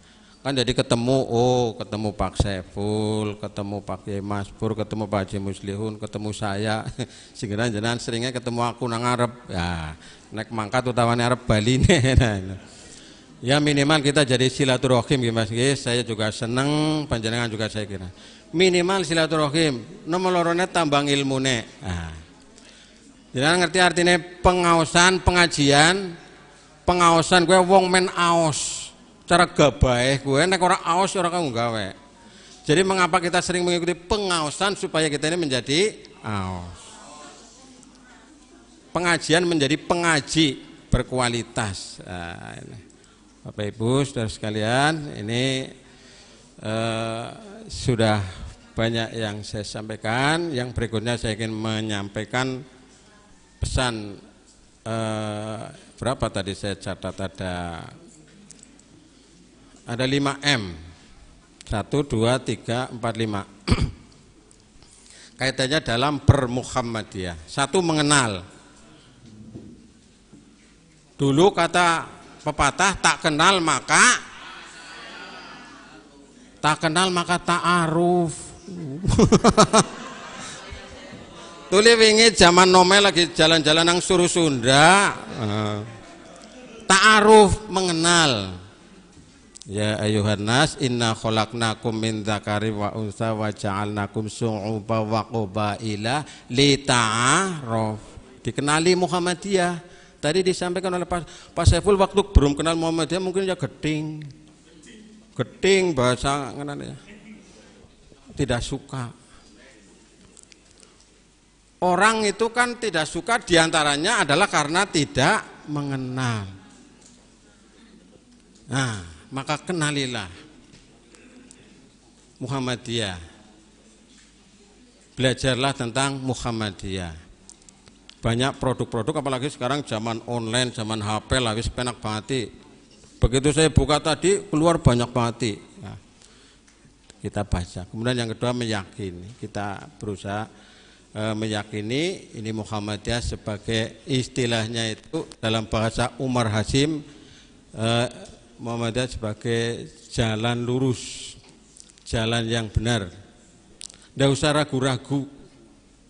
kan jadi ketemu oh ketemu Pak Saiful ketemu Pak Kiai Maspur ketemu Pak Haji Muslihun ketemu saya *laughs* segera jenengan seringnya ketemu aku nang Arab ya naik mangkat utamanya Arab Bali *laughs* nah, ya minimal kita jadi silaturahim gimana sih, saya juga seneng panjenengan juga saya kira minimal silaturahim nomor lorone tambang ilmu nek nah. jenengan ngerti artinya pengawasan pengajian pengawasan gue wong men aos cara gabae gue nek ora aos ora kamu gawe. Jadi mengapa kita sering mengikuti pengausan supaya kita ini menjadi aus? Pengajian menjadi pengaji berkualitas. Nah, ini. Bapak Ibu, saudara sekalian, ini eh, sudah banyak yang saya sampaikan. Yang berikutnya saya ingin menyampaikan pesan eh, berapa tadi saya catat ada ada 5M 1, 2, 3, 4, 5 kaitannya dalam bermuhammadiyah satu mengenal dulu kata pepatah tak kenal maka tak kenal maka tak aruf *laughs* Tuli wingi zaman nomel lagi jalan-jalan yang suruh Sunda. aruf mengenal. Ya ayuhan nas inna khalaqnakum min dzakari wa unsa wa ja'alnakum syu'uba wa qabaila lita'aruf. Dikenali Muhammadiyah. Tadi disampaikan oleh Pak, Pak Saiful waktu belum kenal Muhammadiyah mungkin ya geting. Geting bahasa ya. Tidak suka. Orang itu kan tidak suka diantaranya adalah karena tidak mengenal. Nah, maka kenalilah Muhammadiyah. Belajarlah tentang Muhammadiyah. Banyak produk-produk apalagi sekarang zaman online, zaman HP lah wis penak banget. Begitu saya buka tadi keluar banyak banget. Nah, ya. kita baca. Kemudian yang kedua meyakini. Kita berusaha e, meyakini ini Muhammadiyah sebagai istilahnya itu dalam bahasa Umar Hasim e, Muhammadiyah sebagai jalan lurus, jalan yang benar. Tidak usah ragu-ragu,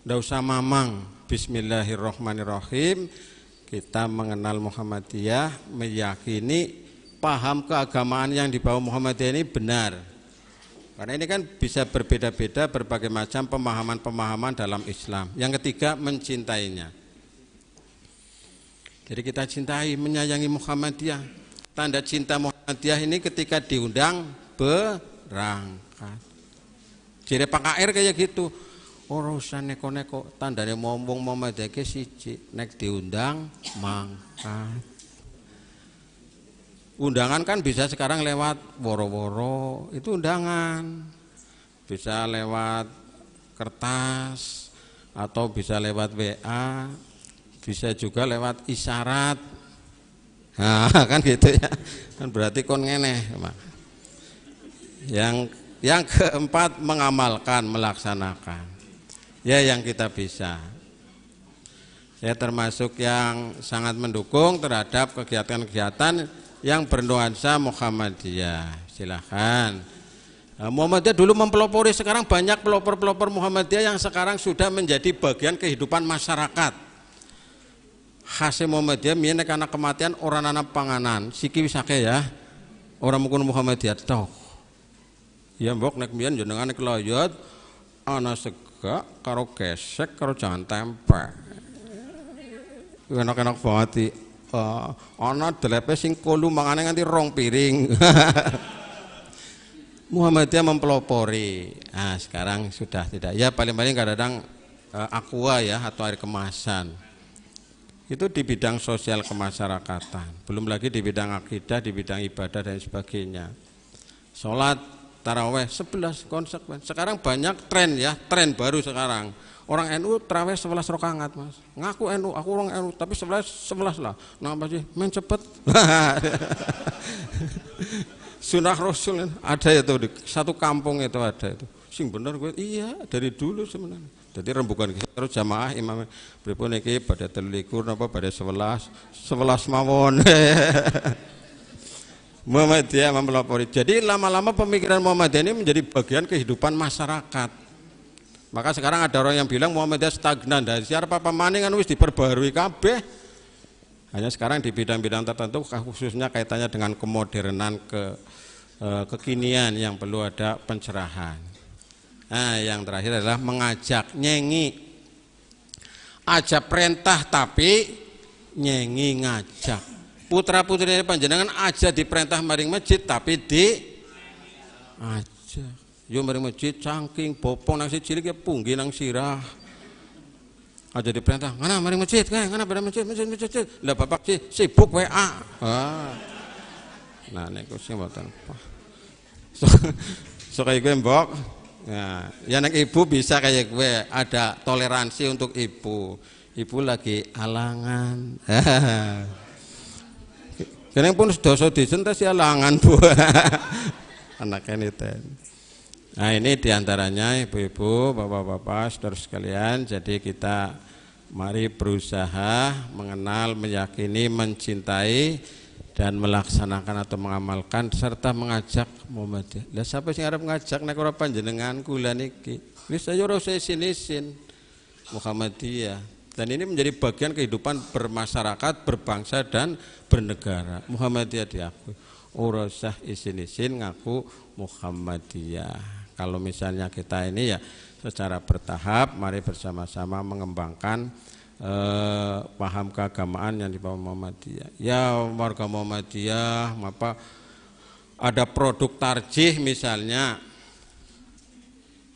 tidak usah mamang. Bismillahirrahmanirrahim. Kita mengenal Muhammadiyah, meyakini paham keagamaan yang dibawa Muhammadiyah ini benar. Karena ini kan bisa berbeda-beda berbagai macam pemahaman-pemahaman dalam Islam. Yang ketiga mencintainya. Jadi kita cintai, menyayangi Muhammadiyah tanda cinta Muhammadiyah ini ketika diundang berangkat. Jadi Pak KR kayak gitu. Urusan neko-neko tandanya ngomong Muhammadiyah ke siji nek diundang mangkat. Undangan kan bisa sekarang lewat woro-woro, itu undangan. Bisa lewat kertas atau bisa lewat WA, bisa juga lewat isyarat Nah, *laughs* kan gitu ya. Kan berarti kon ngene, Yang yang keempat mengamalkan, melaksanakan. Ya yang kita bisa. Saya termasuk yang sangat mendukung terhadap kegiatan-kegiatan yang bernuansa Muhammadiyah. Silahkan. Ah, Muhammadiyah dulu mempelopori, sekarang banyak pelopor-pelopor Muhammadiyah yang sekarang sudah menjadi bagian kehidupan masyarakat khasnya Muhammadiyah mien karena kematian orang anak panganan siki wisake ya orang mukun Muhammadiyah tau? ya mbok nek mien jenengan nek loyot ana sega karo kesek karo jangan tempe enak-enak banget sih eh, ana delepe sing kolu mangane nganti rong piring *laughs* Muhammadiyah mempelopori nah sekarang sudah tidak ya paling-paling kadang-kadang eh, aqua ya atau air kemasan itu di bidang sosial kemasyarakatan belum lagi di bidang akidah di bidang ibadah dan sebagainya sholat taraweh sebelas konsekuen sekarang banyak tren ya tren baru sekarang orang NU taraweh 11 rokangat mas ngaku NU aku orang NU tapi sebelas sebelas lah nah apa sih main cepet *laughs* sunnah rasul ada itu di satu kampung itu ada itu sing bener gue iya dari dulu sebenarnya jadi rembukan kita terus jamaah imam pripun niki pada telikur napa pada sebelas sebelas mawon. *laughs* Muhammadiyah mempelopori. Jadi lama-lama pemikiran Muhammad ini menjadi bagian kehidupan masyarakat. Maka sekarang ada orang yang bilang Muhammadiyah stagnan. Dari nah, siapa pemaningan wis diperbarui kabeh. Hanya sekarang di bidang-bidang tertentu khususnya kaitannya dengan kemodernan ke eh, kekinian yang perlu ada pencerahan. Nah, yang terakhir adalah mengajak nyengi. Ajak perintah tapi nyengi ngajak. Putra putrinya panjenengan aja diperintah maring masjid tapi di aja. Yo maring masjid cangking popong nang cilik ya punggi nang sirah. Aja diperintah, ngana maring masjid, kan? ngana maring masjid, masjid masjid. masjid. Lah bapak si, sibuk WA. Ah. Nah, nek sing mboten. So, *laughs* so kayak gue mbok, Nah, ya anak ya ibu bisa kayak gue ada toleransi untuk ibu. Ibu lagi alangan. *laughs* Kene pun sudah sedoso disentes ya alangan bu. *laughs* Anaknya ten. Nah ini diantaranya ibu-ibu, bapak-bapak, saudara sekalian. Jadi kita mari berusaha mengenal, meyakini, mencintai dan melaksanakan atau mengamalkan serta mengajak Muhammadiyah. Lah sapa sing arep ngajak nek ora panjenengan kula niki. Wis ayo ora usah isin-isin Muhammadiyah. Dan ini menjadi bagian kehidupan bermasyarakat, berbangsa dan bernegara. Muhammadiyah diakui. Ora usah isin-isin ngaku Muhammadiyah. Kalau misalnya kita ini ya secara bertahap mari bersama-sama mengembangkan eh, paham keagamaan yang dibawa Muhammadiyah. Ya warga Muhammadiyah, apa ada produk tarjih misalnya,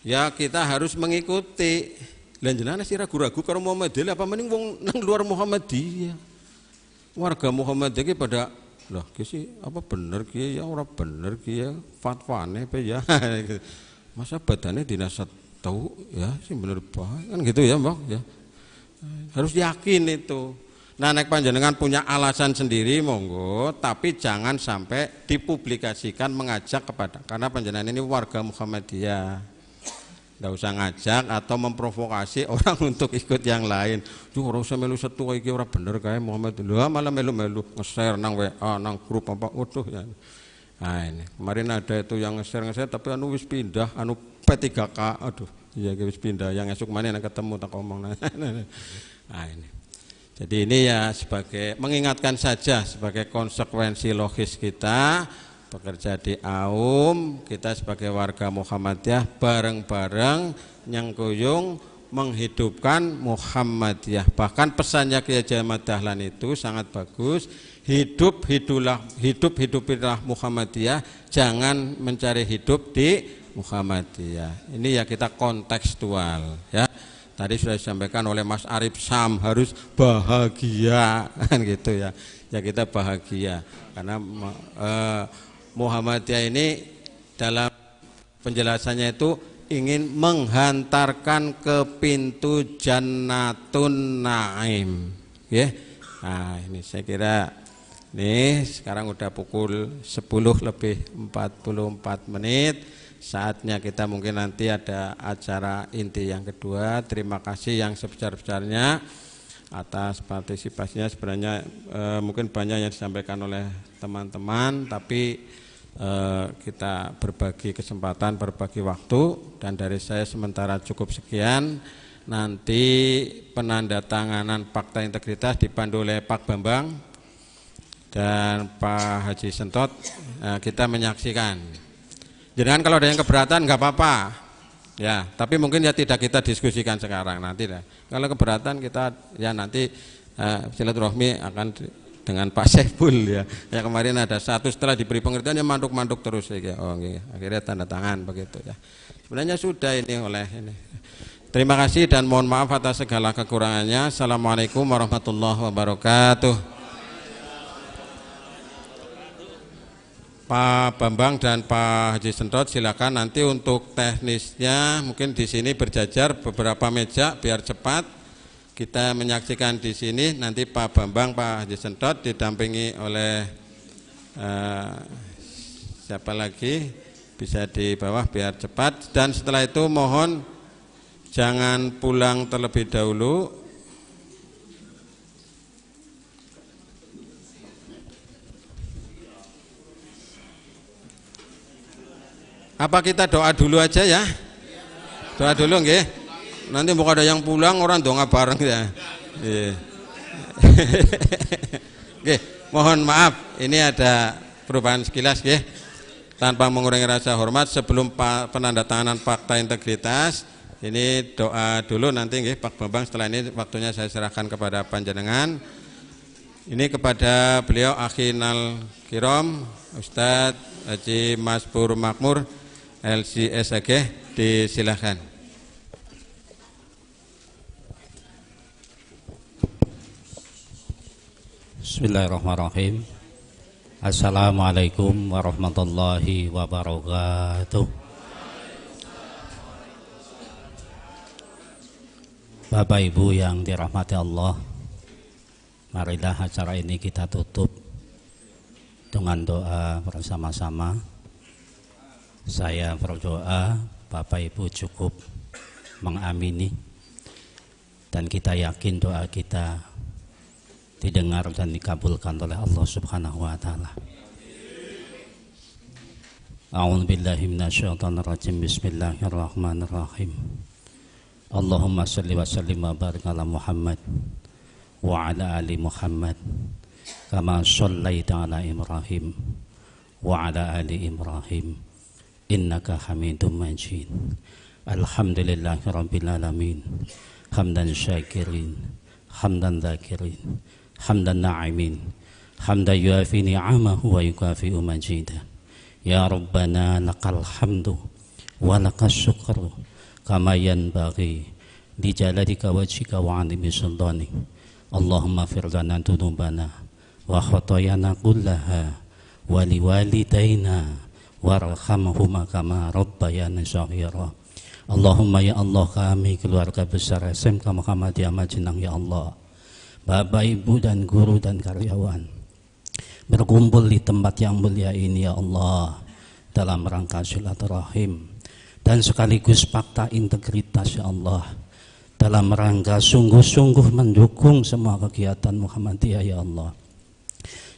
ya kita harus mengikuti. Dan jenana sih ragu-ragu kalau Muhammadiyah apa mending wong nang luar Muhammadiyah. Warga Muhammadiyah pada loh sih apa bener ki ya ora bener ki ya fatwane apa ya *laughs* masa badannya dinasat tahu ya sih bener banget kan gitu ya mbak ya harus yakin itu. Nah, naik panjenengan punya alasan sendiri monggo, tapi jangan sampai dipublikasikan mengajak kepada karena panjenengan ini warga Muhammadiyah. Tidak usah ngajak atau memprovokasi *laughs* orang untuk ikut yang lain. Duh, ora usah melu setua iki ora bener kae Muhammad. Lha malah melu-melu nge-share nang WA, nang grup apa waduh ya. Nah ini, kemarin ada itu yang nge-share nge-share tapi anu wis pindah anu P3K. Aduh. Ya wis pindah yang esok mana yang ketemu tak ngomong. *laughs* nah, ini. Jadi ini ya sebagai mengingatkan saja sebagai konsekuensi logis kita bekerja di Aum kita sebagai warga Muhammadiyah bareng-bareng nyengkuyung menghidupkan Muhammadiyah bahkan pesannya Kiai Jamat Dahlan itu sangat bagus hidup hidulah hidup hidupilah Muhammadiyah jangan mencari hidup di Muhammadiyah. Ini ya kita kontekstual ya. Tadi sudah disampaikan oleh Mas Arif Sam harus bahagia *laughs* kan gitu ya. Ya kita bahagia karena eh, Muhammadiyah ini dalam penjelasannya itu ingin menghantarkan ke pintu jannatun naim. Ya. Nah, ini saya kira Nih, sekarang udah pukul 10 lebih 44 menit saatnya kita mungkin nanti ada acara inti yang kedua. Terima kasih yang sebesar-besarnya atas partisipasinya. Sebenarnya e, mungkin banyak yang disampaikan oleh teman-teman, tapi e, kita berbagi kesempatan, berbagi waktu, dan dari saya sementara cukup sekian. Nanti penandatanganan fakta integritas dipandu oleh Pak Bambang dan Pak Haji Sentot eh, kita menyaksikan. Jangan kalau ada yang keberatan nggak apa-apa. Ya, tapi mungkin ya tidak kita diskusikan sekarang nanti ya Kalau keberatan kita ya nanti uh, silaturahmi akan dengan Pak Syaiful *laughs* ya. Ya kemarin ada satu setelah diberi pengertian ya manduk-manduk terus ya. Oh, ya. akhirnya tanda tangan begitu ya. Sebenarnya sudah ini oleh ini. Terima kasih dan mohon maaf atas segala kekurangannya. Assalamualaikum warahmatullahi wabarakatuh. Pak Bambang dan Pak Haji Sentot silakan nanti untuk teknisnya mungkin di sini berjajar beberapa meja biar cepat kita menyaksikan di sini nanti Pak Bambang Pak Haji Sentot didampingi oleh eh, siapa lagi bisa di bawah biar cepat dan setelah itu mohon jangan pulang terlebih dahulu Apa kita doa dulu aja ya? Doa dulu nggih. Nanti mau ada yang pulang orang doa bareng ya. Oke, iya. *laughs* mohon maaf ini ada perubahan sekilas ya. Tanpa mengurangi rasa hormat sebelum penandatanganan fakta integritas, ini doa dulu nanti nggih Pak Bambang setelah ini waktunya saya serahkan kepada panjenengan. Ini kepada beliau Akhinal Kirom Ustadz Haji Masbur Makmur LCS oke disilahkan Bismillahirrahmanirrahim Assalamualaikum warahmatullahi wabarakatuh Bapak Ibu yang dirahmati Allah Marilah acara ini kita tutup dengan doa bersama-sama. Saya berdoa Bapak Ibu cukup mengamini dan kita yakin doa kita didengar dan dikabulkan oleh Allah Subhanahu wa taala. A'udzu billahi minasyaitonir rajim. Bismillahirrahmanirrahim. Allahumma shalli wa sallim wa barik ala Muhammad wa ala ali Muhammad kama shallaita ala Ibrahim wa ala ali Ibrahim innaka hamidum majid alhamdulillahi rabbil alamin hamdan syakirin hamdan zakirin hamdan na'imin hamdan yuafi ni'amahu wa yukafi umajida, ya rabbana lakal hamdu wa lakal syukru kama yanbaghi li jalalika wajhika wa 'azimi sultani Allahumma fir lana wa khotoyana kullaha wa liwalidaina warhamhuma kama rabbayani shaghira Allahumma ya Allah kami keluarga besar SMK Muhammadiyah Majenang ya Allah Bapak Ibu dan guru dan karyawan berkumpul di tempat yang mulia ini ya Allah dalam rangka silaturahim dan sekaligus fakta integritas ya Allah dalam rangka sungguh-sungguh mendukung semua kegiatan Muhammadiyah ya Allah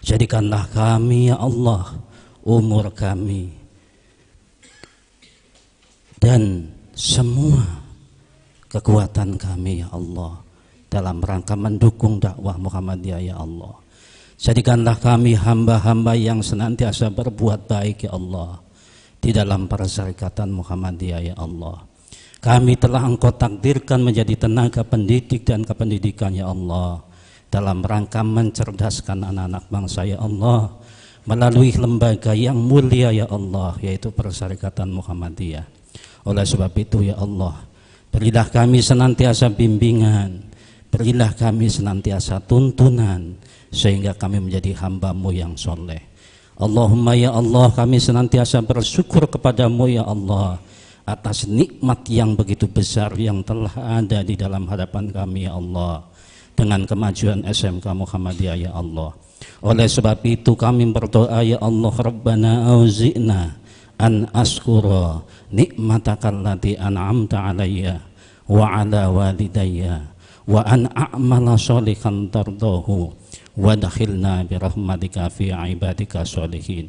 jadikanlah kami ya Allah umur kami dan semua kekuatan kami ya Allah dalam rangka mendukung dakwah Muhammadiyah ya Allah jadikanlah kami hamba-hamba yang senantiasa berbuat baik ya Allah di dalam perserikatan Muhammadiyah ya Allah kami telah engkau takdirkan menjadi tenaga pendidik dan kependidikan ya Allah dalam rangka mencerdaskan anak-anak bangsa ya Allah melalui lembaga yang mulia ya Allah yaitu Persyarikatan Muhammadiyah. Oleh sebab itu ya Allah, berilah kami senantiasa bimbingan, berilah kami senantiasa tuntunan sehingga kami menjadi hambamu yang soleh. Allahumma ya Allah kami senantiasa bersyukur kepadamu ya Allah atas nikmat yang begitu besar yang telah ada di dalam hadapan kami ya Allah dengan kemajuan SMK Muhammadiyah ya Allah. Oleh sebab itu kami berdoa ya Allah Rabbana auzi'na an askura nikmatakal lati an'amta alayya wa ala walidayya wa an a'mala sholihan tardahu wa dakhilna bi rahmatika fi ibadika sholihin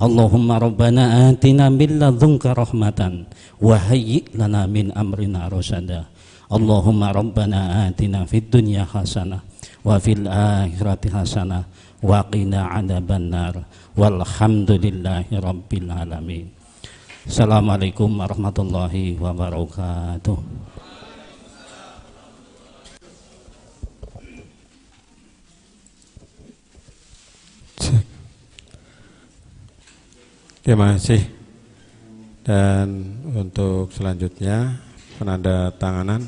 Allahumma rabbana atina min ladunka rahmatan wa hayyi lana min amrina rasada Allahumma rabbana atina fid dunya hasanah wa fil akhirati hasanah waqina adaban nar walhamdulillahi rabbil alamin Assalamualaikum warahmatullahi wabarakatuh Terima kasih dan untuk selanjutnya penanda tanganan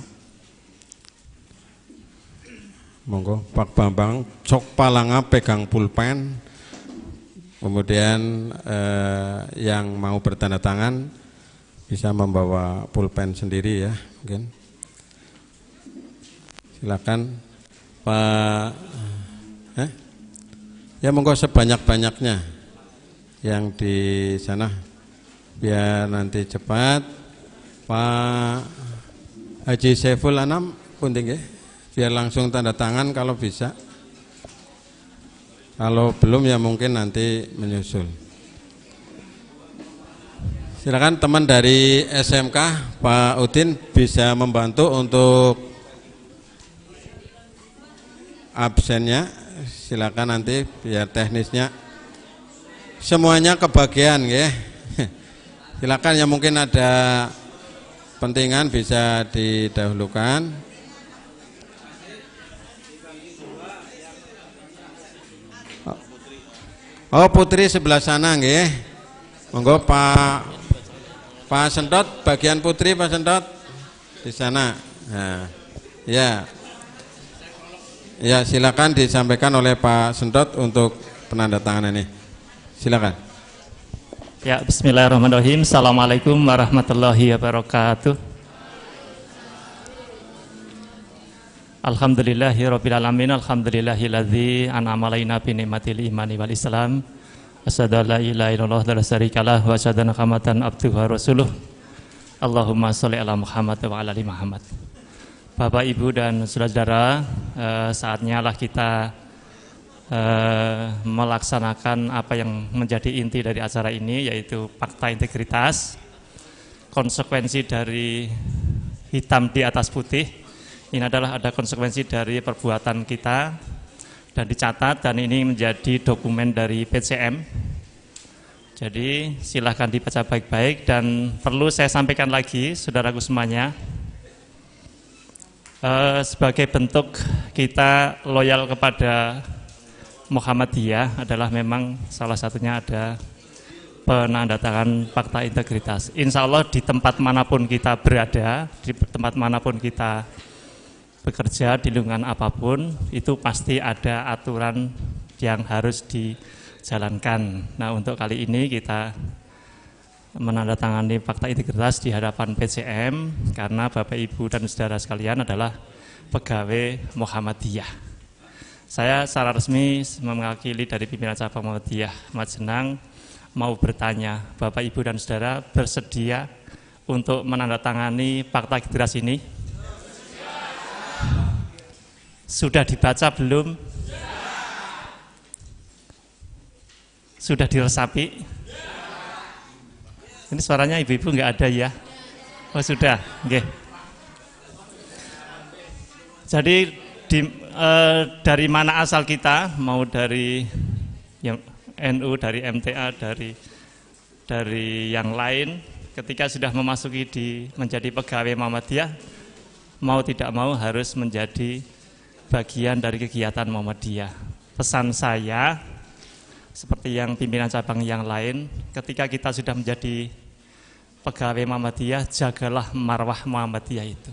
monggo Pak Bambang Cok Palanga pegang pulpen kemudian eh, yang mau bertanda tangan bisa membawa pulpen sendiri ya mungkin silakan Pak eh? ya monggo sebanyak-banyaknya yang di sana biar nanti cepat Pak Haji Saiful Anam kunting ya biar langsung tanda tangan kalau bisa kalau belum ya mungkin nanti menyusul silakan teman dari SMK Pak Udin bisa membantu untuk absennya silakan nanti biar teknisnya semuanya kebagian ya silakan yang mungkin ada pentingan bisa didahulukan Oh putri sebelah sana nggih. Monggo Pak Pak Sentot bagian putri Pak Sentot di sana. Nah, ya. Ya, silakan disampaikan oleh Pak Sentot untuk penanda tangan ini. Silakan. Ya, bismillahirrahmanirrahim. Assalamualaikum warahmatullahi wabarakatuh. Alhamdulillahi Rabbil Alamin Alhamdulillahi ladzi an'amalaina bi ni'matil imani wal islam Asyadu la ilaha illallah wa syarikalah wa asyadu nakamatan abduhu rasuluh Allahumma sholli ala Muhammad wa ala ali Muhammad Bapak Ibu dan saudara-saudara eh, saatnya lah kita eh, melaksanakan apa yang menjadi inti dari acara ini yaitu fakta integritas konsekuensi dari hitam di atas putih ini adalah ada konsekuensi dari perbuatan kita dan dicatat dan ini menjadi dokumen dari PCM. Jadi silahkan dibaca baik-baik dan perlu saya sampaikan lagi, Saudara semuanya, eh, sebagai bentuk kita loyal kepada Muhammadiyah adalah memang salah satunya ada penandatangan fakta integritas. Insya Allah di tempat manapun kita berada, di tempat manapun kita bekerja di lingkungan apapun itu pasti ada aturan yang harus dijalankan. Nah, untuk kali ini kita menandatangani fakta integritas di hadapan PCM karena Bapak Ibu dan saudara sekalian adalah pegawai Muhammadiyah. Saya secara resmi mewakili dari pimpinan cabang Muhammadiyah Majenang mau bertanya, Bapak Ibu dan saudara bersedia untuk menandatangani fakta integritas ini? Sudah dibaca belum? Sudah diresapi? Ini suaranya ibu-ibu nggak ada ya? Oh sudah, oke. Jadi di, e, dari mana asal kita? Mau dari yang NU, dari MTA, dari dari yang lain. Ketika sudah memasuki di menjadi pegawai Muhammadiyah, mau tidak mau harus menjadi bagian dari kegiatan Muhammadiyah. Pesan saya, seperti yang pimpinan cabang yang lain, ketika kita sudah menjadi pegawai Muhammadiyah, jagalah marwah Muhammadiyah itu.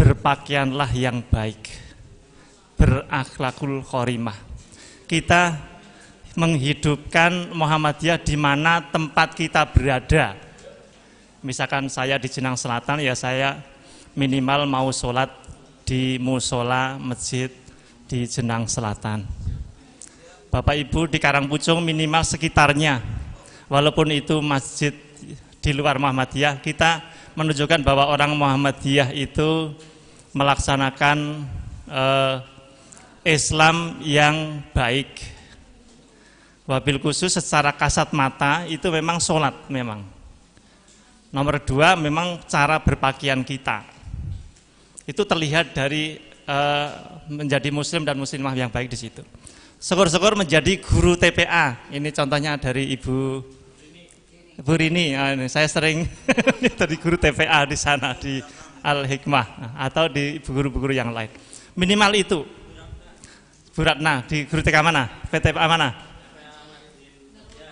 Berpakaianlah yang baik, berakhlakul khorimah. Kita menghidupkan Muhammadiyah di mana tempat kita berada. Misalkan saya di Jenang Selatan, ya saya minimal mau sholat di musola masjid di Jenang Selatan. Bapak Ibu di Karangpucung minimal sekitarnya, walaupun itu masjid di luar Muhammadiyah, kita menunjukkan bahwa orang Muhammadiyah itu melaksanakan eh, Islam yang baik. Wabil khusus secara kasat mata itu memang sholat memang. Nomor dua memang cara berpakaian kita itu terlihat dari uh, menjadi muslim dan muslimah yang baik di situ. Syukur-syukur menjadi guru TPA. Ini contohnya dari Ibu ibu Rini. Ah, ini saya sering *laughs* dari guru TPA di sana di Al Hikmah atau di guru-guru yang lain. Minimal itu. Bu Ratna di guru TK mana? PTPA mana?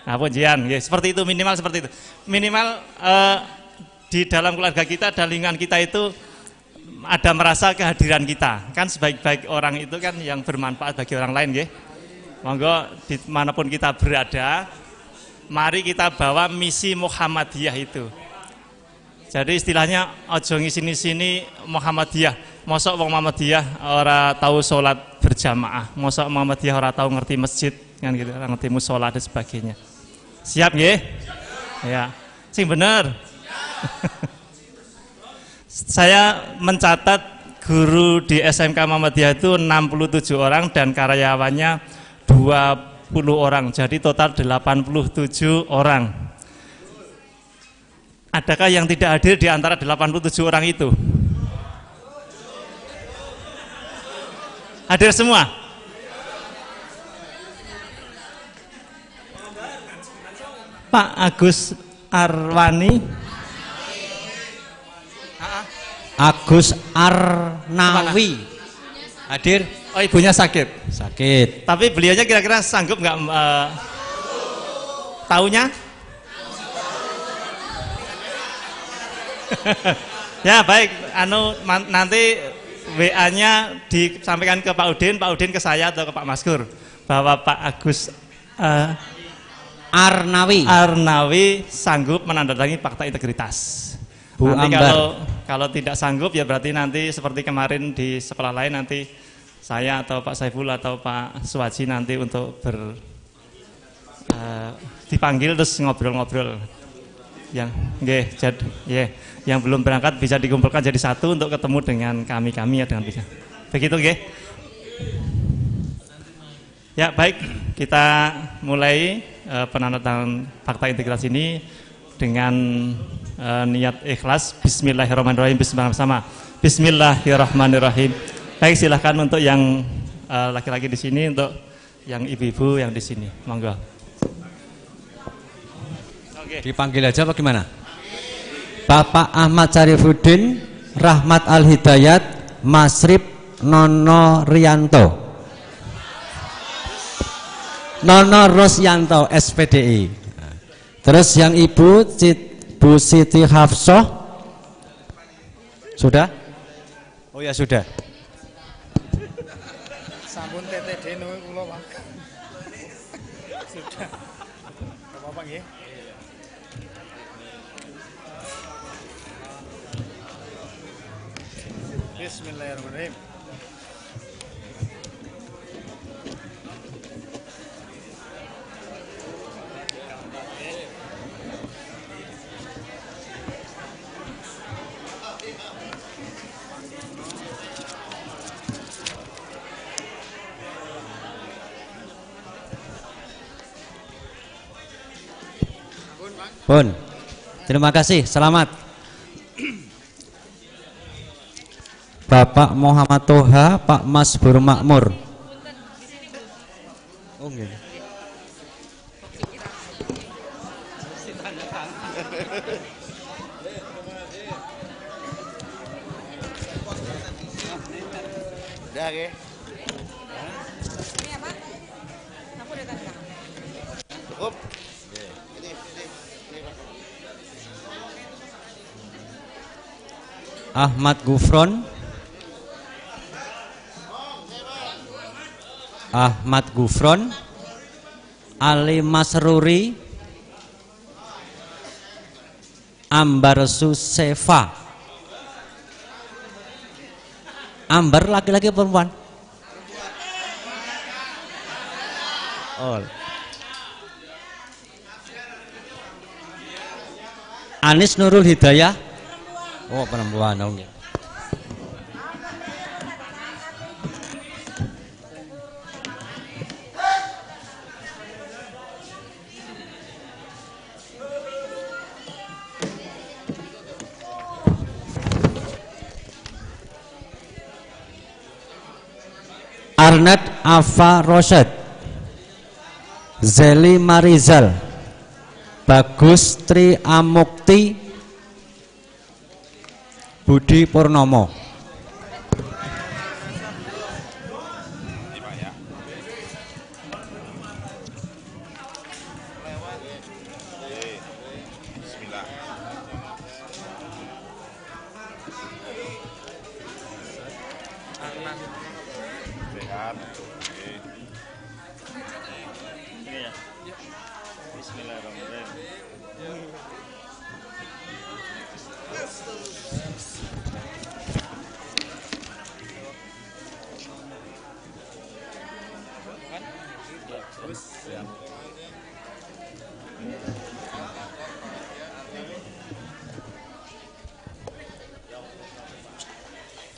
Nah, Jian, ya, seperti itu minimal seperti itu. Minimal uh, di dalam keluarga kita, dalingan kita itu ada merasa kehadiran kita. Kan sebaik-baik orang itu kan yang bermanfaat bagi orang lain, ya. Monggo dimanapun kita berada, mari kita bawa misi Muhammadiyah itu. Jadi istilahnya ojo sini sini Muhammadiyah. Mosok wong Muhammadiyah ora tahu sholat berjamaah, mosok Muhammadiyah ora tahu ngerti masjid, kan gitu, ngerti musola dan sebagainya. Siap ya Ya. Sing bener. Siap. Saya mencatat guru di SMK Muhammadiyah itu 67 orang dan karyawannya 20 orang. Jadi total 87 orang. Adakah yang tidak hadir di antara 87 orang itu? Hadir semua? Pak Agus Arwani Agus Arnawi. Hadir. Oh, ibunya sakit. Sakit. Tapi beliaunya kira-kira sanggup nggak uh, taunya? *laughs* ya baik, anu nanti WA-nya disampaikan ke Pak Udin, Pak Udin ke saya atau ke Pak Maskur bahwa Pak Agus uh, Arnawi Arnawi sanggup menandatangani fakta integritas. Bu nanti Ambar. kalau kalau tidak sanggup ya berarti nanti seperti kemarin di sekolah lain nanti saya atau Pak Saiful atau Pak Suwaji nanti untuk ber uh, dipanggil terus ngobrol-ngobrol. Yang nggih, jadi yeah. yang belum berangkat bisa dikumpulkan jadi satu untuk ketemu dengan kami-kami ya dengan bisa. Begitu nggih. Ya, baik. Kita mulai uh, eh, penandatanganan fakta integrasi ini dengan uh, niat ikhlas Bismillahirrahmanirrahim Bismillahirrahmanirrahim sama Bismillahirrahmanirrahim baik silahkan untuk yang eh, laki-laki uh, di sini untuk yang ibu-ibu yang di sini monggo okay. dipanggil aja bagaimana Bapak Ahmad Syarifuddin Rahmat Al Hidayat Masrib Nono Rianto Nono Rosyanto SPDI terus yang ibu Cit Bu Siti Hafsah sudah oh ya sudah Pun. Terima kasih. Selamat. Bapak Muhammad Toha, Pak Mas Burmakmur. Ahmad Gufron Ahmad Gufron Ali Masruri Ambar Suseva, Ambar laki-laki perempuan oh. Anis Nurul Hidayah Oh, perempuan dong ya. Arnett Afa Roset Zeli Marizal Bagus Tri Amukti Budi Purnomo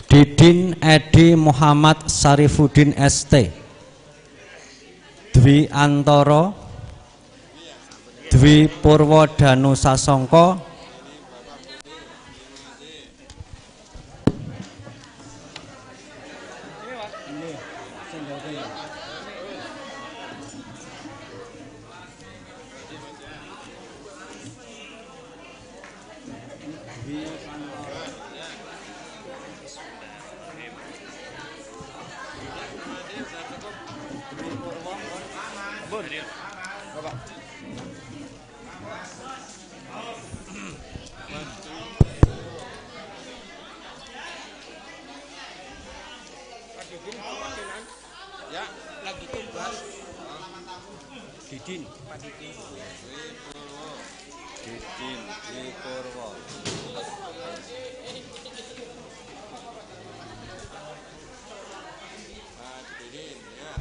Didin Edi Muhammad Sarifudin ST Dwi Antoro Dwi Purwodanu Sasongko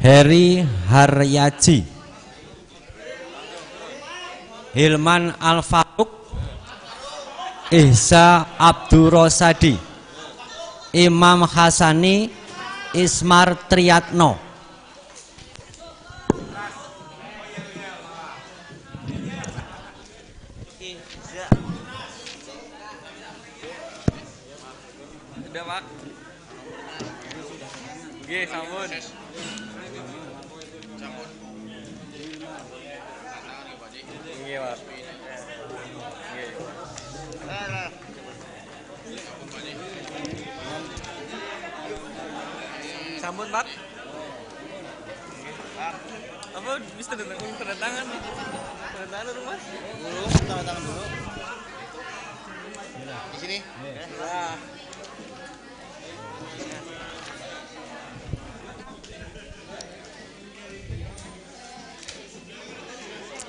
Heri Haryaji Hilman Al Ihsa Abdurosadi Imam Hasani Ismar Triatno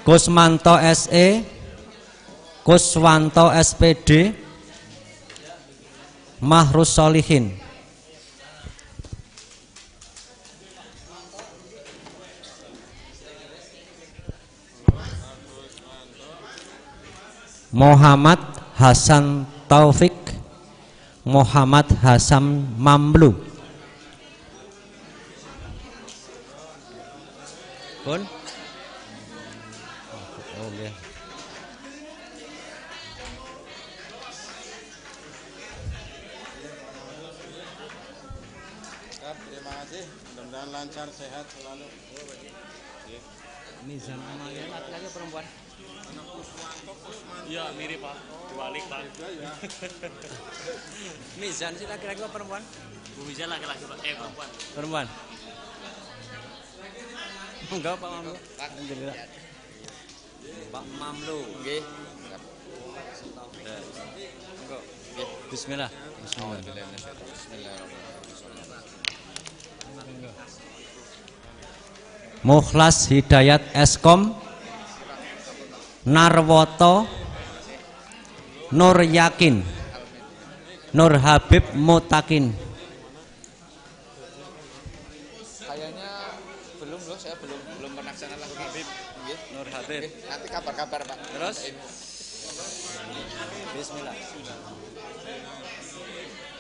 Kusmanto SE Kuswanto SPD Mahrus Solihin Muhammad Hasan Taufik Muhammad Hasan Mamlu Pun bon. dia laki-laki eh perempuan perempuan enggak Pak Mamlu alhamdulillah Pak Mamlu oke. Bismillah Bismillah Mukhlas Hidayat Eskom Narwoto Nur Yakin Nur Habib Mutakin Rin. Nanti kabar-kabar Pak. Terus? Bismillah.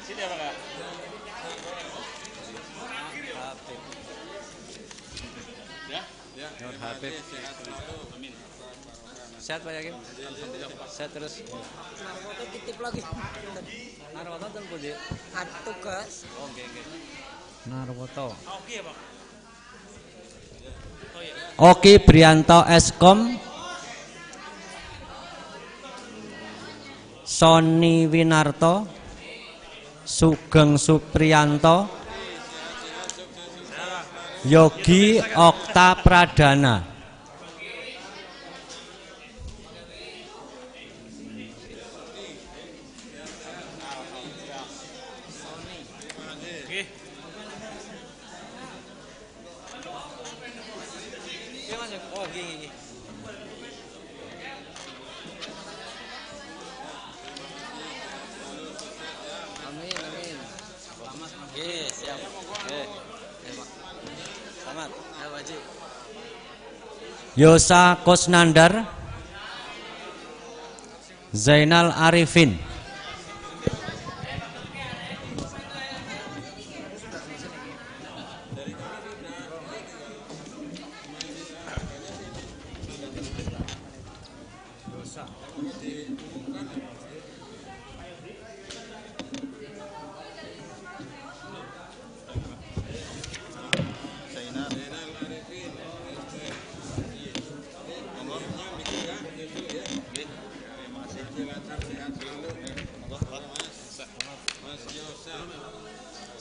Sini apa kak? Ya? Ya. Nur Habib. Sehat Pak Yakin? Sehat terus. Narwoto titip lagi. Narwoto dan pundi? Atugas. Oh, nggih Oke, Pak. Oki Brianto Eskom Sony Winarto Sugeng Suprianto, Yogi Okta Pradana Yosa Kosnandar Zainal Arifin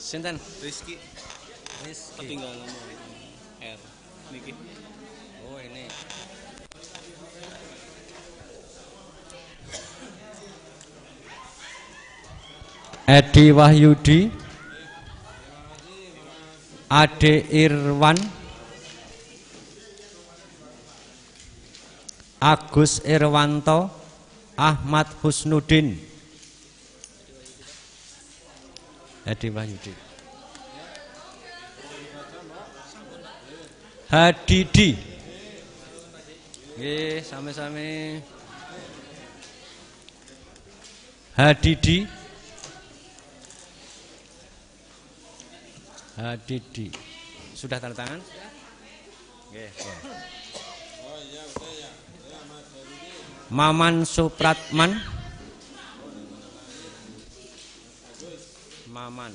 Sinten? Rizky. Rizky. Ketinggalan R. Niki. Oh ini. Edi Wahyudi Ade Irwan Agus Irwanto Ahmad Husnudin Hadi Wahyudi. sama-sama, sami-sami. Hadi Di. Sudah tanda tangan? Nggih. Maman Supratman. Maman.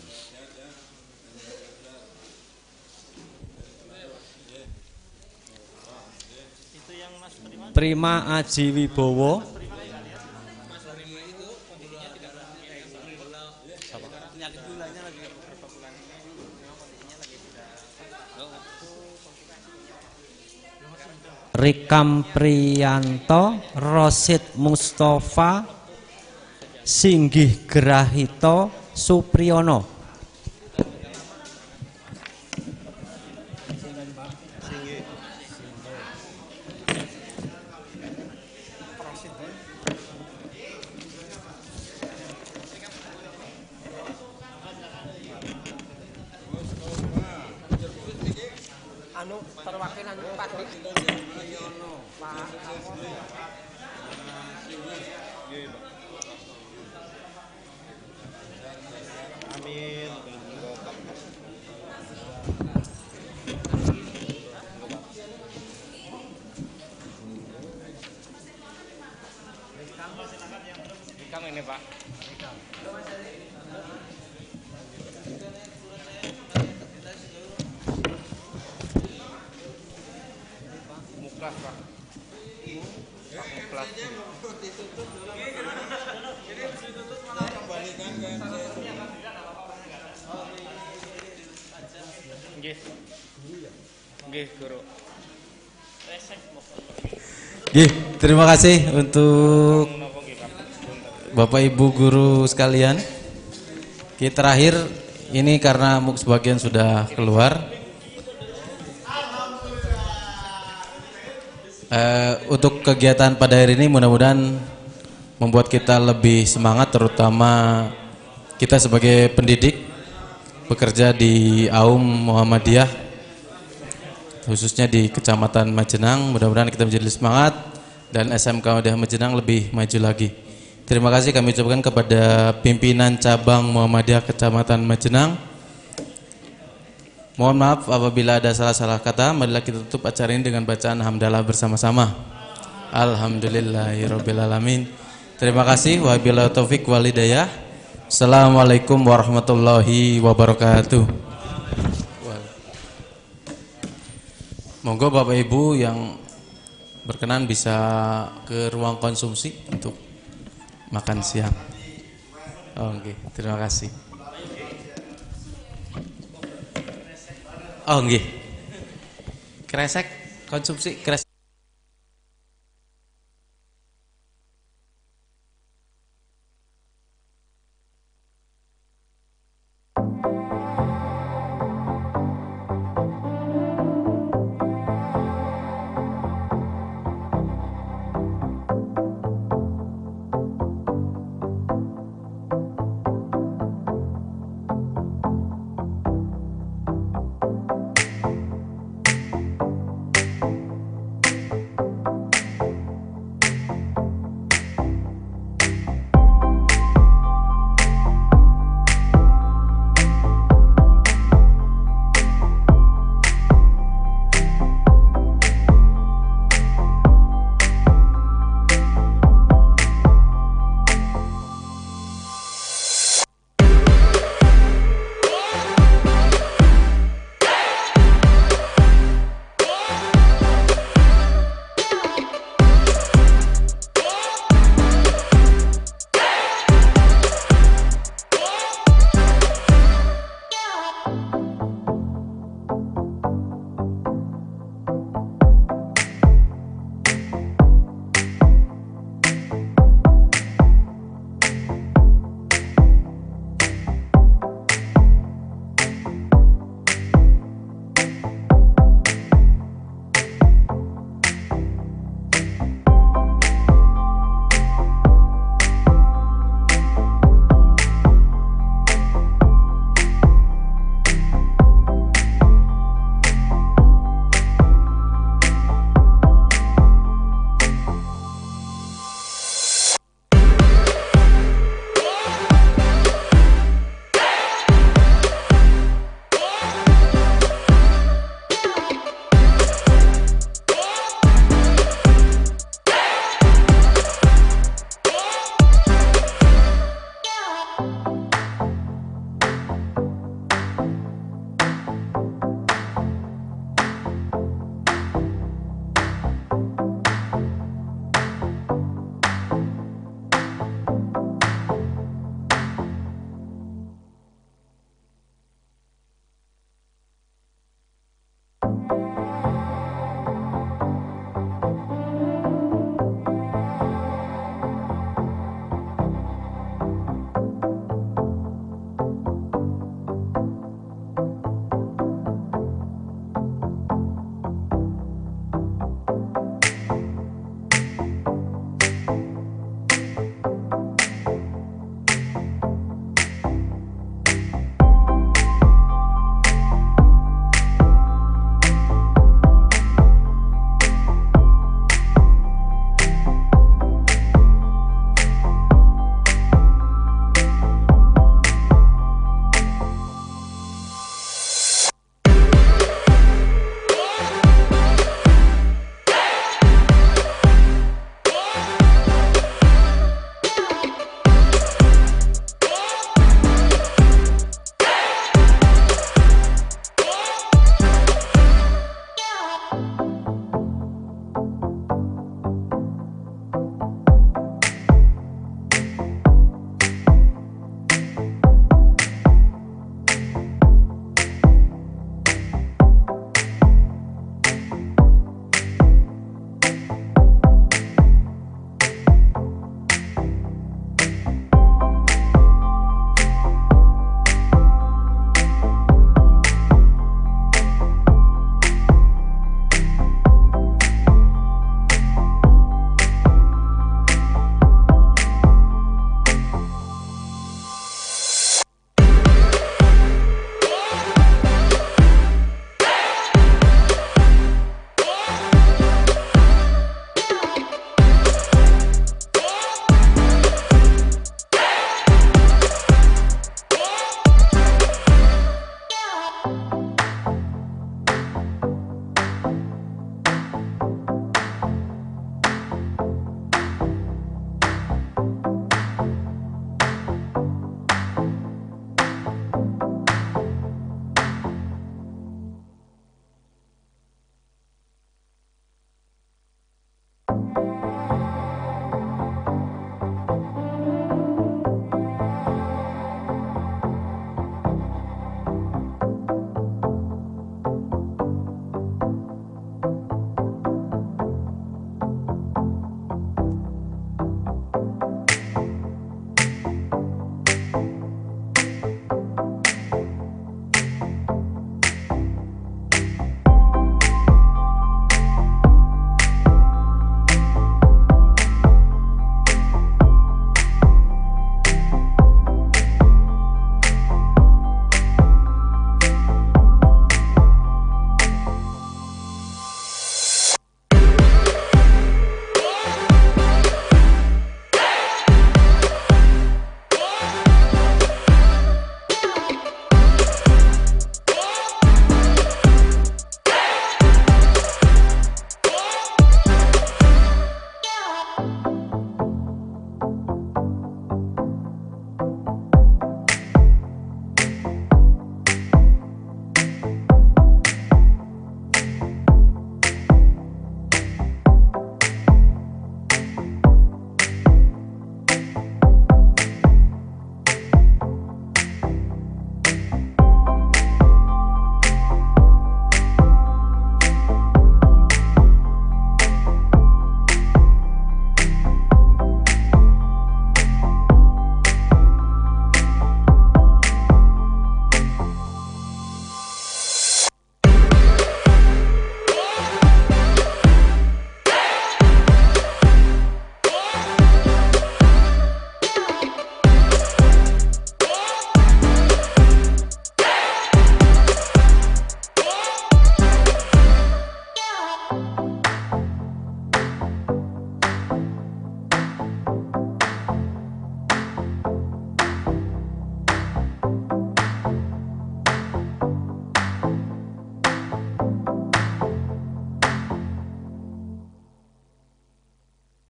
Prima. Aji Wibowo. Rikam Priyanto, Rosid Mustafa, Singgih Grahito, Supriyono kasih untuk Bapak Ibu guru sekalian. Kita terakhir ini karena muk sebagian sudah keluar. Uh, untuk kegiatan pada hari ini mudah-mudahan membuat kita lebih semangat terutama kita sebagai pendidik bekerja di Aum Muhammadiyah khususnya di Kecamatan Majenang mudah-mudahan kita menjadi semangat dan SMK Udah Majenang lebih maju lagi. Terima kasih kami ucapkan kepada pimpinan cabang Muhammadiyah Kecamatan Majenang. Mohon maaf apabila ada salah-salah kata, marilah kita tutup acara ini dengan bacaan hamdalah bersama-sama. Alhamdulillahirrabbilalamin. Terima kasih. Wabillahi taufik walidayah. Assalamualaikum warahmatullahi wabarakatuh. Monggo Bapak Ibu yang berkenan bisa ke ruang konsumsi untuk makan siang. Oh, Oke, okay. terima kasih. Oh, nggih. Okay. Kresek konsumsi kresek